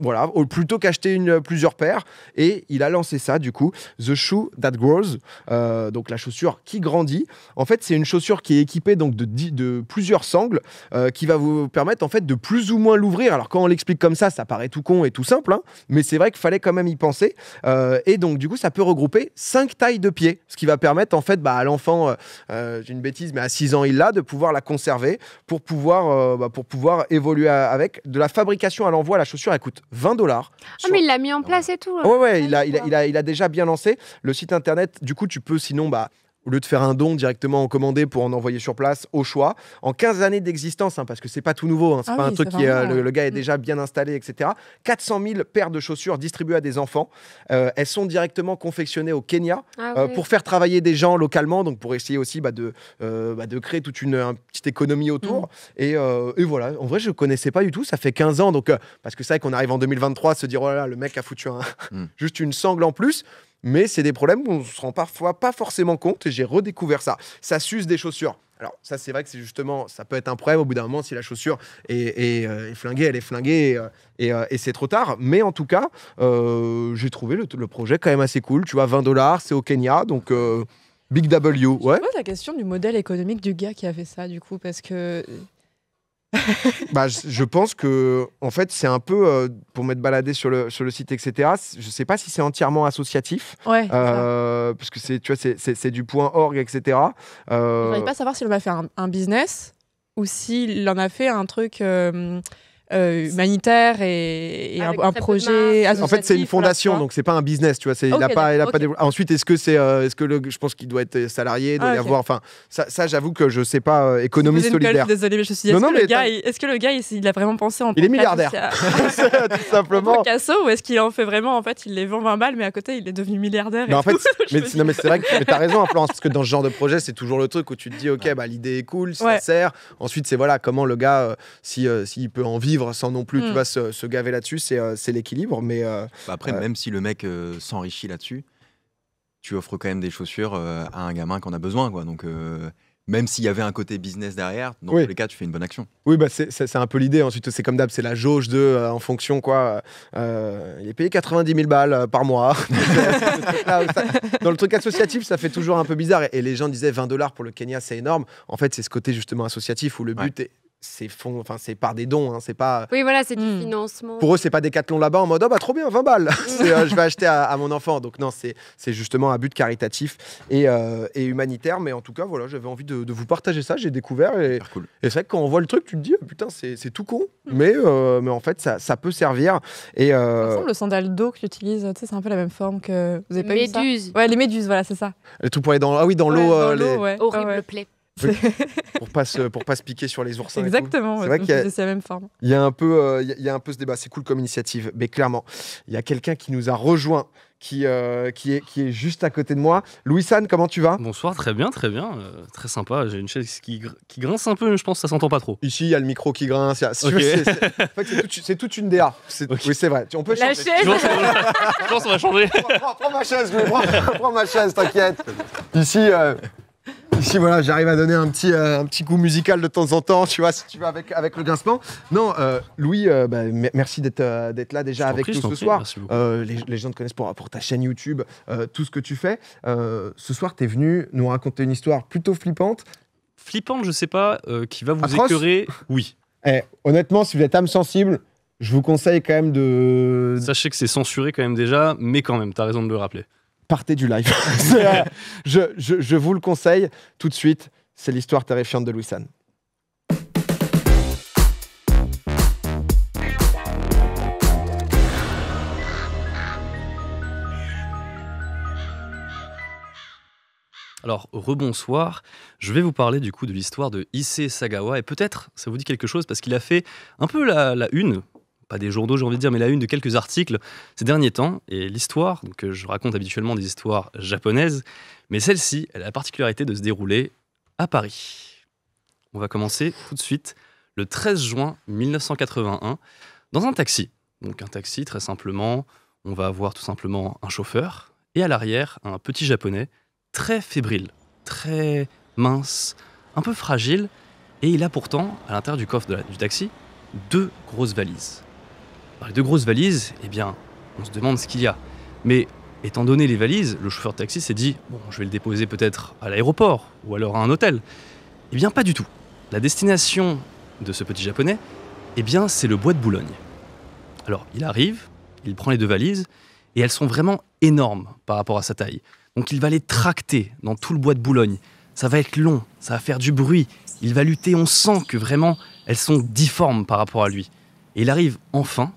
voilà, plutôt qu'acheter une, euh, plusieurs paires. Et il a lancé ça, du coup, The Shoe That Grows, euh, donc la chaussure qui grandit. En fait, c'est une chaussure qui est équipée donc de, de plusieurs sangles euh, qui va vous permettre en fait de plus ou moins l'ouvrir. Alors quand on l'explique comme ça, ça paraît tout con et tout simple, hein, mais c'est vrai qu'il fallait quand même y penser. et donc du coup, ça peut regrouper cinq tailles de pieds, ce qui va permettre en fait bah, à l'enfant, j'ai une bêtise, mais à 6 ans il l'a, de pouvoir la conserver pour pouvoir, bah, pour pouvoir évoluer avec. De la fabrication à l'envoi, la chaussure écoute 20 dollars. Ah, mais il l'a mis en place et tout. Euh, ouais, ouais, il a, il a déjà bien lancé. Le site internet, du coup, tu peux sinon bah, au lieu de faire un don directement en commandé pour en envoyer sur place au choix. En 15 années d'existence, hein, parce que c'est pas tout nouveau, hein, c'est ah pas un truc qui euh, le, gars est euh, déjà mm. bien installé, etc. 400 000 paires de chaussures distribuées à des enfants. Euh, elles sont directement confectionnées au Kenya ah pour faire travailler des gens localement, donc pour essayer aussi bah, de, bah, de créer toute une, petite économie autour. Mm. Et, voilà, en vrai, je connaissais pas du tout, ça fait 15 ans, donc parce que c'est vrai qu'on arrive en 2023 à se dire, oh là le mec a foutu mm. juste une sangle en plus mais c'est des problèmes qu'on ne se rend parfois pas forcément compte et j'ai redécouvert ça. Ça s'use des chaussures. Alors ça, c'est vrai que c'est justement, ça peut être un problème au bout d'un moment si la chaussure est, euh, flinguée, elle est flinguée euh, euh, et, c'est trop tard. Mais en tout cas, j'ai trouvé le, projet quand même assez cool. Tu vois, 20 dollars, c'est au Kenya, donc. Big W, ouais. Je la question du modèle économique du gars qui a fait ça, du coup, parce que bah, je pense que, en fait, c'est un peu, euh, pour m'être baladé sur le, sur le site, etc., je ne sais pas si c'est entièrement associatif. Euh, parce que c'est, tu vois, c'est, du point org, etc. Euh... Je ne pas savoir s'il en a fait un, un business ou s'il en a fait un truc euh, euh, humanitaire et, ah, un, projet euh, En fait, c'est une fondation, donc c'est pas un business, tu vois. il a pas, il a pas ah, Ensuite, est-ce que c'est, euh, est-ce que le, je pense qu'il doit être salarié, doit y ah, avoir, enfin, ça, j'avoue que je sais pas, Économie solidaire. Désolé, mais je suis. est le gars, est-ce que le gars, il a vraiment pensé en Il est milliardaire, tout simplement. Picasso, ou est-ce qu'il en fait vraiment En fait, il les vend 20 balles, mais à côté, il est devenu milliardaire. en fait, mais c'est vrai que t'as raison, hein, Florence, parce que dans ce genre de projet, c'est toujours le truc où tu te dis, ok, bah l'idée est cool, ça sert. Ensuite, c'est voilà comment le gars, si s'il peut en vivre sans non plus, tu mm. vas se, gaver là-dessus, c'est euh, l'équilibre. Mais euh, bah, après, euh, même si le mec s'enrichit là-dessus, tu offres quand même des chaussures à un gamin qu'on a besoin, quoi. Donc même s'il y avait un côté business derrière, dans tous les cas, tu fais une bonne action. Oui, bah c'est un peu l'idée. Ensuite, c'est comme d'hab, c'est la jauge de en fonction quoi. il est payé 90 000 balles par mois. dans le truc associatif, ça fait toujours un peu bizarre. Et, les gens disaient 20 dollars pour le Kenya, c'est énorme. En fait, c'est ce côté justement associatif où le but est c'est fond, enfin c'est par des dons, hein, c'est pas. Oui, voilà, c'est du hmm. financement. Pour eux, c'est pas des cathlons là-bas en mode oh bah trop bien, 20 balles, hmm. euh, je vais acheter à, mon enfant. Donc non, c'est justement un but caritatif et, euh, et, humanitaire. Mais en tout cas, voilà, j'avais envie de, vous partager ça. J'ai découvert et, cool. et c'est vrai que quand on voit le truc, tu te dis oh, putain, c'est tout con, hmm. mais euh, mais en fait ça, ça peut servir. Et exemple, le sandal d'eau que tu c'est un peu la même forme que vous avez pas méduses. ouais, les méduses, voilà, c'est ça. et tout pour aller dans ah oui dans l'eau. Les... Ouais. pour pas se pour pas se piquer sur les oursins. Exactement. C'est vrai qu'il la même forme. Il y a un peu euh, il y a un peu ce débat. C'est cool comme initiative, mais clairement il y a quelqu'un qui nous a rejoint. Qui, euh, qui, est, qui est juste à côté de moi. Louis-San, comment tu vas Bonsoir, très bien, très bien. Euh, très sympa. J'ai une chaise qui, qui, grince un peu, mais je pense que ça s'entend pas trop. Ici, il y a le micro qui grince. c'est toute une DA. Oui, c'est vrai. On peut la changer. chaise Je pense on va changer. Prends, ma chaise, prends ma chaise, t'inquiète. Ici, Ici, voilà, j'arrive à donner un petit, euh, un petit goût musical de temps en temps, tu vois, si tu veux, avec, avec le grincement. Non, euh, Louis, euh, bah, merci d'être là déjà avec nous ce soir. Les, les, gens te connaissent pour, ta chaîne YouTube, tout ce que tu fais. ce soir, tu es venu nous raconter une histoire plutôt flippante. Flippante, je sais pas, qui va vous écœurer. Oui. Eh, honnêtement, si vous êtes âme sensible, je vous conseille quand même de. Sachez que c'est censuré quand même déjà, mais quand même, t'as raison de le rappeler partez du live. Euh, je, vous le conseille tout de suite. C'est l'histoire terrifiante de Louis San. Alors, rebonsoir. Je vais vous parler du coup de l'histoire de Issei Sagawa. Et peut-être ça vous dit quelque chose parce qu'il a fait un peu la, la une pas des journaux, j'ai envie de dire, mais la une de quelques articles ces derniers temps. Et l'histoire, donc euh, je raconte habituellement des histoires japonaises, mais celle-ci, elle a la particularité de se dérouler à Paris. On va commencer tout de suite le 13 juin 1981 dans un taxi. Donc un taxi, très simplement, on va avoir tout simplement un chauffeur et à l'arrière un petit japonais très fébrile, très mince, un peu fragile, et il a pourtant, à l'intérieur du coffre du taxi, deux grosses valises les deux grosses valises, eh bien, on se demande ce qu'il y a. Mais étant donné les valises, le chauffeur de taxi s'est dit bon, je vais le déposer peut-être à l'aéroport ou alors à un hôtel. Eh bien, pas du tout. La destination de ce petit japonais, eh bien, c'est le bois de Boulogne. Alors, il arrive, il prend les deux valises et elles sont vraiment énormes par rapport à sa taille. Donc, il va les tracter dans tout le bois de Boulogne. Ça va être long, ça va faire du bruit. Il va lutter, on sent que vraiment elles sont difformes par rapport à lui. Et il arrive enfin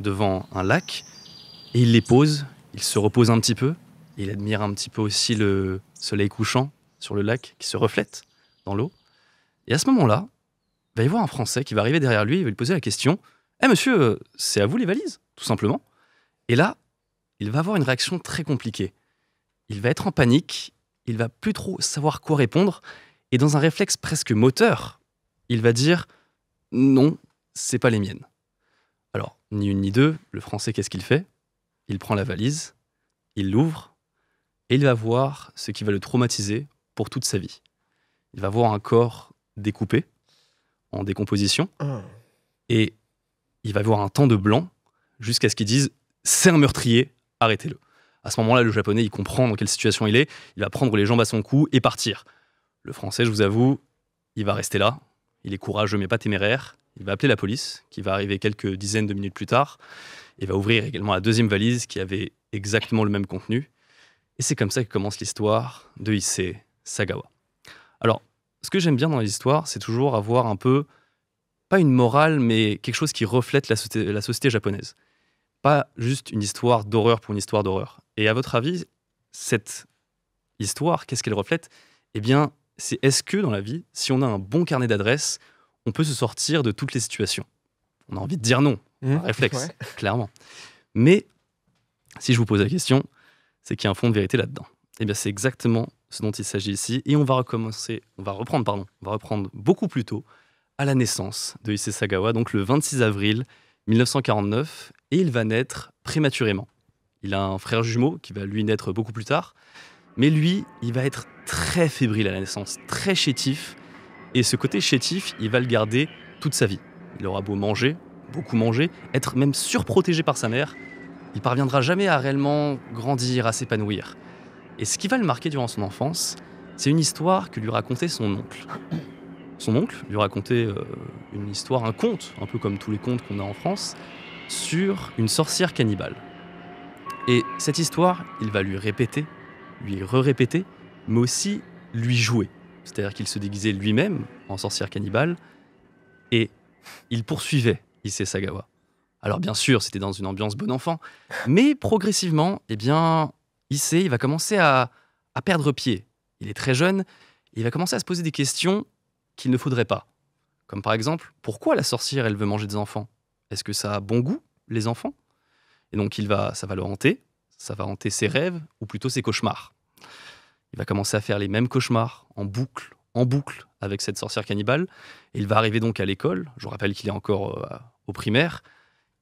devant un lac et il les pose, il se repose un petit peu, il admire un petit peu aussi le soleil couchant sur le lac qui se reflète dans l'eau. Et à ce moment-là, il va y voir un Français qui va arriver derrière lui, il va lui poser la question Eh monsieur, euh, c'est à vous les valises Tout simplement. Et là, il va avoir une réaction très compliquée. Il va être en panique, il va plus trop savoir quoi répondre, et dans un réflexe presque moteur, il va dire Non, c'est pas les miennes ni une ni deux, le français, qu'est-ce qu'il fait Il prend la valise, il l'ouvre, et il va voir ce qui va le traumatiser pour toute sa vie. Il va voir un corps découpé, en décomposition, ah. et il va voir un temps de blanc jusqu'à ce qu'ils disent c'est un meurtrier, arrêtez-le. À ce moment-là, le japonais, il comprend dans quelle situation il est, il va prendre les jambes à son cou et partir. Le français, je vous avoue, il va rester là, il est courageux mais pas téméraire, il va appeler la police, qui va arriver quelques dizaines de minutes plus tard, Il va ouvrir également la deuxième valise qui avait exactement le même contenu. Et c'est comme ça que commence l'histoire de Issei Sagawa. Alors, ce que j'aime bien dans l'histoire, c'est toujours avoir un peu, pas une morale, mais quelque chose qui reflète la, la société japonaise. Pas juste une histoire d'horreur pour une histoire d'horreur. Et à votre avis, cette histoire, qu'est-ce qu'elle reflète Eh bien, c'est est-ce que dans la vie, si on a un bon carnet d'adresses, on peut se sortir de toutes les situations. On a envie de dire non, mmh. réflexe, clairement. Mais si je vous pose la question, c'est qu'il y a un fond de vérité là-dedans. Eh bien, c'est exactement ce dont il s'agit ici, et on va recommencer, on va reprendre, pardon, on va reprendre beaucoup plus tôt, à la naissance de Issei Sagawa, donc le 26 avril 1949, et il va naître prématurément. Il a un frère jumeau qui va lui naître beaucoup plus tard, mais lui, il va être très fébrile à la naissance, très chétif, et ce côté chétif, il va le garder toute sa vie. Il aura beau manger, beaucoup manger, être même surprotégé par sa mère, il parviendra jamais à réellement grandir, à s'épanouir. Et ce qui va le marquer durant son enfance, c'est une histoire que lui racontait son oncle. Son oncle lui racontait euh, une histoire, un conte, un peu comme tous les contes qu'on a en France, sur une sorcière cannibale. Et cette histoire, il va lui répéter, lui re-répéter, mais aussi lui jouer. C'est-à-dire qu'il se déguisait lui-même en sorcière cannibale et il poursuivait Issei Sagawa. Alors bien sûr, c'était dans une ambiance bon enfant, mais progressivement, eh bien, Issei il va commencer à, perdre pied. Il est très jeune, il va commencer à se poser des questions qu'il ne faudrait pas. Comme par exemple, pourquoi la sorcière, elle veut manger des enfants Est-ce que ça a bon goût, les enfants Et donc, il va, ça va le hanter, ça va hanter ses rêves, ou plutôt ses cauchemars. Il va commencer à faire les mêmes cauchemars en boucle, en boucle avec cette sorcière cannibale. Et il va arriver donc à l'école. Je vous rappelle qu'il est encore euh, au primaire.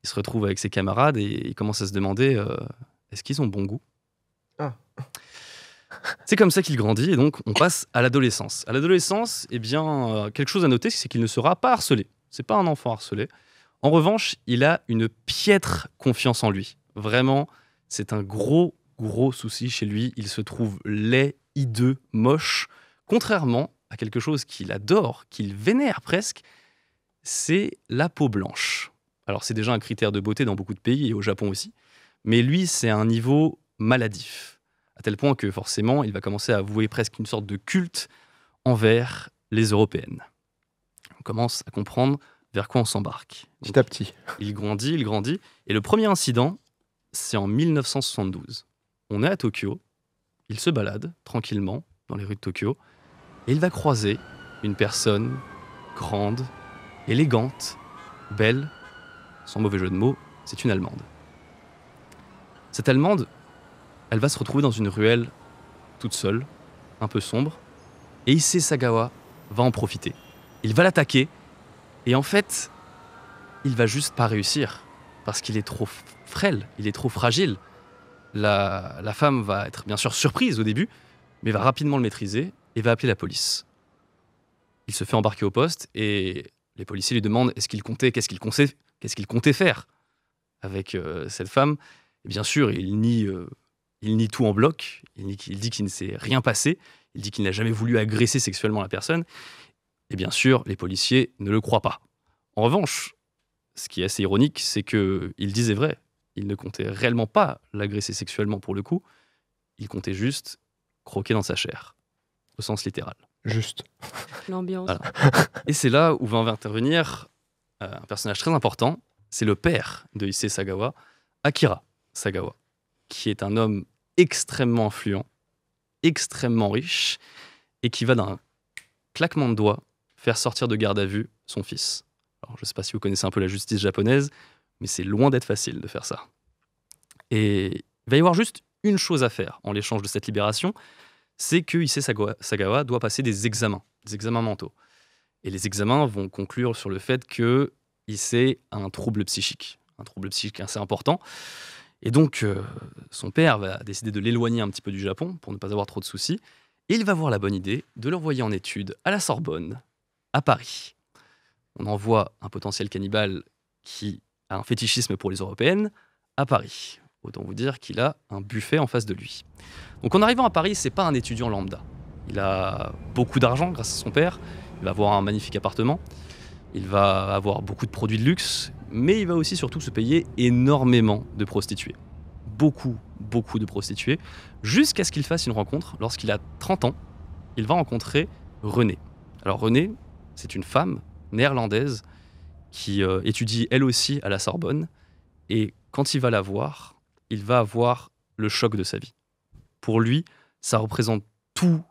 Il se retrouve avec ses camarades et il commence à se demander euh, est-ce qu'ils ont bon goût ah. C'est comme ça qu'il grandit et donc on passe à l'adolescence. À l'adolescence, eh bien, euh, quelque chose à noter, c'est qu'il ne sera pas harcelé. C'est pas un enfant harcelé. En revanche, il a une piètre confiance en lui. Vraiment, c'est un gros, gros souci chez lui. Il se trouve laid, hideux, moche, contrairement à quelque chose qu'il adore, qu'il vénère presque, c'est la peau blanche. Alors c'est déjà un critère de beauté dans beaucoup de pays et au Japon aussi, mais lui c'est un niveau maladif, à tel point que forcément il va commencer à vouer presque une sorte de culte envers les Européennes. On commence à comprendre vers quoi on s'embarque. Petit à petit. Il grandit, il grandit, et le premier incident, c'est en 1972. On est à Tokyo, il se balade tranquillement dans les rues de Tokyo et il va croiser une personne grande, élégante, belle, sans mauvais jeu de mots, c'est une Allemande. Cette Allemande, elle va se retrouver dans une ruelle toute seule, un peu sombre, et Issei Sagawa va en profiter. Il va l'attaquer, et en fait, il va juste pas réussir, parce qu'il est trop frêle, il est trop fragile, la, femme va être bien sûr surprise au début, mais va rapidement le maîtriser et va appeler la police. Il se fait embarquer au poste et les policiers lui demandent ce qu'il comptait, qu'est-ce qu'il comptait, qu'est-ce qu'il comptait faire avec euh, cette femme. Et bien sûr, euh, il nie, tout en bloc. Il, dit qu'il ne s'est rien passé. Il dit qu'il n'a jamais voulu agresser sexuellement la personne. Et bien sûr, les policiers ne le croient pas. En revanche, ce qui est assez ironique, c'est que il disait vrai il ne comptait réellement pas l'agresser sexuellement pour le coup, il comptait juste croquer dans sa chair, au sens littéral. Juste. L'ambiance. Et c'est là où va intervenir euh, un personnage très important, c'est le père de Issei Sagawa, Akira Sagawa, qui est un homme extrêmement influent, extrêmement riche, et qui va d'un claquement de doigts faire sortir de garde à vue son fils. Alors, je ne sais pas si vous connaissez un peu la justice japonaise, mais c'est loin d'être facile de faire ça. Et il va y avoir juste une chose à faire en l'échange de cette libération, c'est que Issei Sagawa doit passer des examens, des examens mentaux. Et les examens vont conclure sur le fait que Issei a un trouble psychique, un trouble psychique assez important. Et donc, euh, son père va décider de l'éloigner un petit peu du Japon pour ne pas avoir trop de soucis. Et il va avoir la bonne idée de l'envoyer en études à la Sorbonne, à Paris. On envoie un potentiel cannibale qui un fétichisme pour les européennes à Paris. Autant vous dire qu'il a un buffet en face de lui. Donc en arrivant à Paris, c'est pas un étudiant lambda. Il a beaucoup d'argent grâce à son père, il va avoir un magnifique appartement, il va avoir beaucoup de produits de luxe, mais il va aussi surtout se payer énormément de prostituées. Beaucoup, beaucoup de prostituées, jusqu'à ce qu'il fasse une rencontre. Lorsqu'il a 30 ans, il va rencontrer René. Alors rené c'est une femme néerlandaise qui euh, étudie elle aussi à la Sorbonne. Et quand il va la voir, il va avoir le choc de sa vie. Pour lui, ça représente tout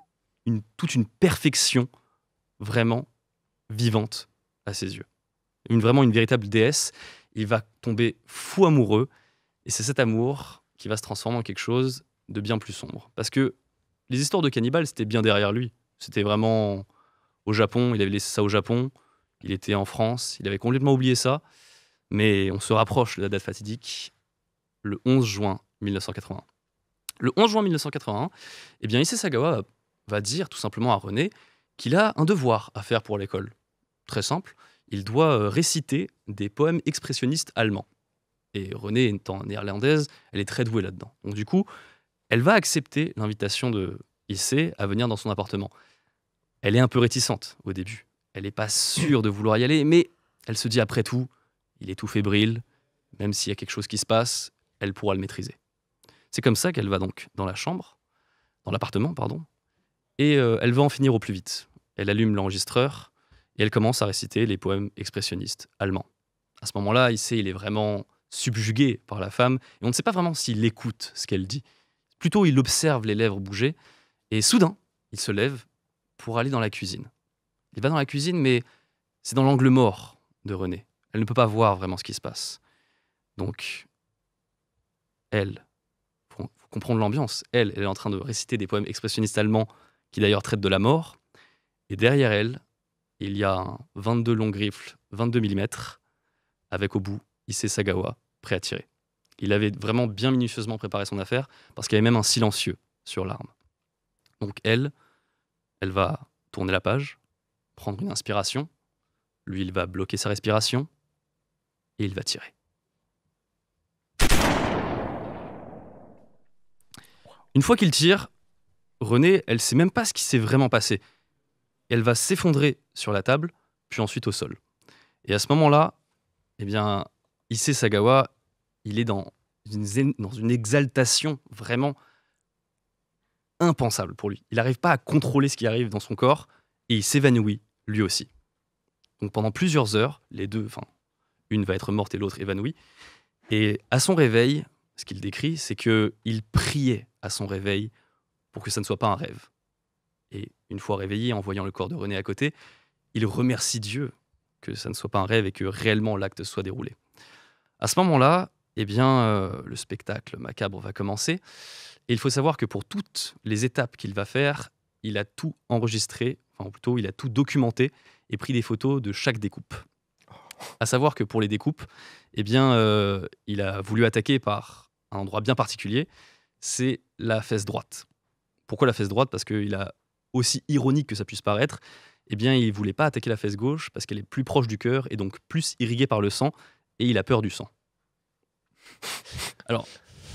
une, toute une perfection vraiment vivante à ses yeux. vraiment une véritable déesse. Il va tomber fou amoureux. Et c'est cet amour qui va se transformer en quelque chose de bien plus sombre. Parce que les histoires de cannibales, c'était bien derrière lui. C'était vraiment au Japon, il avait laissé ça au Japon. Il était en France, il avait complètement oublié ça, mais on se rapproche de la date fatidique, le 11 juin 1981. Le 11 juin 1981, eh bien, Sagawa va dire tout simplement à René qu'il a un devoir à faire pour l'école. Très simple, il doit euh, réciter des poèmes expressionnistes allemands. Et René étant néerlandaise, elle est très douée là-dedans. Donc du coup, elle va accepter l'invitation de Issei à venir dans son appartement. Elle est un peu réticente au début elle n'est pas sûre de vouloir y aller, mais elle se dit après tout, il est tout fébrile, même s'il y a quelque chose qui se passe, elle pourra le maîtriser. C'est comme ça qu'elle va donc dans la chambre, dans l'appartement, pardon, et euh, elle va en finir au plus vite. Elle allume l'enregistreur et elle commence à réciter les poèmes expressionnistes allemands. À ce moment-là, il sait, il est vraiment subjugué par la femme, et on ne sait pas vraiment s'il écoute ce qu'elle dit. Plutôt, il observe les lèvres bouger, et soudain, il se lève pour aller dans la cuisine. Il va dans la cuisine, mais c'est dans l'angle mort de René. Elle ne peut pas voir vraiment ce qui se passe. Donc, elle, pour, comprendre l'ambiance, elle, elle est en train de réciter des poèmes expressionnistes allemands qui d'ailleurs traitent de la mort. Et derrière elle, il y a un 22 longs griffes, 22 mm, avec au bout Issei Sagawa, prêt à tirer. Il avait vraiment bien minutieusement préparé son affaire, parce qu'il y avait même un silencieux sur l'arme. Donc elle, elle va tourner la page, prendre une inspiration. Lui, il va bloquer sa respiration et il va tirer. Une fois qu'il tire, René elle sait même pas ce qui s'est vraiment passé. Elle va s'effondrer sur la table, puis ensuite au sol. Et à ce moment-là, eh bien, Issei Sagawa, il est dans une, dans une exaltation vraiment impensable pour lui. Il n'arrive pas à contrôler ce qui arrive dans son corps et il s'évanouit lui aussi. Donc pendant plusieurs heures, les deux, enfin, une va être morte et l'autre évanouie. Et à son réveil, ce qu'il décrit, c'est que il priait à son réveil pour que ça ne soit pas un rêve. Et une fois réveillé, en voyant le corps de René à côté, il remercie Dieu que ça ne soit pas un rêve et que réellement l'acte soit déroulé. À ce moment-là, eh bien, euh, le spectacle macabre va commencer. Et il faut savoir que pour toutes les étapes qu'il va faire, il a tout enregistré plutôt il a tout documenté et pris des photos de chaque découpe. À savoir que pour les découpes, eh bien, euh, il a voulu attaquer par un endroit bien particulier, c'est la fesse droite. Pourquoi la fesse droite Parce qu'il a, aussi ironique que ça puisse paraître, eh bien, il voulait pas attaquer la fesse gauche parce qu'elle est plus proche du cœur et donc plus irriguée par le sang, et il a peur du sang. Alors,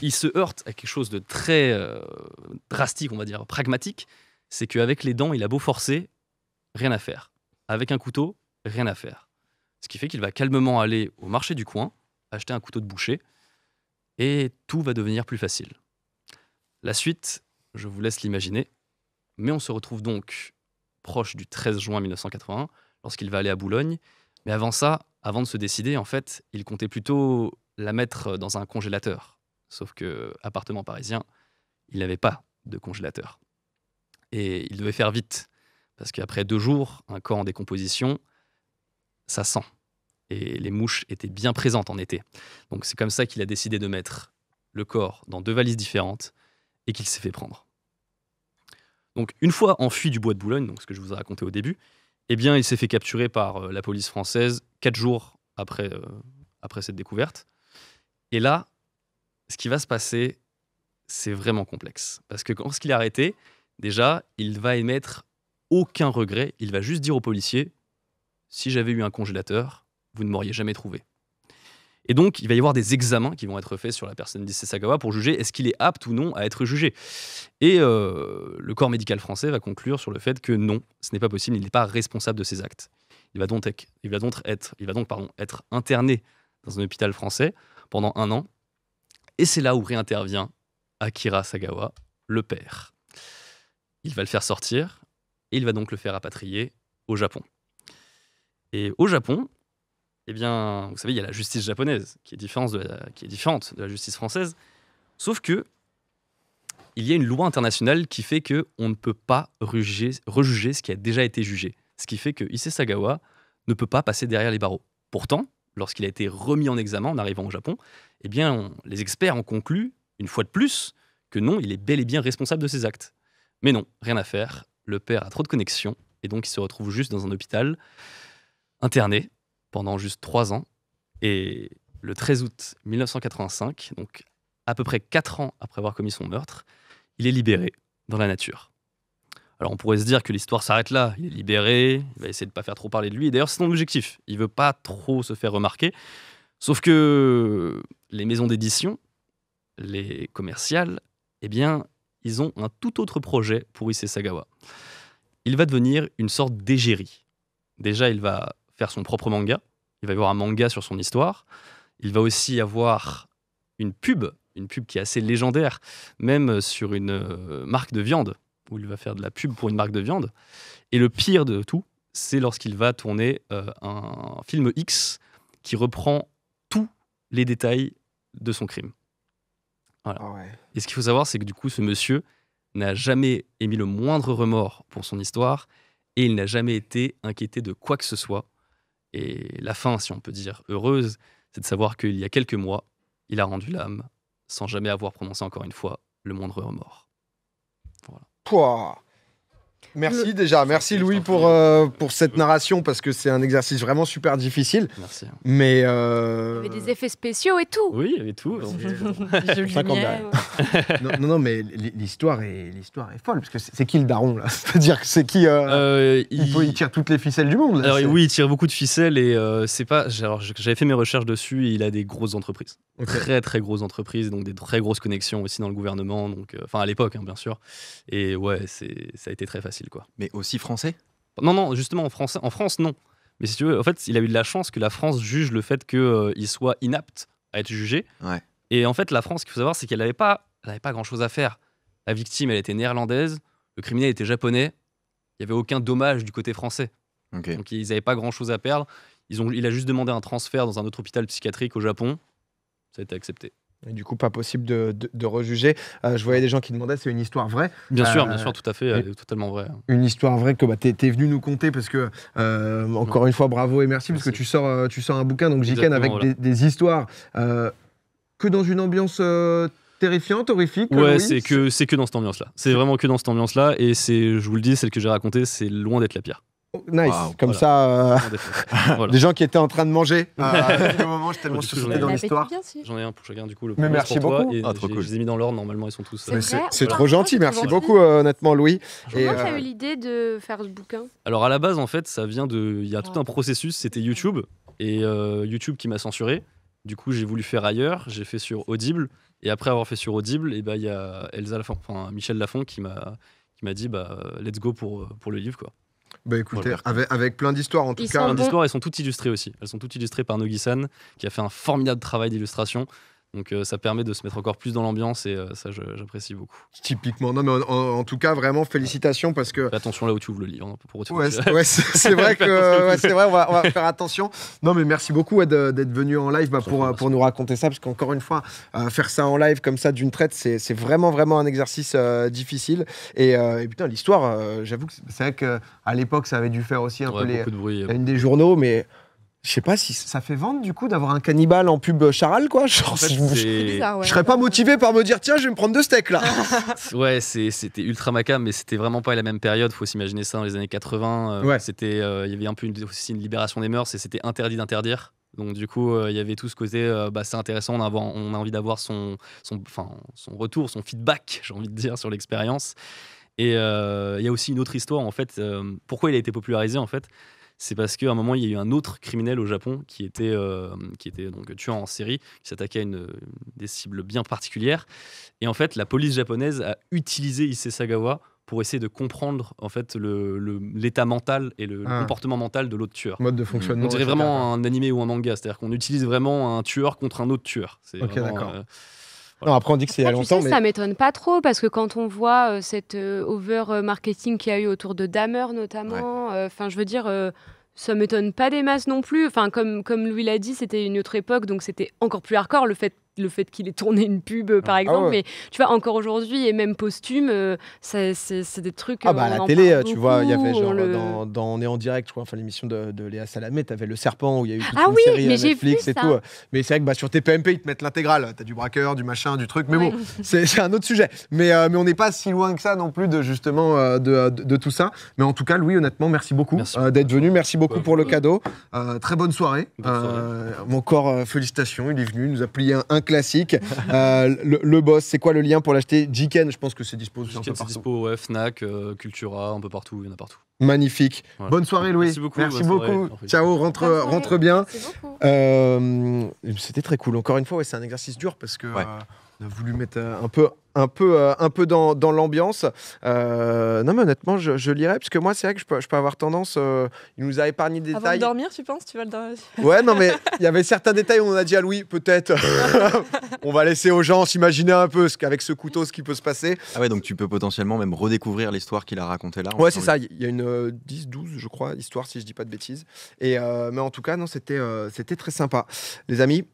il se heurte à quelque chose de très euh, drastique, on va dire, pragmatique, c'est qu'avec les dents, il a beau forcer, rien à faire. Avec un couteau, rien à faire. Ce qui fait qu'il va calmement aller au marché du coin, acheter un couteau de boucher, et tout va devenir plus facile. La suite, je vous laisse l'imaginer, mais on se retrouve donc proche du 13 juin 1981, lorsqu'il va aller à Boulogne. Mais avant ça, avant de se décider, en fait, il comptait plutôt la mettre dans un congélateur. Sauf que, appartement parisien, il n'avait pas de congélateur. Et il devait faire vite. Parce qu'après deux jours, un corps en décomposition, ça sent. Et les mouches étaient bien présentes en été. Donc c'est comme ça qu'il a décidé de mettre le corps dans deux valises différentes et qu'il s'est fait prendre. Donc une fois enfui du bois de Boulogne, donc ce que je vous ai raconté au début, eh bien il s'est fait capturer par euh, la police française quatre jours après, euh, après cette découverte. Et là, ce qui va se passer, c'est vraiment complexe. Parce que quand qu'il est arrêté, déjà, il va émettre aucun regret. Il va juste dire au policier si j'avais eu un congélateur, vous ne m'auriez jamais trouvé. Et donc, il va y avoir des examens qui vont être faits sur la personne d'Issei Sagawa pour juger est-ce qu'il est apte ou non à être jugé. Et euh, le corps médical français va conclure sur le fait que non, ce n'est pas possible, il n'est pas responsable de ses actes. Il va donc être, il va donc être, il va donc, pardon, être interné dans un hôpital français pendant un an. Et c'est là où réintervient Akira Sagawa, le père. Il va le faire sortir il va donc le faire rapatrier au Japon. Et au Japon, eh bien, vous savez, il y a la justice japonaise qui est, différente de la, justice française, sauf que il y a une loi internationale qui fait que on ne peut pas rejuger ce qui a déjà été jugé, ce qui fait que Sagawa ne peut pas passer derrière les barreaux. Pourtant, lorsqu'il a été remis en examen en arrivant au Japon, eh bien, les experts ont conclu une fois de plus que non, il est bel et bien responsable de ses actes. Mais non, rien à faire le père a trop de connexions et donc il se retrouve juste dans un hôpital interné pendant juste trois ans. Et le 13 août 1985, donc à peu près quatre ans après avoir commis son meurtre, il est libéré dans la nature. Alors on pourrait se dire que l'histoire s'arrête là, il est libéré, il va essayer de ne pas faire trop parler de lui, et d'ailleurs c'est son objectif, il veut pas trop se faire remarquer, sauf que les maisons d'édition, les commerciales, eh bien ils ont un tout autre projet pour Issei Sagawa. Il va devenir une sorte d'égérie. Déjà, il va faire son propre manga. Il va y avoir un manga sur son histoire. Il va aussi avoir une pub, une pub qui est assez légendaire, même sur une euh, marque de viande, où il va faire de la pub pour une marque de viande. Et le pire de tout, c'est lorsqu'il va tourner euh, un film X qui reprend tous les détails de son crime. Ah et ce qu'il faut savoir, c'est que du coup, ce monsieur n'a jamais émis le moindre remords pour son histoire et il n'a jamais été inquiété de quoi que ce soit. Et la fin, si on peut dire heureuse, c'est de savoir qu'il y a quelques mois, il a rendu l'âme sans jamais avoir prononcé encore une fois le moindre remords. Voilà. Merci déjà, merci Louis pour, euh, pour cette narration parce que c'est un exercice vraiment super difficile. Merci. Mais. Euh, il y avait des effets spéciaux et tout. Oui, il y avait tout. 50 non, non, non, mais l'histoire est, l'histoire est folle parce que c'est qui le daron là C'est-à-dire que c'est qui euh, il... Faut, tire toutes les ficelles du monde. Là, alors oui, il tire beaucoup de ficelles et c'est pas. j'avais fait mes recherches dessus et il a des grosses entreprises. Très très grosses entreprises, donc des très grosses connexions aussi dans le gouvernement, donc enfin à l'époque hein, bien sûr. Et ouais, c'est, ça a été très facile. Mais aussi français Non, non, justement, en, français, en France, non. Mais si tu veux, en fait, il a eu de la chance que la France juge le fait qu'il euh, soit inapte à être jugé. Et en fait, la France, ce faut savoir, c'est qu'elle n'avait pas, elle avait pas grand-chose à faire. La victime, elle était néerlandaise, le criminel était japonais, il n'y avait aucun dommage du côté français. Donc ils n'avaient pas grand-chose à perdre. Ils ont, il a juste demandé un transfert dans un autre hôpital psychiatrique au Japon. Ça a été accepté du coup, pas possible de, de, rejuger. Euh, je voyais des gens qui demandaient, c'est une histoire vraie. Bien sûr, euh, bien sûr, tout à fait, totalement vraie. Hein. Une histoire vraie que bah, tu es, venu nous conter parce que, euh, encore une fois, bravo et merci, parce que tu sors, tu sors un bouquin, donc Jiken, avec des, des, histoires que dans une ambiance terrifiante, horrifique. Ouais, c'est que c'est que dans cette ambiance-là. C'est vraiment que dans cette ambiance-là, et c'est, je vous le dis, celle que j'ai racontée, c'est loin d'être la pire. Oh, nice, comme ça, euh, des gens qui étaient en train de manger. à euh, moment, J'en ai un pour chacun, du coup. merci beaucoup. Ah, je les ai mis dans l'ordre, normalement, ils sont tous. C'est euh, trop gentil, merci beaucoup, honnêtement, Louis. Comment tu as eu l'idée de faire ce bouquin Alors, à la base, en fait, ça vient de. Il y a tout un processus, c'était YouTube, et YouTube qui m'a censuré. Du coup, j'ai voulu faire ailleurs, j'ai fait sur Audible, et après avoir fait sur Audible, eh ben, il ben, y a Elsa enfin, Michel Lafon qui m'a dit bah, let's go pour, pour le livre, quoi. Bah écoutez, avec, plein d'histoires en tout cas. Plein d'histoires, elles sont toutes illustrées aussi. Elles sont toutes illustrées par Nogisan, qui a fait un formidable travail d'illustration. Donc euh, ça permet de se mettre encore plus dans l'ambiance et euh, ça j'apprécie beaucoup. Typiquement, non mais en, tout cas vraiment félicitations parce que attention là où tu ouvres le livre. Hein, pour ouais, c'est vrai que ouais, c'est vrai, on va, faire attention. Non mais merci beaucoup d'être venu en live bah, pour, euh, nous raconter ça parce qu'encore une fois faire ça en live comme ça d'une traite c'est vraiment vraiment un exercice difficile et, putain l'histoire j'avoue que c'est vrai qu'à l'époque ça avait dû faire aussi un peu les, de bruit, une des journaux mais je sais pas si ça fait vendre du coup d'avoir un cannibale en pub charal quoi. en fait, je, ne serais pas motivé par me dire tiens je vais me prendre deux steaks là. ouais c'était ultra macabre mais c'était vraiment pas la même période. Faut s'imaginer ça dans les années 80. Euh, ouais. C'était euh, il y avait un peu une, aussi une libération des mœurs et c'était interdit d'interdire. Donc du coup euh, il y avait tout ce côté bah, c'est intéressant on a, on a envie d'avoir son son, son retour son feedback j'ai envie de dire sur l'expérience. Et il y a aussi une autre histoire en fait pourquoi il a été popularisé en fait c'est parce qu'à un moment, il y a eu un autre criminel au Japon qui était, euh, qui était donc tueur en série, qui s'attaquait à une, des cibles bien particulières. Et en fait, la police japonaise a utilisé Issei Sagawa pour essayer de comprendre en fait l'état mental et le ah. comportement mental de l'autre tueur. Mode de fonctionnement. On dirait vraiment un animé ou un manga, c'est-à-dire qu'on utilise vraiment un tueur contre un autre tueur. ok, d'accord. Euh, non, après, on dit que c'est il y a longtemps. Ça m'étonne pas trop parce que quand on voit euh, cette euh, over-marketing qu'il y a eu autour de Damer, notamment, euh, enfin, je veux dire ça m'étonne pas des masses non plus. Enfin, comme, comme Louis l'a dit, c'était une autre époque, donc c'était encore plus hardcore. Le fait le fait qu'il ait tourné une pub, euh, par ah exemple. Mais tu vois, encore aujourd'hui, et même posthume, euh, c'est des trucs. Ah, bah, euh, la télé, tu vois, il y avait genre, on, dans, dans, est en direct, tu vois, enfin, l'émission de, de, Léa Salamé, t'avais Le Serpent, où il y a eu une et tout. Mais c'est vrai que bah, sur TPMP, ils te mettent l'intégrale. T'as du braqueur, du machin, du truc. Mais bon, c'est un autre sujet. Mais, mais on n'est pas si loin que ça non plus de justement de, tout ça. Mais en tout cas, Louis, honnêtement, merci beaucoup d'être venu. Merci beaucoup pour le cadeau. très bonne soirée. mon corps félicitations. Il est venu, il nous a plié un classique. Euh, le, boss, c'est quoi le lien pour l'acheter Jiken, je pense que c'est dispo. sur dispo, ouais, Fnac, euh, Cultura, un peu partout, il y en a partout. Magnifique. Bonne soirée Louis. Merci beaucoup. Merci beaucoup. Ciao, rentre, rentre bien. Euh, c'était très cool. Encore une fois, c'est un exercice dur parce que on a voulu mettre euh, un peu un peu, euh, un peu dans, dans l'ambiance. Euh, non, mais honnêtement, je, lirai, parce que moi, c'est vrai que je peux, je peux avoir tendance. il nous a épargné des détails. Avant de dormir, tu penses Tu vas le Ouais, non, mais il y avait certains détails où on a dit à ah Louis, peut-être, on va laisser aux gens s'imaginer un peu ce qu'avec ce couteau, ce qui peut se passer. Ah ouais, donc tu peux potentiellement même redécouvrir l'histoire qu'il a racontée là. Ouais, c'est ça. Il y a une 10, 12, je crois, histoire, si je dis pas de bêtises. Et, mais en tout cas, non, c'était c'était très sympa. Les amis,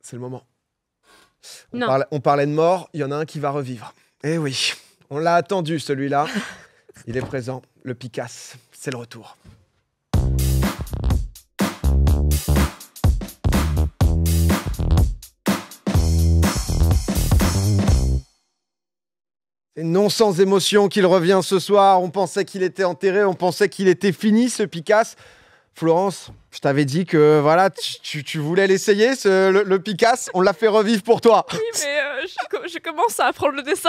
c'est le moment. On, Parlait, de mort, il y en a un qui va revivre. Eh oui, on l'a attendu celui-là. il est présent, le Picasse. C'est le retour. C'est non sans émotion qu'il revient ce soir. On pensait qu'il était enterré, on pensait qu'il était fini ce Picasse. Florence, je t'avais dit que voilà, tu, tu, voulais l'essayer, le, Picasso, on l'a fait revivre pour toi. Oui, mais euh, je, commence à apprendre le dessin.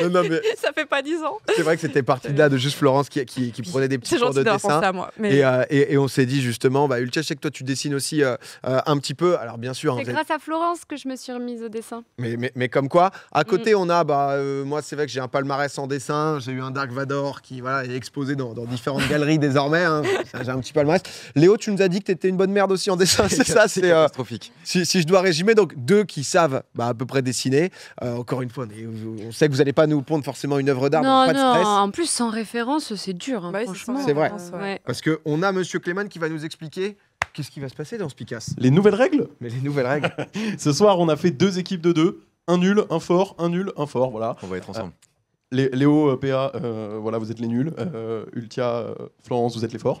non, mais ça fait pas dix ans. C'est vrai que c'était parti de là, de juste Florence qui, qui, prenait des petits cours de dessin. À moi, et, euh, et, et, on s'est dit justement, bah, je que toi tu dessines aussi euh, un petit peu. Alors bien sûr. Hein, c'est grâce à Florence que je me suis remise au dessin. Mais, mais, mais comme quoi, à mm. côté on a, bah, moi c'est vrai que j'ai un palmarès en dessin, j'ai eu un Dark Vador qui voilà, est exposé dans, différentes galeries désormais. Hein. J'ai un petit palmarès tu nous as dit que tu étais une bonne merde aussi en dessin, c'est ça C'est euh, catastrophique. si, je dois résumer, donc deux qui savent bah, à peu près dessiner. Euh, encore une fois, on, sait que vous n'allez pas nous pondre forcément une œuvre d'art, pas non, En plus, sans référence, c'est dur, hein, bah franchement. C'est vrai. Parce Parce qu'on a Monsieur Clément qui va nous expliquer qu'est-ce qui va se passer dans ce Les nouvelles règles Mais les nouvelles règles. ce soir, on a fait deux équipes de deux. Un nul, un fort, un nul, un fort, voilà. On va être ensemble. Léo, euh, PA, euh, voilà, vous êtes les nuls. Euh, Ultia, Florence, vous êtes les forts.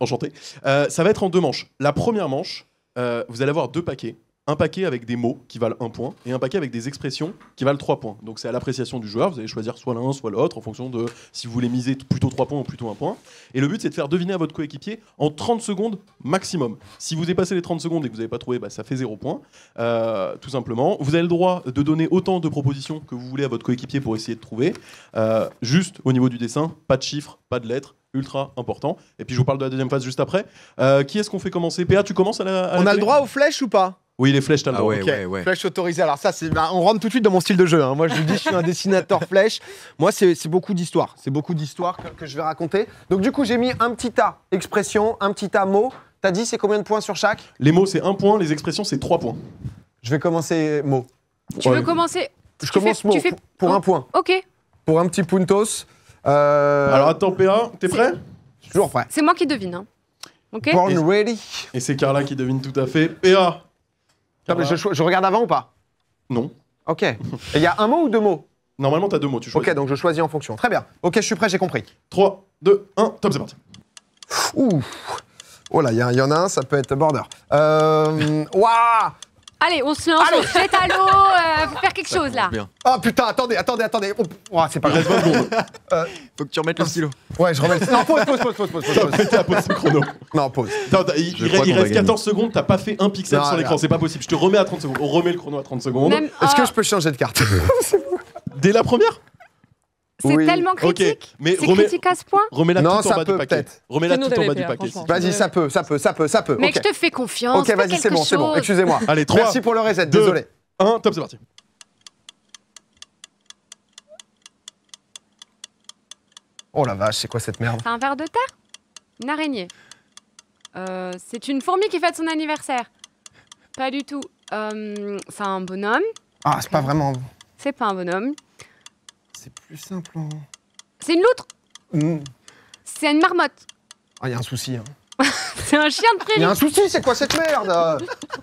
enchanté. ça va être en deux manches. La première manche, vous allez avoir deux paquets un paquet avec des mots qui valent un point et un paquet avec des expressions qui valent trois points. Donc c'est à l'appréciation du joueur, vous allez choisir soit l'un, soit l'autre, en fonction de si vous voulez miser plutôt trois points ou plutôt un point. Et le but c'est de faire deviner à votre coéquipier en 30 secondes maximum. Si vous dépassez les 30 secondes et que vous n'avez pas trouvé, bah, ça fait zéro point, euh, tout simplement. Vous avez le droit de donner autant de propositions que vous voulez à votre coéquipier pour essayer de trouver. Euh, juste au niveau du dessin, pas de chiffres, pas de lettres, ultra important. Et puis je vous parle de la deuxième phase juste après. Euh, qui est-ce qu'on fait commencer PA, tu commences à la. On a le droit aux flèches ou pas oui, les flèches, t'as ah Flèches autorisées. Alors ça, ben, on rentre tout de suite dans mon style de jeu. Hein. Moi, je vous dis, je suis un dessinateur flèche. Moi, c'est, beaucoup d'histoires. C'est beaucoup d'histoires que, je vais raconter. Donc du coup, j'ai mis un petit tas expression, un petit tas mot. T'as dit, c'est combien de points sur chaque Les mots, c'est un point. Les expressions, c'est trois points. Je vais commencer mot. Tu veux commencer Je commence mot pour, un oh, point. Ok. Pour un petit puntos. Euh, Alors attends, PA, t'es prêt Toujours prêt. C'est moi qui devine. Hein. Okay. Born ready. Et c'est Carla qui devine tout à fait. PA, je, regarde avant ou pas Non. Ok. Il y a un mot ou deux mots Normalement, tu as deux mots, tu choisis. Ok, donc je choisis en fonction. Très bien. Ok, je suis prêt, j'ai compris. 3, 2, 1, top, c'est parti. Ouh. Oh là, il y, en a un, ça peut être border. Euh, Waouh Allez, on se lance, on se jette à l'eau, euh, faut faire quelque chose là. Ah putain, attendez, attendez, attendez. c'est pas grave. Euh, Faut que tu remettes le ah, stylo. Ouais, je remets le Non, pause, pause, pause, pause, pause. pause, pause. T'as le chrono. Non, pause. il, reste 14 secondes, t'as pas fait un pixel sur l'écran, c'est pas possible. Je te remets à 30 secondes. On remet le chrono à 30 secondes. Est-ce que je peux changer de carte Dès la première c'est tellement critique. c'est critique à ce point Non, ça peut, peut, du paquet. Remets-la tout en bas du paquet. Vas-y, ça peut, ça peut, ça peut, ça peut. Mais je te fais confiance. Ok, vas-y, c'est bon, c'est bon. Excusez-moi. Allez, 3, Merci pour le reset, désolé. 1, top, c'est parti. Oh la vache, c'est quoi cette merde C'est un ver de terre Une araignée. Euh, c'est une fourmi qui fête son anniversaire. Pas du tout. Euh, c'est un bonhomme. Ah, c'est pas vraiment. C'est pas un bonhomme plus simple hein. C'est une loutre mmh. C'est une marmotte Ah, il y a un souci. Hein. c'est un chien de prairie. Il y a un souci, c'est quoi cette merde euh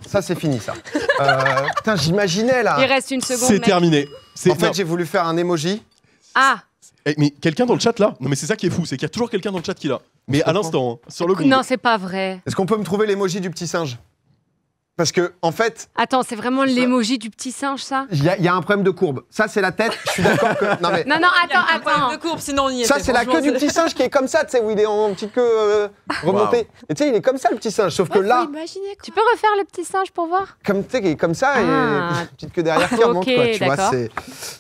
Ça, c'est fini, ça. Euh, putain, j'imaginais là. Il reste une seconde. C'est terminé. En fait, j'ai voulu faire un emoji. Ah eh, Mais quelqu'un dans le chat là Non, mais c'est ça qui est fou, c'est qu'il y a toujours quelqu'un dans le chat qui l'a. Mais à l'instant, hein, sur le coup. Non, c'est pas vrai. Est-ce qu'on peut me trouver l'emoji du petit singe parce que, en fait. Attends, c'est vraiment l'émoji du petit singe, ça Il y, a un problème de courbe. Ça, c'est la tête. Je suis d'accord que. Non, non, non, attends, attends. Un problème de courbe, sinon on y est. Ça, c'est la queue du petit singe qui est comme ça, tu sais, où il est en petite queue euh, remontée. Et tu sais, il est comme ça, le petit singe. Sauf que là. tu peux refaire le petit singe pour voir Comme, tu sais, il est comme ça, ah. et petite queue derrière qui remonte, quoi. Tu vois,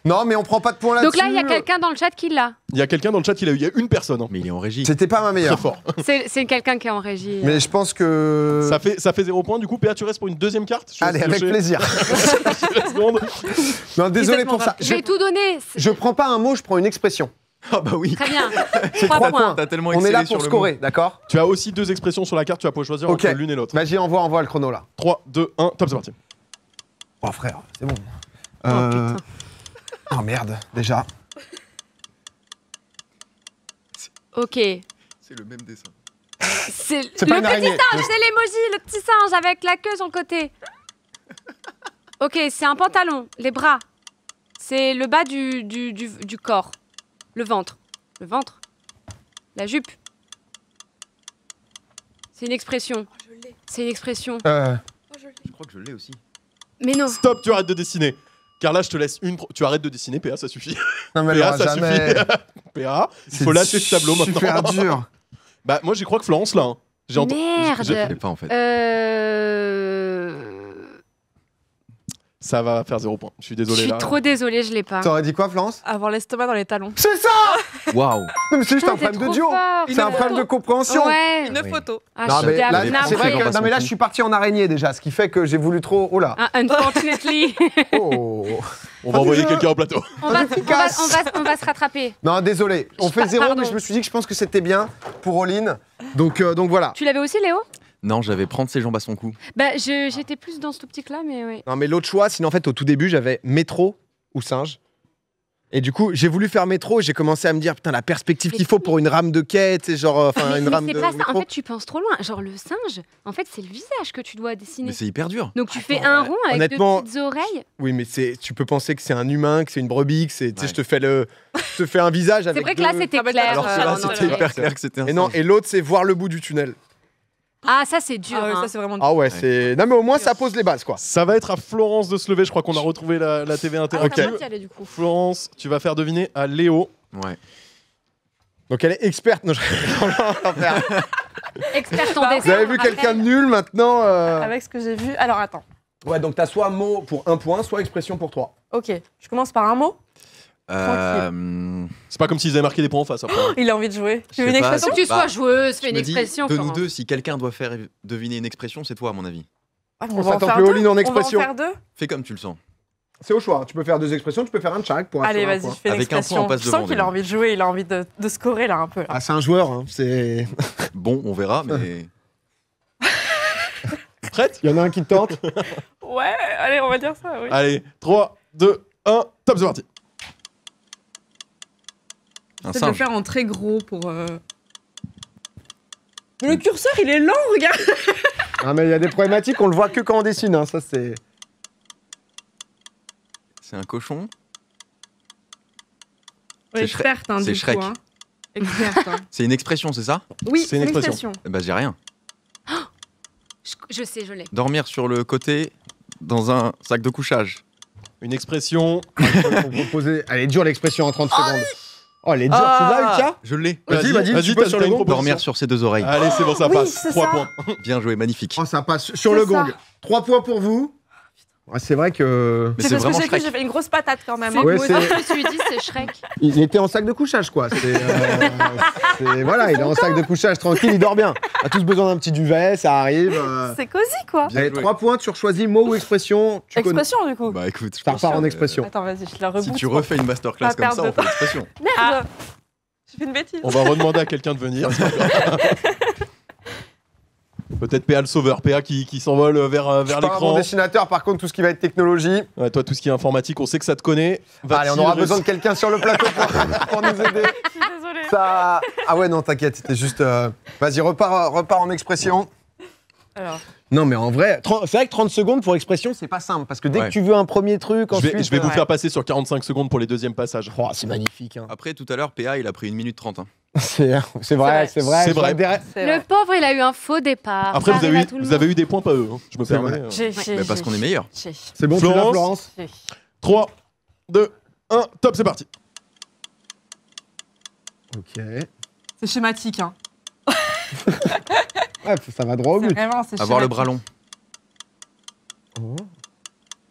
Non, mais on prend pas de points là-dessus. Donc là, il y a quelqu'un dans le chat qui l'a. Il y a quelqu'un dans le chat qui l'a Il y a une personne. Hein. Mais il est en régie. C'était pas ma meilleure. C'est quelqu'un qui est en régie. Mais euh. je pense que. Ça fait, zéro point, du coup, Père, tu une deuxième carte Allez, avec plaisir. non, désolé pour ça. Je vais tout donner. Je prends pas un mot, je prends une expression. Ah bah oui. Très bien. points. On est là pour scorer, d'accord Tu as aussi deux expressions sur la carte, tu vas pouvoir choisir entre l'une et l'autre. Vas-y, envoie, envoie le chrono là. 3, 2, 1, top, c'est parti. Oh frère, c'est bon. oh, euh, oh merde, déjà. Ok. C'est le même dessin. C'est le petit singe, c'est l'émoji, le petit singe avec la queue sur le côté. Ok, c'est un pantalon, les bras. C'est le bas du, du, du, corps. Le ventre. Le ventre. La jupe. C'est une expression. Oh, c'est une expression. Euh. Oh, je, crois que je l'ai aussi. Mais non. Stop, tu arrêtes de dessiner. Car là, je te laisse une. Tu arrêtes de dessiner, PA, ça suffit. Non, mais PA, ça suffit. PA, il faut lâcher ce tableau maintenant. Super dur. Bah, moi, j'y crois que Florence là. Hein. Merde. Je l'ai pas en fait. Euh ça va faire zéro point. Je suis désolé. Je suis trop désolé, je l'ai pas. aurais dit quoi, Florence Avoir l'estomac dans les talons. C'est ça Waouh Mais c'est juste un problème de duo. C'est un problème de compréhension. Ouais. Une photo. Ah, non, mais là, c'est vrai non, mais là, je suis parti en araignée déjà, ce qui fait que j'ai voulu trop. Oh là. Ah, unfortunately. oh. On va envoyer quelqu'un au plateau. On va, se rattraper. Non, désolé. On fait zéro, mais je me suis dit que je pense que c'était bien pour Oline. Donc, euh, donc voilà. Tu l'avais aussi, Léo non, j'avais prendre ses jambes à son cou. Bah, j'étais plus dans ce tout petit là mais oui. Non, mais l'autre choix, sinon en fait, au tout début, j'avais métro ou singe. Et du coup, j'ai voulu faire métro, j'ai commencé à me dire, putain, la perspective qu'il faut pour une rame de quête, c'est genre, euh, enfin, une rame de pas ça. En fait, tu penses trop loin. Genre, le singe, en fait, c'est le visage que tu dois dessiner. Mais c'est hyper dur. Donc, tu fais un rond avec deux petites oreilles. Oui, mais c'est, tu peux penser que c'est un humain, que c'est une brebis, que c'est, je te fais le, un visage C'est vrai que là, c'était clair. Alors là, c'était hyper clair que c'était un Et non, et l'autre, c'est voir le bout du tunnel. Ah, ça, c'est dur. Ah ça, hein. c'est vraiment dur. Ah ouais, c'est. Non, mais au moins, ça pose les bases, quoi. Ça va être à Florence de se lever. Je crois qu'on a retrouvé la, TV ah interactive. Florence, tu vas faire deviner à Léo. Ouais. Donc elle est experte. experte en bah, dessin. Vous avez vu quelqu'un de nul maintenant euh Avec ce que j'ai vu. Alors attends. Ouais, donc t'as soit mot pour un point, soit expression pour trois. Ok. Je commence par un mot euh, c'est pas comme s'ils avaient marqué des points en face. Hein. il a envie de jouer. C'est une expression. que tu sois joueuse, fais une expression. de nous deux, si quelqu'un doit faire deviner une expression, c'est toi, à mon avis. Ah, on, va en faire En expression. Fais comme tu le sens. C'est au choix. Hein. Tu peux faire deux expressions, tu peux faire un chaque pour Allez, vas-y, fais Avec un Je sens qu'il a envie de jouer, il a envie de, scorer là un peu. Ah, c'est un joueur. Hein. C'est. bon, on verra, mais. Prête Il y en a un qui tente Ouais, allez, on va dire ça. Allez, 3, 2, 1, top, c'est parti. Je vais faire en très gros pour. Euh, le curseur, il est lent, regarde Ah, mais il y a des problématiques, on le voit que quand on dessine, hein, ça c'est. C'est un cochon C'est Shrek. Hein, hein. Hein. C'est une expression, c'est ça Oui, C'est une expression. Eh ben, j'ai rien. Je, sais, je l'ai. Dormir sur le côté dans un sac de couchage. Une expression allez Elle dure l'expression en 30 secondes. Oh, les durs, ah tu l'as, Je l'ai. Vas-y, vas-y, vas tu peux sur le gong. Dormir sur ses deux oreilles. Allez, c'est bon, ça passe. 3 points. Bien joué, magnifique. Oh, ça passe sur le gong. 3 points pour vous. Ah, c'est vrai que. C'est parce que j'ai fait une grosse patate quand même. Hein. Ouais, que je lui suis dit, c'est Shrek. Il était en sac de couchage, quoi. Euh, voilà, il est en sac de couchage tranquille, il dort bien. On a tous besoin d'un petit duvet, ça arrive. Euh. C'est cosy quoi. Allez, trois points, tu choisis mot ou expression. Expression du coup. Bah écoute, je Ça en expression. Attends, vas-y, je la reboute. Si tu refais une masterclass ah, comme ça, on fait l'expression. Merde ah, J'ai fait une bêtise. On va redemander à quelqu'un de venir. Peut-être PA le sauveur, PA qui, s'envole vers, euh, vers l'écran. dessinateur, par contre, tout ce qui va être technologie. toi, tout ce qui est informatique, on sait que ça te connaît. Allez, on aura besoin de quelqu'un sur le plateau pour, nous aider. Je suis désolé. Ah ouais, non, t'inquiète, c'était juste. Euh, vas-y, repars, repars en expression. Alors. Non, mais en vrai, c'est vrai que 30 secondes pour expression, c'est pas simple. Parce que dès que tu veux un premier truc, ensuite. Je vais, vous euh, faire passer sur 45 secondes pour les deuxièmes passages. c'est magnifique. Hein. Après, tout à l'heure, PA, il a pris une minute 30. Hein. C'est vrai, c'est vrai. C'est vrai. Le pauvre, il a eu un faux départ. Après, vous avez, eu, des points, pas eux. Hein. Je me permets. parce qu'on est meilleur. C'est bon, Florence. Florence 3, 2, 1, top, c'est parti. Ok. C'est schématique, hein. Bref, ça va droit au but. Vraiment, Avoir le bras long. Oh.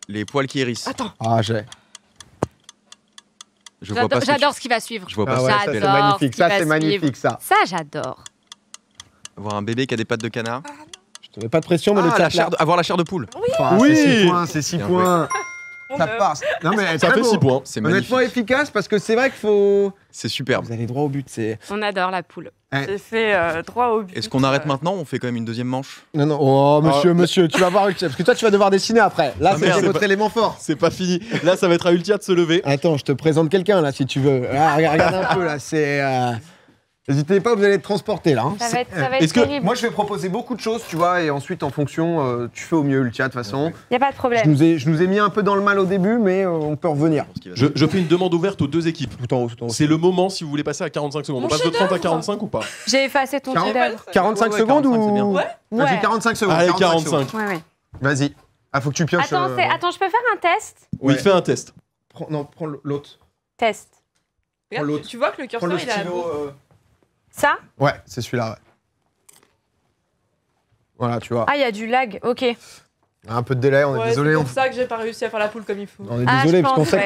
Les poils qui hérissent. Attends. Ah, j'ai. Je vois pas ce J'adore tu- ce qui va suivre. Je vois pas Ah ouais, ça, c'est magnifique. ce Ça, c'est magnifique, ça. Ça, j'adore. Avoir un bébé qui a des pattes de canard. Je te mets pas de pression, mais Ah, le la là. chair de- Avoir la chair de poule. Oui. Ah, c'est 6 points, c'est 6 Bien joué. points. Ça passe. Non, mais ça fait 6 points. C'est magnifique. Honnêtement efficace parce que c'est vrai qu'il faut. C'est superbe. Vous allez droit au but. C'est. On adore la poule. C'est eh. fait euh, droit au but. Est-ce qu'on arrête euh. maintenant ou On fait quand même une deuxième manche Non, non. Oh, ah. monsieur, monsieur, tu vas voir Parce que toi, tu vas devoir dessiner après. Là, ah, c'est votre élément fort. C'est pas fini. Là, ça va être à Ultia de se lever. Attends, je te présente quelqu'un, là, si tu veux. Ah, regarde, un peu, là. C'est. Euh, N'hésitez pas, vous allez être transporté là. Hein. Ça va être, ça Moi, je vais proposer beaucoup de choses, tu vois, et ensuite, en fonction, euh, tu fais au mieux Ultia, de toute façon. Il n'y a pas de problème. Je nous, ai, je nous, ai, mis un peu dans le mal au début, mais euh, on peut revenir. Je, fais une demande ouverte aux deux équipes. Tout en haut, tout en haut. C'est le moment si vous voulez passer à 45 secondes. on passe de 30 à 45 ou pas J'ai effacé ton 40, 45 secondes ou. Ouais. vas 45 secondes. Allez, 45. Ouais, ouais. Vas-y. Ah, faut que tu pioches. Attends, euh, Attends je peux faire un test Oui, fais un test. non, prends l'autre. Test. tu vois que le curseur, il ça Ouais, c'est celui-là. Ouais. Voilà, tu vois. Ah, il y a du lag, ok. Un peu de délai, on est désolé. C'est pour ça que j'ai pas réussi à faire la poule comme il faut. On est ah, désolé parce qu'on sait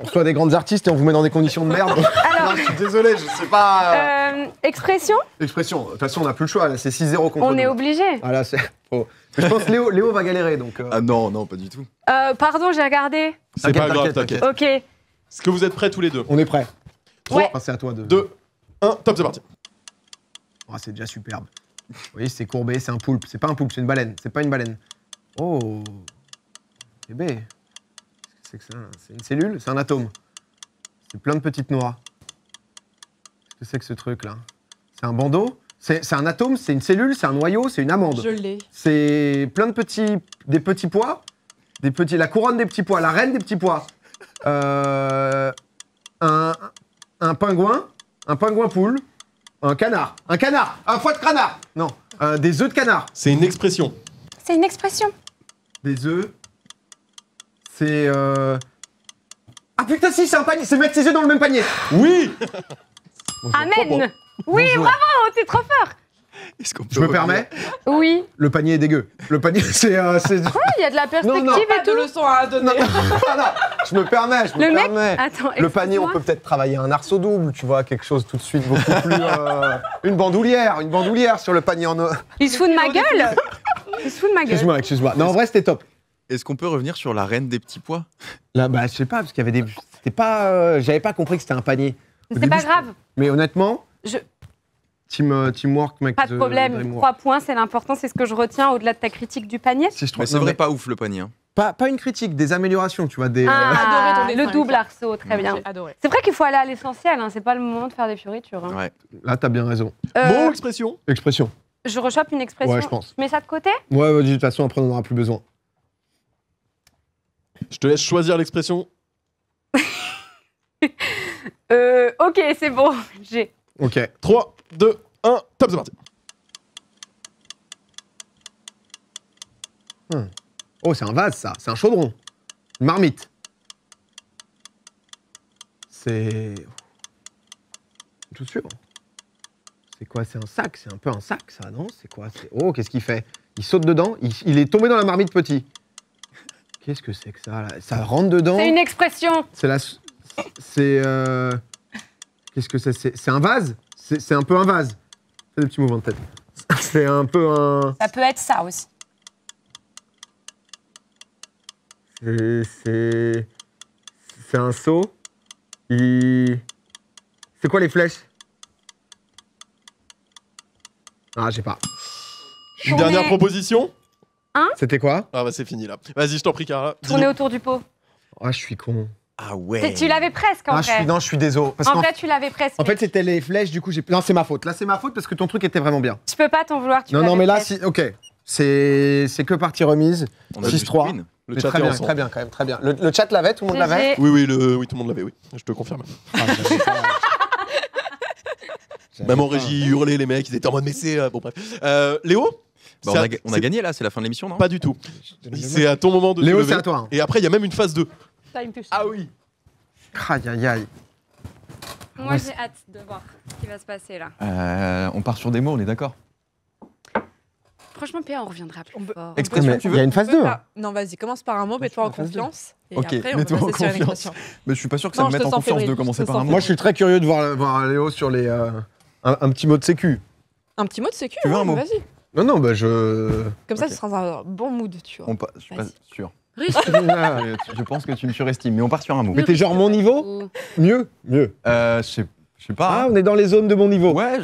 qu'on soit des grandes artistes et on vous met dans des conditions de merde. Alors, Non, je suis désolé, je sais pas. Euh, expression, Expression, de toute façon, on n'a plus le choix, là, c'est 6-0 contre on est obligé. Ah là, c'est. je pense que Léo, va galérer donc. Euh. Ah non, non, pas du tout. Euh, pardon, j'ai regardé. C'est pas grave, t'inquiète. Ok. Est-ce que vous êtes prêts tous les deux On est prêts. 3, c'est à toi de. 2, 1, top, c'est parti. Ah, c'est déjà superbe. Vous voyez, c'est courbé, c'est un poulpe. C'est pas un poulpe, c'est une baleine. C'est pas une baleine. Oh eh bébé, ben. c'est que C'est une cellule C'est un atome. C'est plein de petites noix. Qu'est-ce que c'est que ce truc-là C'est un bandeau c'est un atome, c'est une cellule, c'est un noyau, c'est une amande. Je l'ai. C'est plein de petits, des petits pois, des petits, la couronne des petits pois, la reine des petits pois. Euh, un, un pingouin, un pingouin poule, un canard. Un canard. Un foie de canard. Non. des œufs de canard. C'est une expression. C'est une expression. Des œufs. C'est. euh, Ah putain, si, c'est un panier. C'est mettre ses œufs dans le même panier. Oui Amen. Oui, bravo, t'es trop fort. Je me permets Oui. Le panier est dégueu. Le panier, c'est. Euh, il y a de la perspective non, et pas de leçon à donner. je me permets, je me Le mec- permets. le panier, on peut peut-être travailler un arceau double, tu vois, quelque chose tout de suite beaucoup plus. Euh, une bandoulière, une bandoulière sur le panier en eau. Il se fout de ma gueule. Il se fout de ma gueule. Excuse-moi, excuse-moi. Non, en vrai, c'était top. Est-ce qu'on peut revenir sur la reine des petits pois Là, bah, je sais pas, parce qu'il y avait des. C'était pas. Euh, j'avais pas compris que c'était un panier. C'est pas grave. Mais honnêtement, Je- euh, teamwork, mec. Pas de, problème. Trois points, c'est l'important. C'est ce que je retiens au-delà de ta critique du panier. c'est vrai, pas ouf le panier. Hein. Pas, une critique, des améliorations, tu vois. Des, ah, euh, le double arceau, très bien. C'est vrai qu'il faut aller à l'essentiel, hein, c'est pas le moment de faire des fioritures. Hein. Ouais. Là, t'as bien raison. Euh, bon, expression Expression. Je rechoppe une expression. Ouais, je pense. mets ça de côté Ouais, de toute façon, après, on n'en aura plus besoin. Je te laisse choisir l'expression. ok, c'est bon, j'ai. Ok. 3, 2, 1, top, c'est parti. Hmm. Oh, c'est un vase, ça. C'est un chaudron. Une marmite. C'est. Tout sûr. C'est quoi C'est un sac C'est un peu un sac, ça, non C'est quoi Oh, qu'est-ce qu'il fait Il saute dedans il... est tombé dans la marmite petit. Qu'est-ce que c'est que ça là Ça rentre dedans. C'est une expression. C'est la. C'est. Euh, qu'est-ce que c'est C'est un vase c'est un peu un vase. Fais des petits mouvements de tête. C'est un peu un. Ça peut être ça aussi. C'est. C'est un seau. Il... C'est quoi les flèches Ah, j'ai pas. Une dernière proposition Hein C'était quoi Ah, bah c'est fini là. Vas-y, je t'en prie, Cara. Tourner autour du pot. Ah, je suis con. Ah ouais. Tu l'avais presque en fait. non, je suis désolé. en, fait, tu l'avais presque. En fait, c'était les flèches, du coup, j'ai. Non, c'est ma faute. Là, c'est ma faute parce que ton truc était vraiment bien. Tu peux pas t'en vouloir. Tu non, non, mais là, si... ok. C'est que partie remise. 6-3. Le chat très bien, très bien, quand même, très bien. Le, chat l'avait, tout le monde l'avait Oui, oui, le, oui, tout le monde l'avait, oui. Je te confirme. Ah, même en régie, hurlait les mecs, ils étaient en mode mais euh, bon, bref. Euh, Léo bah, on, a, gagné là, c'est la fin de l'émission, non Pas du tout. C'est à ton moment de. Léo, c'est à toi. Et après, il y a même une phase 2. Ah oui Aïe, aïe, aïe. Moi, j'ai hâte de voir ce qui va se passer là. Euh, on part sur des mots, on est d'accord Franchement, Pierre, on reviendra plus fort. tu veux Il y a une phase 2. Hein. Non, vas-y, commence par un mot, mets-toi en confiance. ok, mets-toi en confiance. Mais je suis pas sûr que ça va me mette en confiance de commencer par un mot. Moi, je suis très curieux de voir, voir Léo sur les. Euh, un, petit mot de sécu. Un petit mot de sécu Tu veux un mot Vas-y. Non, non, bah je. Comme ça, tu ce sera un bon mood, tu vois. je suis pas sûr. Ah, je pense que tu me surestimes, mais on part sur un mot. Mais t'es genre mon niveau Mieux Mieux. Euh, je sais pas. Ah, on est dans les zones de mon niveau. Ouais,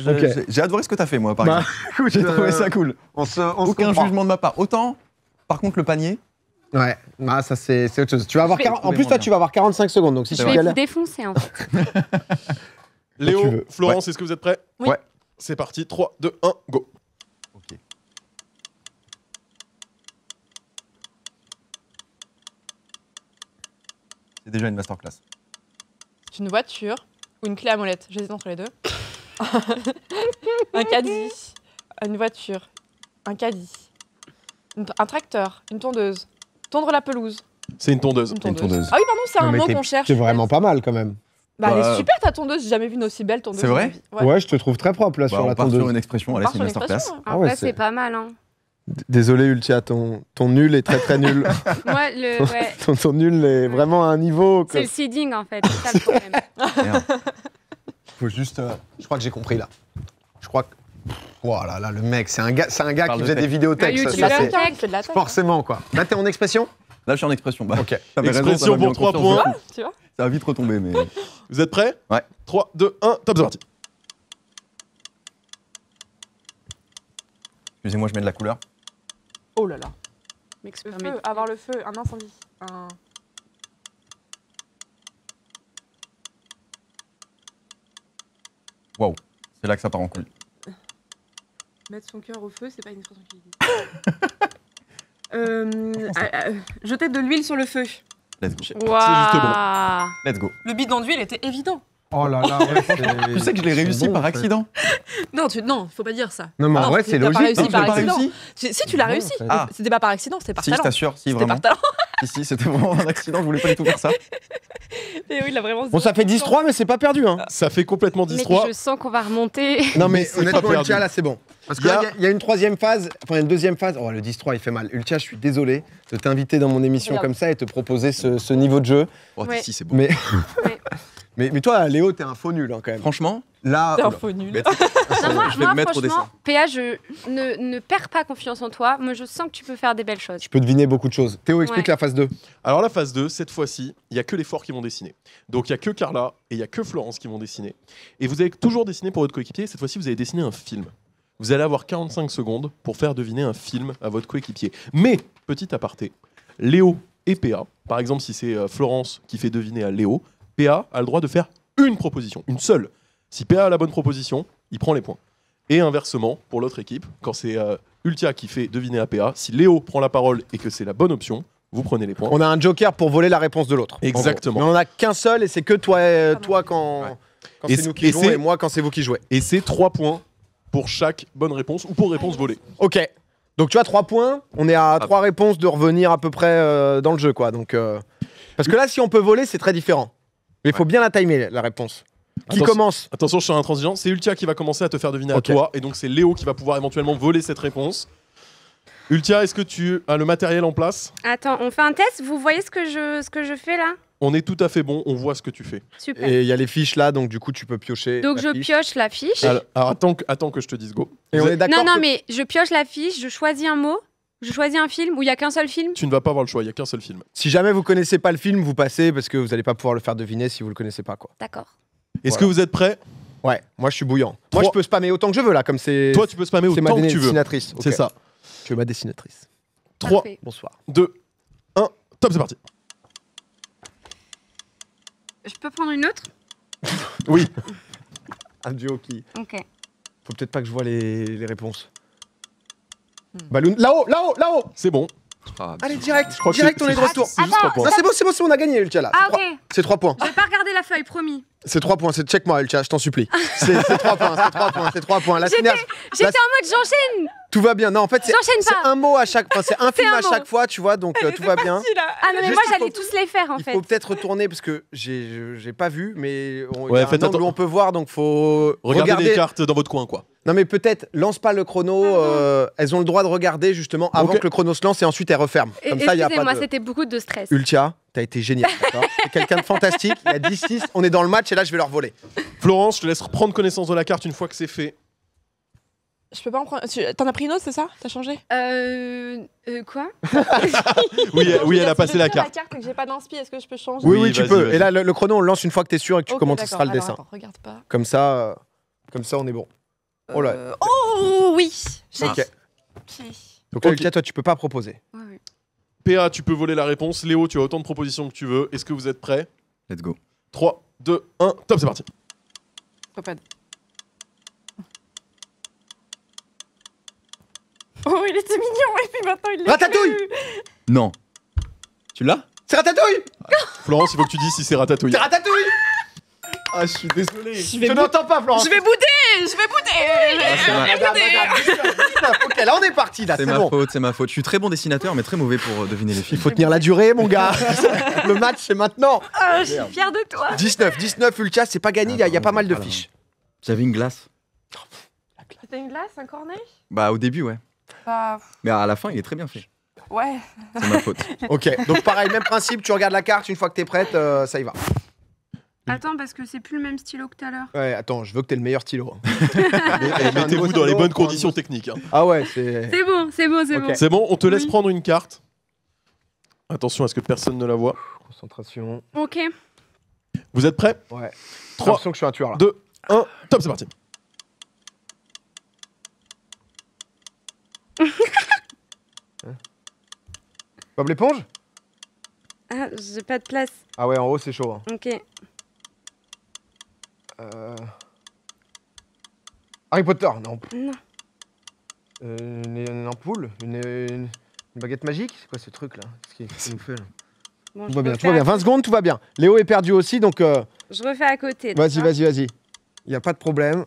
j'ai adoré ce que t'as fait, moi, par bah, exemple. j'ai euh, trouvé ça cool. On se, Aucun jugement de ma part. Autant, par contre, le panier. Ouais, Bah, ça c'est autre chose. Tu vas avoir en plus, toi, tu vas avoir 45 secondes. Donc si je vais vous défoncer, en fait. Léo, Florence, est-ce que vous êtes prêts Ouais. C'est parti, 3, 2, 1, go. C'est déjà une masterclass. Une voiture ou une clé à molette J'hésite entre les deux. un caddie, une voiture, un caddie, un tracteur, une tondeuse, tondre la pelouse. C'est une tondeuse. Une tondeuse. Ah oui, pardon, c'est un mot qu'on cherche. C'est vraiment pas mal quand même. Bah, elle est bah, euh, super ta tondeuse, j'ai jamais vu une aussi belle tondeuse. C'est vrai ouais. je te trouve très propre là bah, sur on la part tondeuse. Sur une expression, allez, c'est une masterclass. Hein. Ah ouais, c'est pas mal hein. Désolé Ultia, ton, ton nul est très très nul. Moi, le, ton, nul est vraiment à un niveau. C'est le seeding en fait, c'est ça le problème. Faut juste. Euh, je crois que j'ai compris là. Je crois que. Voilà, oh là, le mec, c'est un gars, c'est un gars qui faisait des vidéos textes. Ça, hein. forcément quoi. Là, t'es en expression Là, je suis en expression. Bah. ok. Expression pour 3 points. ça va vite retomber, mais. Vous êtes prêts Ouais. 3, 2, 1, top, sort. Excusez-moi, je mets de la couleur. Oh là là. Le avoir le feu, un incendie. Un... Waouh c'est là que ça part en couille. Euh, mettre son cœur au feu, c'est pas une expression qui est... Euh, ah, ah, jeter de l'huile sur le feu. Let's go. Let's go. Le bidon d'huile était évident. Oh là là, tu sais que je l'ai réussi par accident. Non, tu non, faut pas dire ça. Non, mais en vrai, c'est logique. réussi par accident. Si, tu l'as ah. réussi. Ah. C'était pas par accident, c'était par si, talent. Si, t'assure, si vraiment. Par talent. si, c'était vraiment un accident. Je voulais pas du tout faire ça. Mais eh oui, il a vraiment. Bon, ça fait 10-3, mais c'est pas perdu. Hein. Ça fait complètement 10-3. Mais je sens qu'on va remonter. Non, mais honnêtement, Ultia, là, c'est bon. Parce qu'il y, y, a une troisième phase, enfin une deuxième phase. Oh, le 10-3, il fait mal. Ultia, je suis désolé de t'inviter dans mon émission comme ça et de te proposer ce, niveau de jeu. Oh, ouais. si, c'est bon. Mais... Mais, toi, Léo, t'es un faux nul hein, quand même. Franchement Là, T'es un faux nul. je vais mettre au dessin. franchement, PA, je ne, ne perds pas confiance en toi. Moi, je sens que tu peux faire des belles choses. Je peux deviner beaucoup de choses. Théo, explique la phase 2. Alors la phase 2, cette fois-ci, il n'y a que les forts qui vont dessiner. Donc il n'y a que Carla et il n'y a que Florence qui vont dessiner. Et vous avez toujours dessiné pour votre coéquipier, cette fois-ci vous allez dessiner un film. Vous allez avoir 45 secondes pour faire deviner un film à votre coéquipier. Mais, petit aparté, Léo et PA, par exemple si c'est euh, Florence qui fait deviner à Léo, PA a le droit de faire une proposition, une seule. Si PA a la bonne proposition, il prend les points. Et inversement, pour l'autre équipe, quand c'est euh, Ultia qui fait deviner à PA, si Léo prend la parole et que c'est la bonne option, vous prenez les points. On a un joker pour voler la réponse de l'autre. Exactement. Mais on en a qu'un seul et c'est que toi, euh, ah, toi quand, c'est nous qui jouons et moi quand c'est vous qui jouez. Et c'est trois points pour chaque bonne réponse ou pour réponse volée. Ok. Donc tu as trois points, on est à ah. trois réponses de revenir à peu près euh, dans le jeu quoi. Donc, Parce que là si on peut voler c'est très différent. Mais il faut bien la timer, la réponse. Qui commence Attention, je suis intransigeant. C'est Ultia qui va commencer à te faire deviner à toi. Et donc, c'est Léo qui va pouvoir éventuellement voler cette réponse. Ultia, est-ce que tu as le matériel en place Attends, on fait un test Vous voyez ce que je, ce que je fais là On est tout à fait bon, on voit ce que tu fais. Et il y a les fiches là, donc du coup, tu peux piocher. Donc je pioche la fiche. Alors, attends, que, attends que je te dise go. est d'accord Non, non, mais je pioche la fiche, je choisis un mot je choisis un film où il y a qu'un seul film Tu ne vas pas avoir le choix, il y a qu'un seul film. Si jamais vous connaissez pas le film, vous passez parce que vous n'allez pas pouvoir le faire deviner si vous le connaissez pas. quoi. D'accord. Est-ce que vous êtes prêt Ouais, moi je suis bouillant. Moi je peux spammer autant que je veux là, comme c'est. Toi, tu peux spammer autant que tu veux. dessinatrice. C'est ça. Tu es ma dessinatrice. 3, Bonsoir. 2, 1, top, c'est parti. Je peux prendre une autre Oui. Un duo qui. Ok. Faut peut-être pas que je vois les réponses. Hmm. Bah, là-haut, là-haut, là-haut C'est bon. Ah, bah, Allez, direct, direct, on est de retour. C'est ah, c'est bon, c'est bon, c'est bon, on a gagné, Ultia là. Ah, ok. C'est 3 points. Je vais pas regarder la feuille, promis. C'est 3 points, c'est check-moi, Ultia, je t'en supplie. C'est 3 points, c'est 3 points, c'est 3 points. La J'étais en mode j'enchaîne. Tout va bien, non, en fait, c'est un mot à chaque fois, c'est un film à chaque fois, tu vois, donc euh, tout va bien. Hein. Ah non, mais moi j'allais tous les faire en fait. Il faut peut-être retourner parce que j'ai pas vu, mais on, on peut voir, donc faut regarder les cartes dans votre coin, quoi. Non, mais peut-être, lance pas le chrono. Ah euh, elles ont le droit de regarder justement avant que le chrono se lance et ensuite elles referment. Comme ça, il a de... c'était beaucoup de stress. Ultia, t'as été génial. quelqu'un de fantastique. Il y a 10-6, on est dans le match et là, je vais leur voler. Florence, je te laisse reprendre connaissance de la carte une fois que c'est fait. Je peux pas en prendre. T'en as pris une autre, c'est ça T'as changé euh, euh. quoi Oui, elle, oui elle a passé la carte. la carte. j'ai pas d'inspi, est-ce que je peux changer Oui, oui, tu peux. Et là, le, chrono, on le lance une fois que t'es sûr et que tu okay, commences, ce sera le dessin. regarde pas. Comme ça, euh, comme ça, on est bon. Oh là. Euh, oh oui Ok. Donc là, Lucas, toi, tu peux pas proposer. PA, tu peux voler la réponse. Léo, tu as autant de propositions que tu veux. Est-ce que vous êtes prêts Let's go. 3, 2, 1, top, c'est parti. Topad. Oh, il était mignon et puis maintenant il l'a. Ratatouille Non. Tu l'as C'est Ratatouille Florence, il faut que tu dises si c'est ratatouille. C'est Ratatouille ah, je suis désolé. Je, n'entends pas, Florence. Je vais bouder, je vais bouder. Ah, ok, là on est parti C'est ma faute, c'est ma faute. Je suis très bon dessinateur, mais très mauvais pour euh, deviner les fiches. Il faut tenir la durée, mon gars. le match, c'est maintenant. Ah, je suis fier de toi. 19, 19, Ulka, c'est pas gagné. Il y, a, pas mal de fiches. J'avais une glace. C'était une glace, un cornet Bah, au début, ouais. Mais à la fin, il est très bien fait. Ouais. C'est ma faute. ok, donc pareil, même principe, tu regardes la carte, une fois que t'es prête, euh, ça y va. Attends, parce que c'est plus le même stylo que tout à l'heure. Ouais, attends, je veux que t'aies le meilleur stylo. Mettez-vous dans les bonnes conditions techniques. Hein. Ah ouais, c'est. C'est bon, c'est bon, c'est bon. C'est bon, on te laisse prendre une carte. Attention à ce que personne ne la voit. Concentration. Ok. Vous êtes prêts Ouais. 3, je suis un tueur là. 2, 1, top, c'est parti. Bob l'éponge Ah, j'ai pas de place. Ah ouais, en haut c'est chaud. Hein. Ok. Euh... Harry Potter, non. Non. Euh, une, ampoule Une, une, baguette magique C'est quoi ce truc là Qu'est-ce va bien, tout va bien. 20 secondes, tout va bien. Léo est perdu aussi, donc. Euh, je refais à côté. Vas-y, hein. vas-y, vas-y. Il n'y a pas de problème.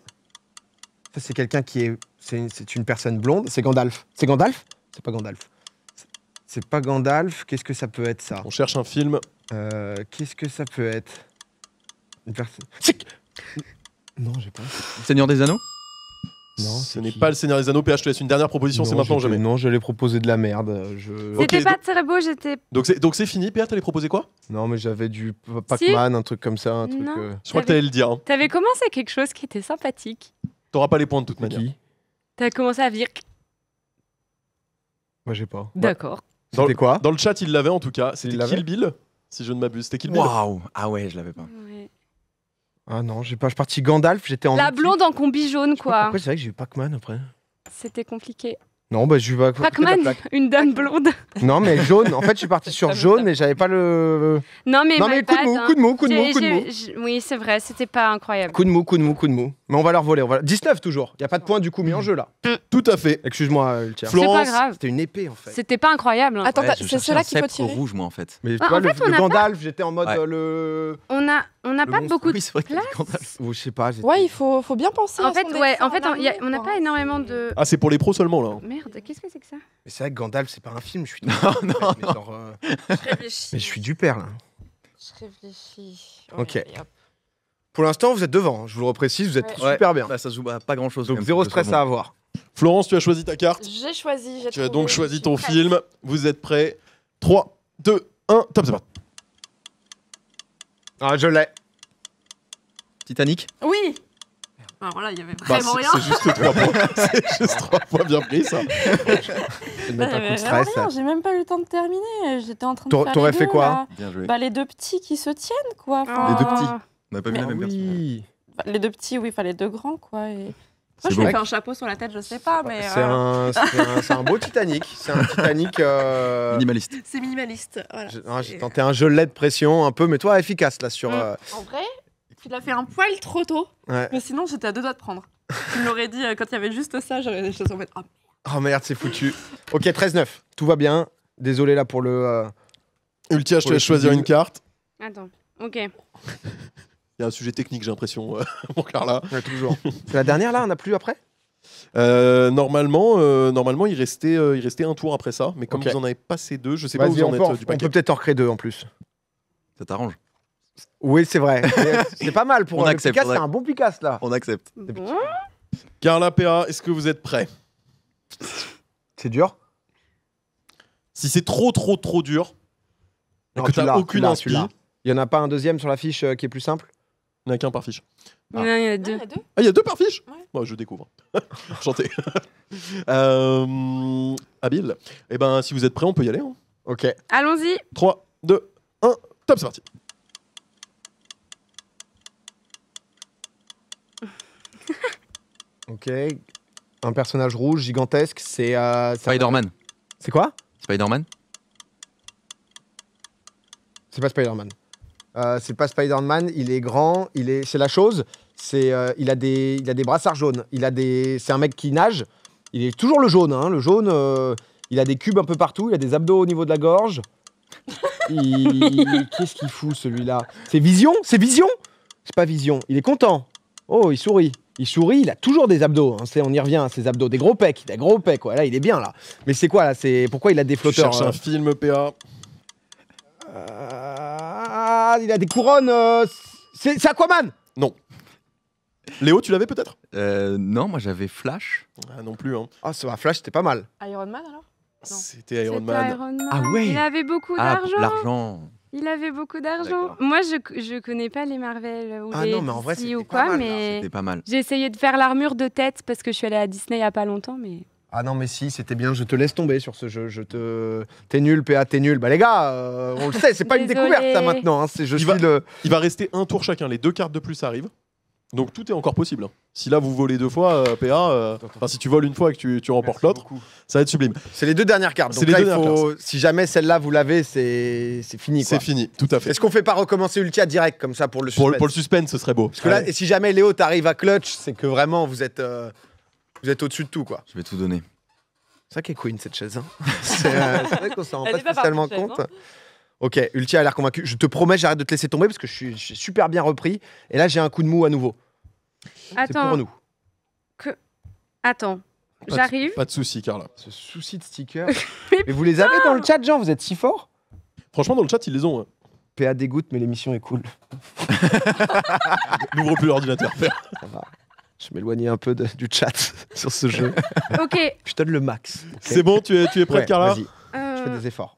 c'est quelqu'un qui est. C'est une, personne blonde. C'est Gandalf. C'est Gandalf C'est pas Gandalf. C'est pas Gandalf. Qu'est-ce que ça peut être ça On cherche un film. Euh, qu'est-ce que ça peut être Une personne. Non, j'ai pas. Seigneur des Anneaux non, ce n'est pas le Seigneur des Anneaux. PH, je te laisse une dernière proposition, c'est maintenant ou jamais. Non, je l'ai proposé de la merde. C'était pas très beau, j'étais. Donc c'est, donc fini, PH, t'allais proposer quoi Non, mais j'avais du Pac-Man, un truc comme ça. Un truc, euh, Je crois que t'allais le dire. Hein. T'avais commencé quelque chose qui était sympathique. T'auras pas les points de toute manière. Qui T'as commencé à dire. Moi, j'ai pas. Bah, D'accord. Dans, c'était quoi Dans le chat, il l'avait en tout cas. C'était Kill Bill, si je ne m'abuse. C'était Kill Bill. Waouh Ah ouais, je l'avais pas. Ah non, je suis parti Gandalf, j'étais en. La blonde en combi jaune, quoi. Pourquoi c'est vrai que j'ai eu Pac-Man après. C'était compliqué. Non, bah, je eu Pac-Man, une dame blonde. Non, mais jaune. En fait, je suis parti sur jaune, mais j'avais pas le. Non, mais, non, mais hein. coup de mou, coup de mou, coup de mou, coup de mou. Oui, c'est vrai, c'était pas incroyable. Coup de mou, coup de mou, coup de mou. Mais on va leur voler. On va... 19 toujours. Il n'y a pas de point du coup mis en jeu là. Mm. Tout à fait. Excuse-moi, euh, Thierry. C'est pas grave. C'était une épée en fait. C'était pas incroyable. Hein. Attends, c'est c'est cela qui peut tirer. rouge, moi, en fait. Mais tu ah, le, le Gandalf, j'étais en mode euh, le. On a, on n'a pas beaucoup de. place sais pas. Ouais, il faut, faut bien penser. En fait, en fait, on a- n'a pas énormément de. Ah, c'est pour les pros seulement, là. Merde, qu'est-ce que c'est que ça Mais c'est vrai que Gandalf, c'est pas un film. Je suis. Non, non, Mais genre, euh, Je Je mais je suis du père là. Je réfléchis. Ok. Pour l'instant, vous êtes devant, hein, je vous le reprécise, vous êtes super bien. Bah, ça se joue pas grand chose. Donc, zéro stress à avoir. Florence, tu as choisi ta carte. J'ai choisi. Tu as donc choisi ton film. Vous êtes prêts 3, 2, 1, top, c'est parti. Ah, je l'ai. Titanic Oui alors bah, là, il y avait bah, vraiment rien. C'est juste trois points. c'est juste trois points bien pris, ça. J'ai même pas eu le temps de terminer. J'étais en train de faire. T'aurais fait quoi bien joué. Bah, les deux petits qui se tiennent, quoi. Ah. les deux petits. On pas mis la ah même personne. Les deux petits, oui, enfin les deux grands, quoi. Moi, je me fais un chapeau sur la tête, je sais pas, mais. C'est euh, un, beau Titanic. C'est un Titanic. Euh, minimaliste. C'est minimaliste. Voilà, J'ai tenté un jeu de pression un peu, mais toi, efficace là sur. Mm. Euh, en vrai, tu l'as fait un poil trop tôt. Mais sinon, j'étais à deux doigts de prendre. tu me l'aurais dit quand il y avait juste ça, j'aurais choses en fait. Oh. merde, c'est foutu. ok, 13-9. Tout va bien. Désolé là pour le. Ultia, je te laisse choisir une carte. Attends, ok. Il y a un sujet technique, j'ai l'impression, pour euh, Carla. toujours. C'est la dernière, là On n'a plus après euh, normalement, euh, normalement, il restait, il restait un tour après ça, mais comme ils vous en avez passé deux, je ne sais pas où vous en êtes du paquet. On peut peut-être en créer deux en plus. Ça t'arrange. Oui, c'est vrai. c'est pas mal pour on accepte, C'est un bon Picasso là. On accepte. Carla PA, est-ce que vous êtes prêts C'est dur. Si c'est trop, trop, trop dur, que t'as aucune inspiration. Il y en a pas un deuxième sur la fiche qui est plus simple il n'y a qu'un par fiche. il y a deux. Ah, il y a deux, par fiche Moi, je découvre. Enchanté. habile. Euh, eh ben, si vous êtes prêts, on peut y aller. Hein. Ok. Allons-y. 3, 2, 1, top, c'est parti. ok. Un personnage rouge gigantesque, c'est. Euh, Spider-Man. C'est quoi Spider-Man C'est pas Spider-Man. Euh, c'est pas Spider-Man, il est grand, il est, c'est la chose. C'est, euh, il a des, il a des brassards jaunes. Il a des, c'est un mec qui nage. Il est toujours le jaune, hein, le jaune. Euh, il a des cubes un peu partout. Il a des abdos au niveau de la gorge. Qu'est-ce qu'il fout celui-là C'est Vision, c'est Vision. C'est pas Vision. Il est content. Oh, il sourit. Il sourit. Il a toujours des abdos. Hein. on y revient à ses abdos, des gros pecs. Il a gros pecs. voilà là, il est bien là. Mais c'est quoi là C'est pourquoi il a des flotteurs cherches un film, e PA il a des couronnes. Euh, c'est Aquaman Non. Léo, tu l'avais peut-être euh, non, moi j'avais Flash. Ah, Non plus. Hein. Ah, ça Flash, c'était pas mal. Iron Man alors C'était Iron Man. Ah ouais. Il avait beaucoup ah, d'argent. l'argent. Il avait beaucoup d'argent. Moi, je, je connais pas les Marvel ou Ah les non, mais en vrai, c'était pas mal, hein. mais pas mal. j'ai essayé de faire l'armure de tête parce que je suis allée à Disney il y a pas longtemps, mais ah non, mais si, c'était bien, je te laisse tomber sur ce jeu. Je te... T'es nul, PA, t'es nul. Bah les gars, euh, on le sait, c'est pas une découverte ça maintenant. Hein, je il, va, il va rester un tour chacun, les deux cartes de plus arrivent. Donc tout est encore possible. Hein. Si là vous volez deux fois, euh, PA, euh, enfin si tu voles une fois et que tu, tu remportes l'autre, ça va être sublime. C'est les deux dernières cartes. Donc si jamais celle-là vous l'avez, c'est, fini. C'est fini, tout à fait. Est-ce qu'on fait pas recommencer Ultia direct comme ça pour le suspense pour, le suspense, ce serait beau. Parce que là, si jamais Léo t'arrive à clutch, c'est que vraiment vous êtes. Vous êtes au-dessus de tout, quoi. Je vais tout donner. C'est ça qui est queen, cette chaise. Hein. Euh, c'est vrai qu'on s'en rend pas spécialement compte. Hein. ok, Ulti a l'air convaincu. Je te promets, j'arrête de te laisser tomber parce que je suis, super bien repris. Et là, j'ai un coup de mou à nouveau. C'est pour nous. Que... Attends. J'arrive. Pas de soucis, Carla. Ce souci de sticker. mais vous les avez dans le chat, Jean Vous êtes si fort Franchement, dans le chat, ils les ont. Hein. PA dégoûte, mais l'émission est cool. N'ouvre plus l'ordinateur. Ça va je m'éloignais un peu du chat sur ce jeu. ok. Je donne le max. C'est bon, tu es, tu es prêt ouais, euh. Je fais des efforts.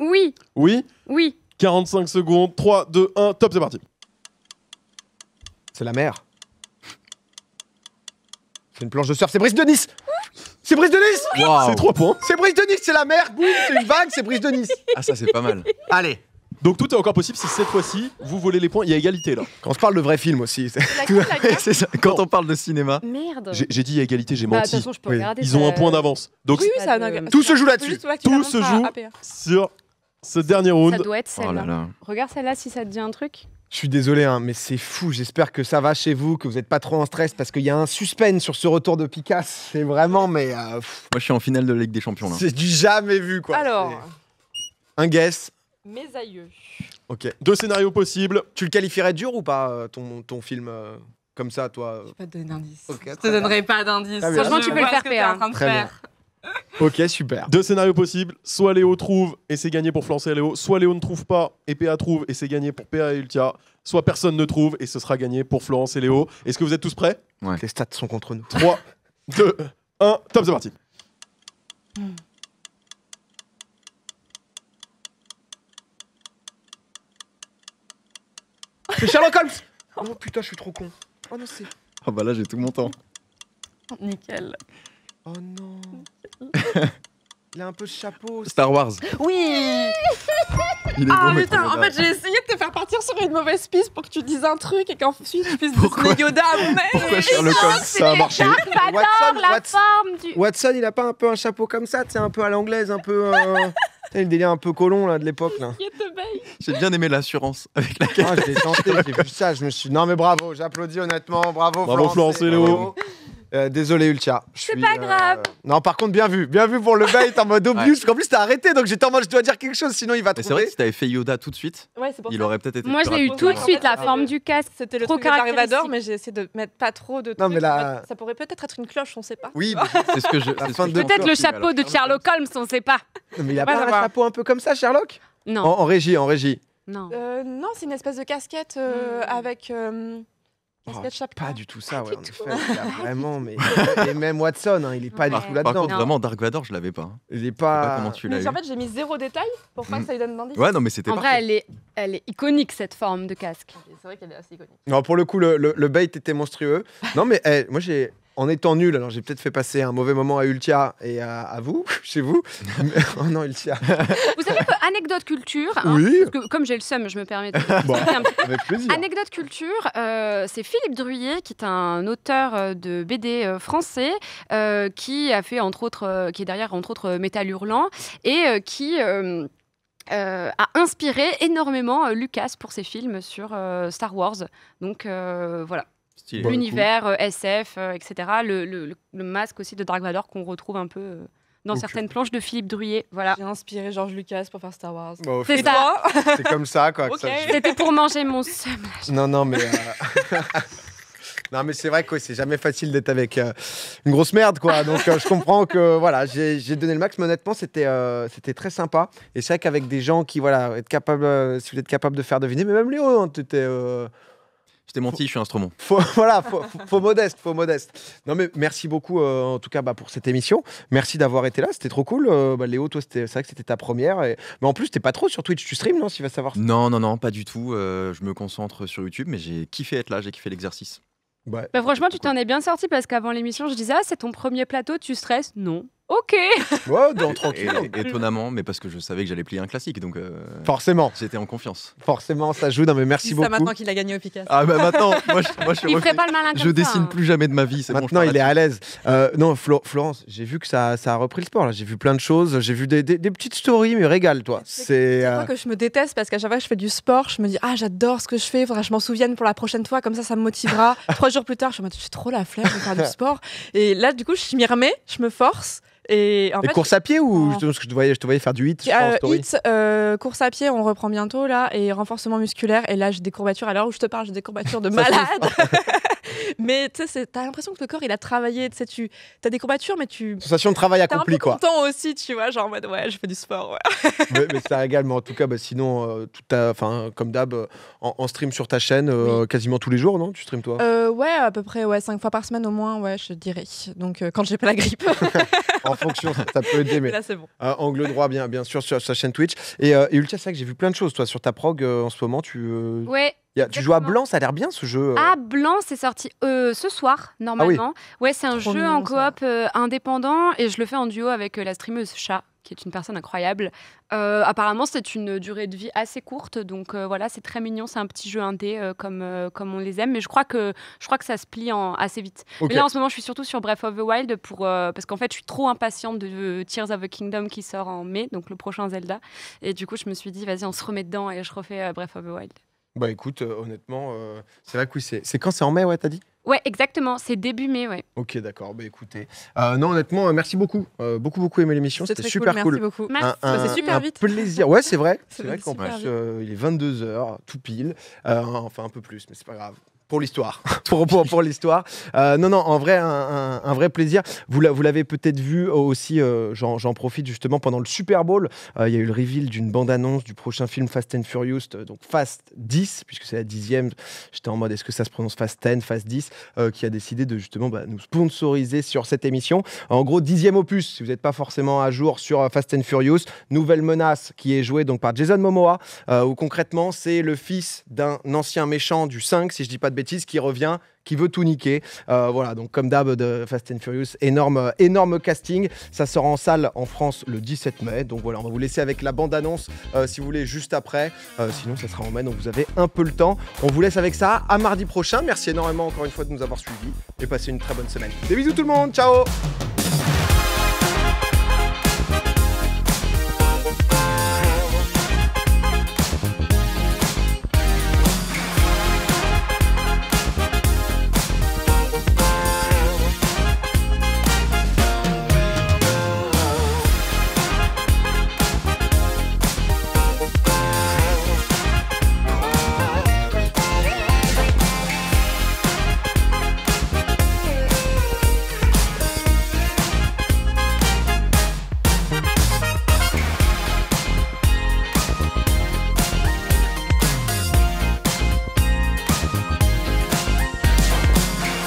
Oui. Oui Oui. 45 secondes, 3, 2, 1, top, c'est parti. C'est la mer. C'est une planche de surf, c'est Brice de Nice C'est Brice de Nice C'est 3 points. C'est Brice de Nice, c'est la mer, boum, c'est une vague, c'est Brice de Nice. Ah ça c'est pas mal. Allez, donc tout est encore possible si cette fois-ci vous volez les points. Il y a égalité là. Quand on parle de vrai film aussi. C'est Quand on parle de cinéma. Merde. J'ai dit égalité, j'ai bah, menti. Ils ont un euh, point d'avance. Donc tout se joue là-dessus. Tout se joue sur ce dernier round. Ça doit être celle-là. Oh Regarde celle-là si ça te dit un truc. Je suis désolé, hein, mais c'est fou. J'espère que ça va chez vous, que vous n'êtes pas trop en stress, parce qu'il y a un suspense sur ce retour de Picasso. C'est vraiment, mais. Euh, Moi, je suis en finale de la Ligue des Champions. C'est du jamais vu, quoi. Alors. Un guess, mes aïeux. Ok, deux scénarios possibles. Tu le qualifierais dur ou pas, euh, ton, ton film euh, comme ça, toi euh Je ne pas te donner d'indice. je te donnerai pas d'indice. Franchement, tu peux le faire, PA. Très Ok, super. Deux scénarios possibles. Soit Léo trouve et c'est gagné pour Florence et Léo. Soit Léo ne trouve pas et PA trouve et c'est gagné pour PA et Ultia. Soit personne ne trouve et ce sera gagné pour Florence et Léo. Est-ce que vous êtes tous prêts ouais. Les stats sont contre nous. 3, 2, 1, top, c'est parti. Hmm. C'est Sherlock Holmes Oh putain, je suis trop con. Oh non, c'est. Oh bah là, j'ai tout mon temps. Nickel. Oh non. Il a un peu de chapeau. Star Wars. Oui Il Ah putain, en fait j'ai essayé de te faire partir sur une mauvaise piste pour que tu dises un truc et qu'ensuite tu puisses dire Disney Yoda à mon Pourquoi Sherlock Holmes, ça a marché Watson, la Watson, forme du. Watson, il a pas un peu un chapeau comme ça, tu sais, un peu à l'anglaise, un peu le délire un peu colon là, de l'époque. J'ai bien aimé l'assurance avec laquelle. Ah, j'ai tenté, j'ai vu ça, je me suis. Non mais bravo, j'applaudis honnêtement, bravo. Bravo Florence, euh, désolé Ultia. C'est pas euh, grave. Non, par contre, bien vu. Bien vu pour le bait en mode obvious. En plus, t'as arrêté, donc j'étais en mode je dois dire quelque chose, sinon il va trouver. C'est vrai si t'avais fait Yoda tout de suite, ouais, pour il aurait peut-être été. Moi, je l'ai eu tout de suite, la forme du casque. C'était le trop de mais j'ai essayé de mettre pas trop de. trucs. mais là. Ça pourrait peut-être être une cloche, on sait pas. Oui, c'est ce que je. Peut-être le chapeau de Sherlock Holmes, on sait pas. Mais il a pas un chapeau un peu comme ça, Sherlock Non. En régie, en régie. Non. Euh, non, c'est une espèce de casquette euh, hmm. avec. Oh, pas du tout ça, ouais, en effet. vraiment, mais. Et même Watson, hein, il est pas du tout là-dedans. Par contre, vraiment, Dark Vador, je l'avais pas. Hein. Il est pas. En fait, j'ai mis zéro détail pour pas mm. que ça lui donne d'indice. Ouais, non, mais c'était En vrai, elle est, elle est iconique, cette forme de casque. c'est vrai qu'elle est assez iconique. Non, pour le coup, le, le, bait était monstrueux. Non, mais eh, moi, j'ai en étant nul, alors j'ai peut-être fait passer un mauvais moment à Ultia et à, vous, chez vous. oh non, Ultia. Vous savez que anecdote culture, hein, oui. comme j'ai le seum, je me permets de. Avec plaisir. Anecdote culture, euh, c'est Philippe Druyer qui est un auteur euh, de BD euh, français qui a fait entre autres, qui est derrière entre autres Métal hurlant et qui a inspiré énormément Lucas pour ses films sur Star Wars. Donc voilà l'univers euh, SF, etc. Euh, le, masque aussi de Dark Vador qu'on retrouve un peu euh, dans certaines planches de Philippe Druyer. Voilà. J'ai inspiré Georges Lucas pour faire Star Wars. Bah, c'est ça. c'est comme ça, C'était pour manger mon seum. Non, non, mais. non mais c'est vrai que c'est jamais facile d'être avec une grosse merde quoi. Donc je comprends que voilà j'ai donné le max. Mais honnêtement c'était c'était très sympa. Et c'est vrai qu'avec des gens qui voilà être capable si vous êtes capable de faire deviner. Mais même Léo, hein, tu étais t'ai menti, je suis instrument. voilà, faut, modeste, faut modeste. Non mais merci beaucoup euh, en tout cas bah, pour cette émission. Merci d'avoir été là, c'était trop cool. Euh, bah, Léo, toi, c'est vrai que c'était ta première. Et... Mais en plus, t'es pas trop sur Twitch, tu stream, non S'il va savoir. Non, non, non, pas du tout. Euh, je me concentre sur YouTube, mais j'ai kiffé être là, j'ai kiffé l'exercice. Bah, franchement, tu t'en es bien sorti parce qu'avant l'émission, je disais, ah, c'est ton premier plateau, tu stresses Non, Ok. Ouais, dans étonnamment, mais parce que je savais que j'allais plier un classique, donc. Euh, Forcément. J'étais en confiance. Forcément, ça joue. Non, mais merci beaucoup. C'est maintenant qu'il a gagné au Picasso. Ah bah maintenant, moi je. Moi, je il ferait pas le malin. Comme je dessine hein. plus jamais de ma vie. Maintenant, il est à l'aise. Euh, non, Florence, j'ai vu que ça, ça a repris le sport. J'ai vu plein de choses. J'ai vu des, petites stories, mais régale-toi. C'est. Euh... que je me déteste parce qu'à chaque fois que je fais du sport, je me dis ah j'adore ce que je fais. Faudra que je m'en souvienne pour la prochaine fois. Comme ça, ça me motivera. Trois jours plus tard, je me dis trop la flemme de faire du sport. Et là, du coup, je m'y remets, je me force. Et course à pied ou je, te voyais, faire du hit, je euh, euh, course à pied, on reprend bientôt là, et renforcement musculaire. Et là, j'ai des courbatures. À l'heure où je te parle, j'ai des courbatures de malade. mais tu sais, t'as l'impression que le corps, il a travaillé. sais tu as des courbatures, mais tu. Sensation de travail accompli, quoi. peu quoi. aussi, tu vois, genre en mode, ouais, je fais du sport. Ouais. mais, mais ça régale, mais en tout cas, bah, sinon, euh, tout comme d'hab, euh, en, stream sur ta chaîne euh, quasiment tous les jours, non Tu streams toi Ouais, à peu près, ouais, 5 fois par semaine au moins, ouais, je dirais. Donc quand j'ai pas la grippe. en fonction, ça, peut aider, mais. Là, c'est bon. angle droit, bien, bien sûr, sur sa chaîne Twitch. Et, et que j'ai vu plein de choses, toi, sur ta prog en ce moment. Tu, Ouais, tu joues à blanc, ça a l'air bien ce jeu. À euh. ah, blanc, c'est sorti euh, ce soir, normalement. Ah oui. Ouais, c'est un jeu en coop euh, indépendant et je le fais en duo avec la streameuse Chat qui est une personne incroyable. apparemment, c'est une durée de vie assez courte, donc voilà, c'est très mignon, c'est un petit jeu indé comme, comme on les aime, mais je crois que, je crois que ça se plie assez vite. Mais là, en ce moment, je suis surtout sur Breath of the Wild, pour, parce qu'en fait, je suis trop impatiente de Tears of the Kingdom qui sort en mai, donc le prochain Zelda, et du coup, je me suis dit, vas-y, on se remet dedans et je refais Breath of the Wild. Bah écoute, euh, honnêtement, c'est euh, vrai que oui, c'est quand c'est en mai, ouais, t'as dit Ouais, exactement. C'est début mai, ouais. Ok, d'accord. Bah écoutez, euh, non, honnêtement, merci beaucoup, beaucoup, beaucoup aimé l'émission. C'était super cool. Merci beaucoup. Merci. Ça bah, c'est super vite. plaisir. Ouais, c'est vrai. C'est vrai qu'en plus, il est 22h, tout pile. enfin, un peu plus, mais c'est pas grave pour l'histoire. pour, pour, l'histoire. Euh, non, non, en vrai, un, vrai plaisir. Vous, l'avez peut-être vu aussi, euh, j'en, profite justement, pendant le Super Bowl, euh, il y a eu le reveal d'une bande-annonce du prochain film Fast and Furious, donc Fast 10, puisque c'est la dixième. J'étais en mode, est-ce que ça se prononce Fast 10, Fast 10, qui a décidé de justement bah, nous sponsoriser sur cette émission. En gros, dixième opus, si vous n'êtes pas forcément à jour sur Fast and Furious, nouvelle menace qui est jouée donc, par Jason Momoa, où concrètement, c'est le fils d'un ancien méchant du 5, si je dis pas de bêtise qui revient, qui veut tout niquer. Euh, voilà, donc comme d'hab de Fast and Furious, énorme, énorme casting. Ça sera en salle en France le 17 mai. Donc voilà, on va vous laisser avec la bande-annonce euh, si vous voulez juste après. Euh, sinon, ça sera en mai, donc vous avez un peu le temps. On vous laisse avec ça. À mardi prochain. Merci énormément encore une fois de nous avoir suivis et passez une très bonne semaine. Des bisous tout le monde. Ciao.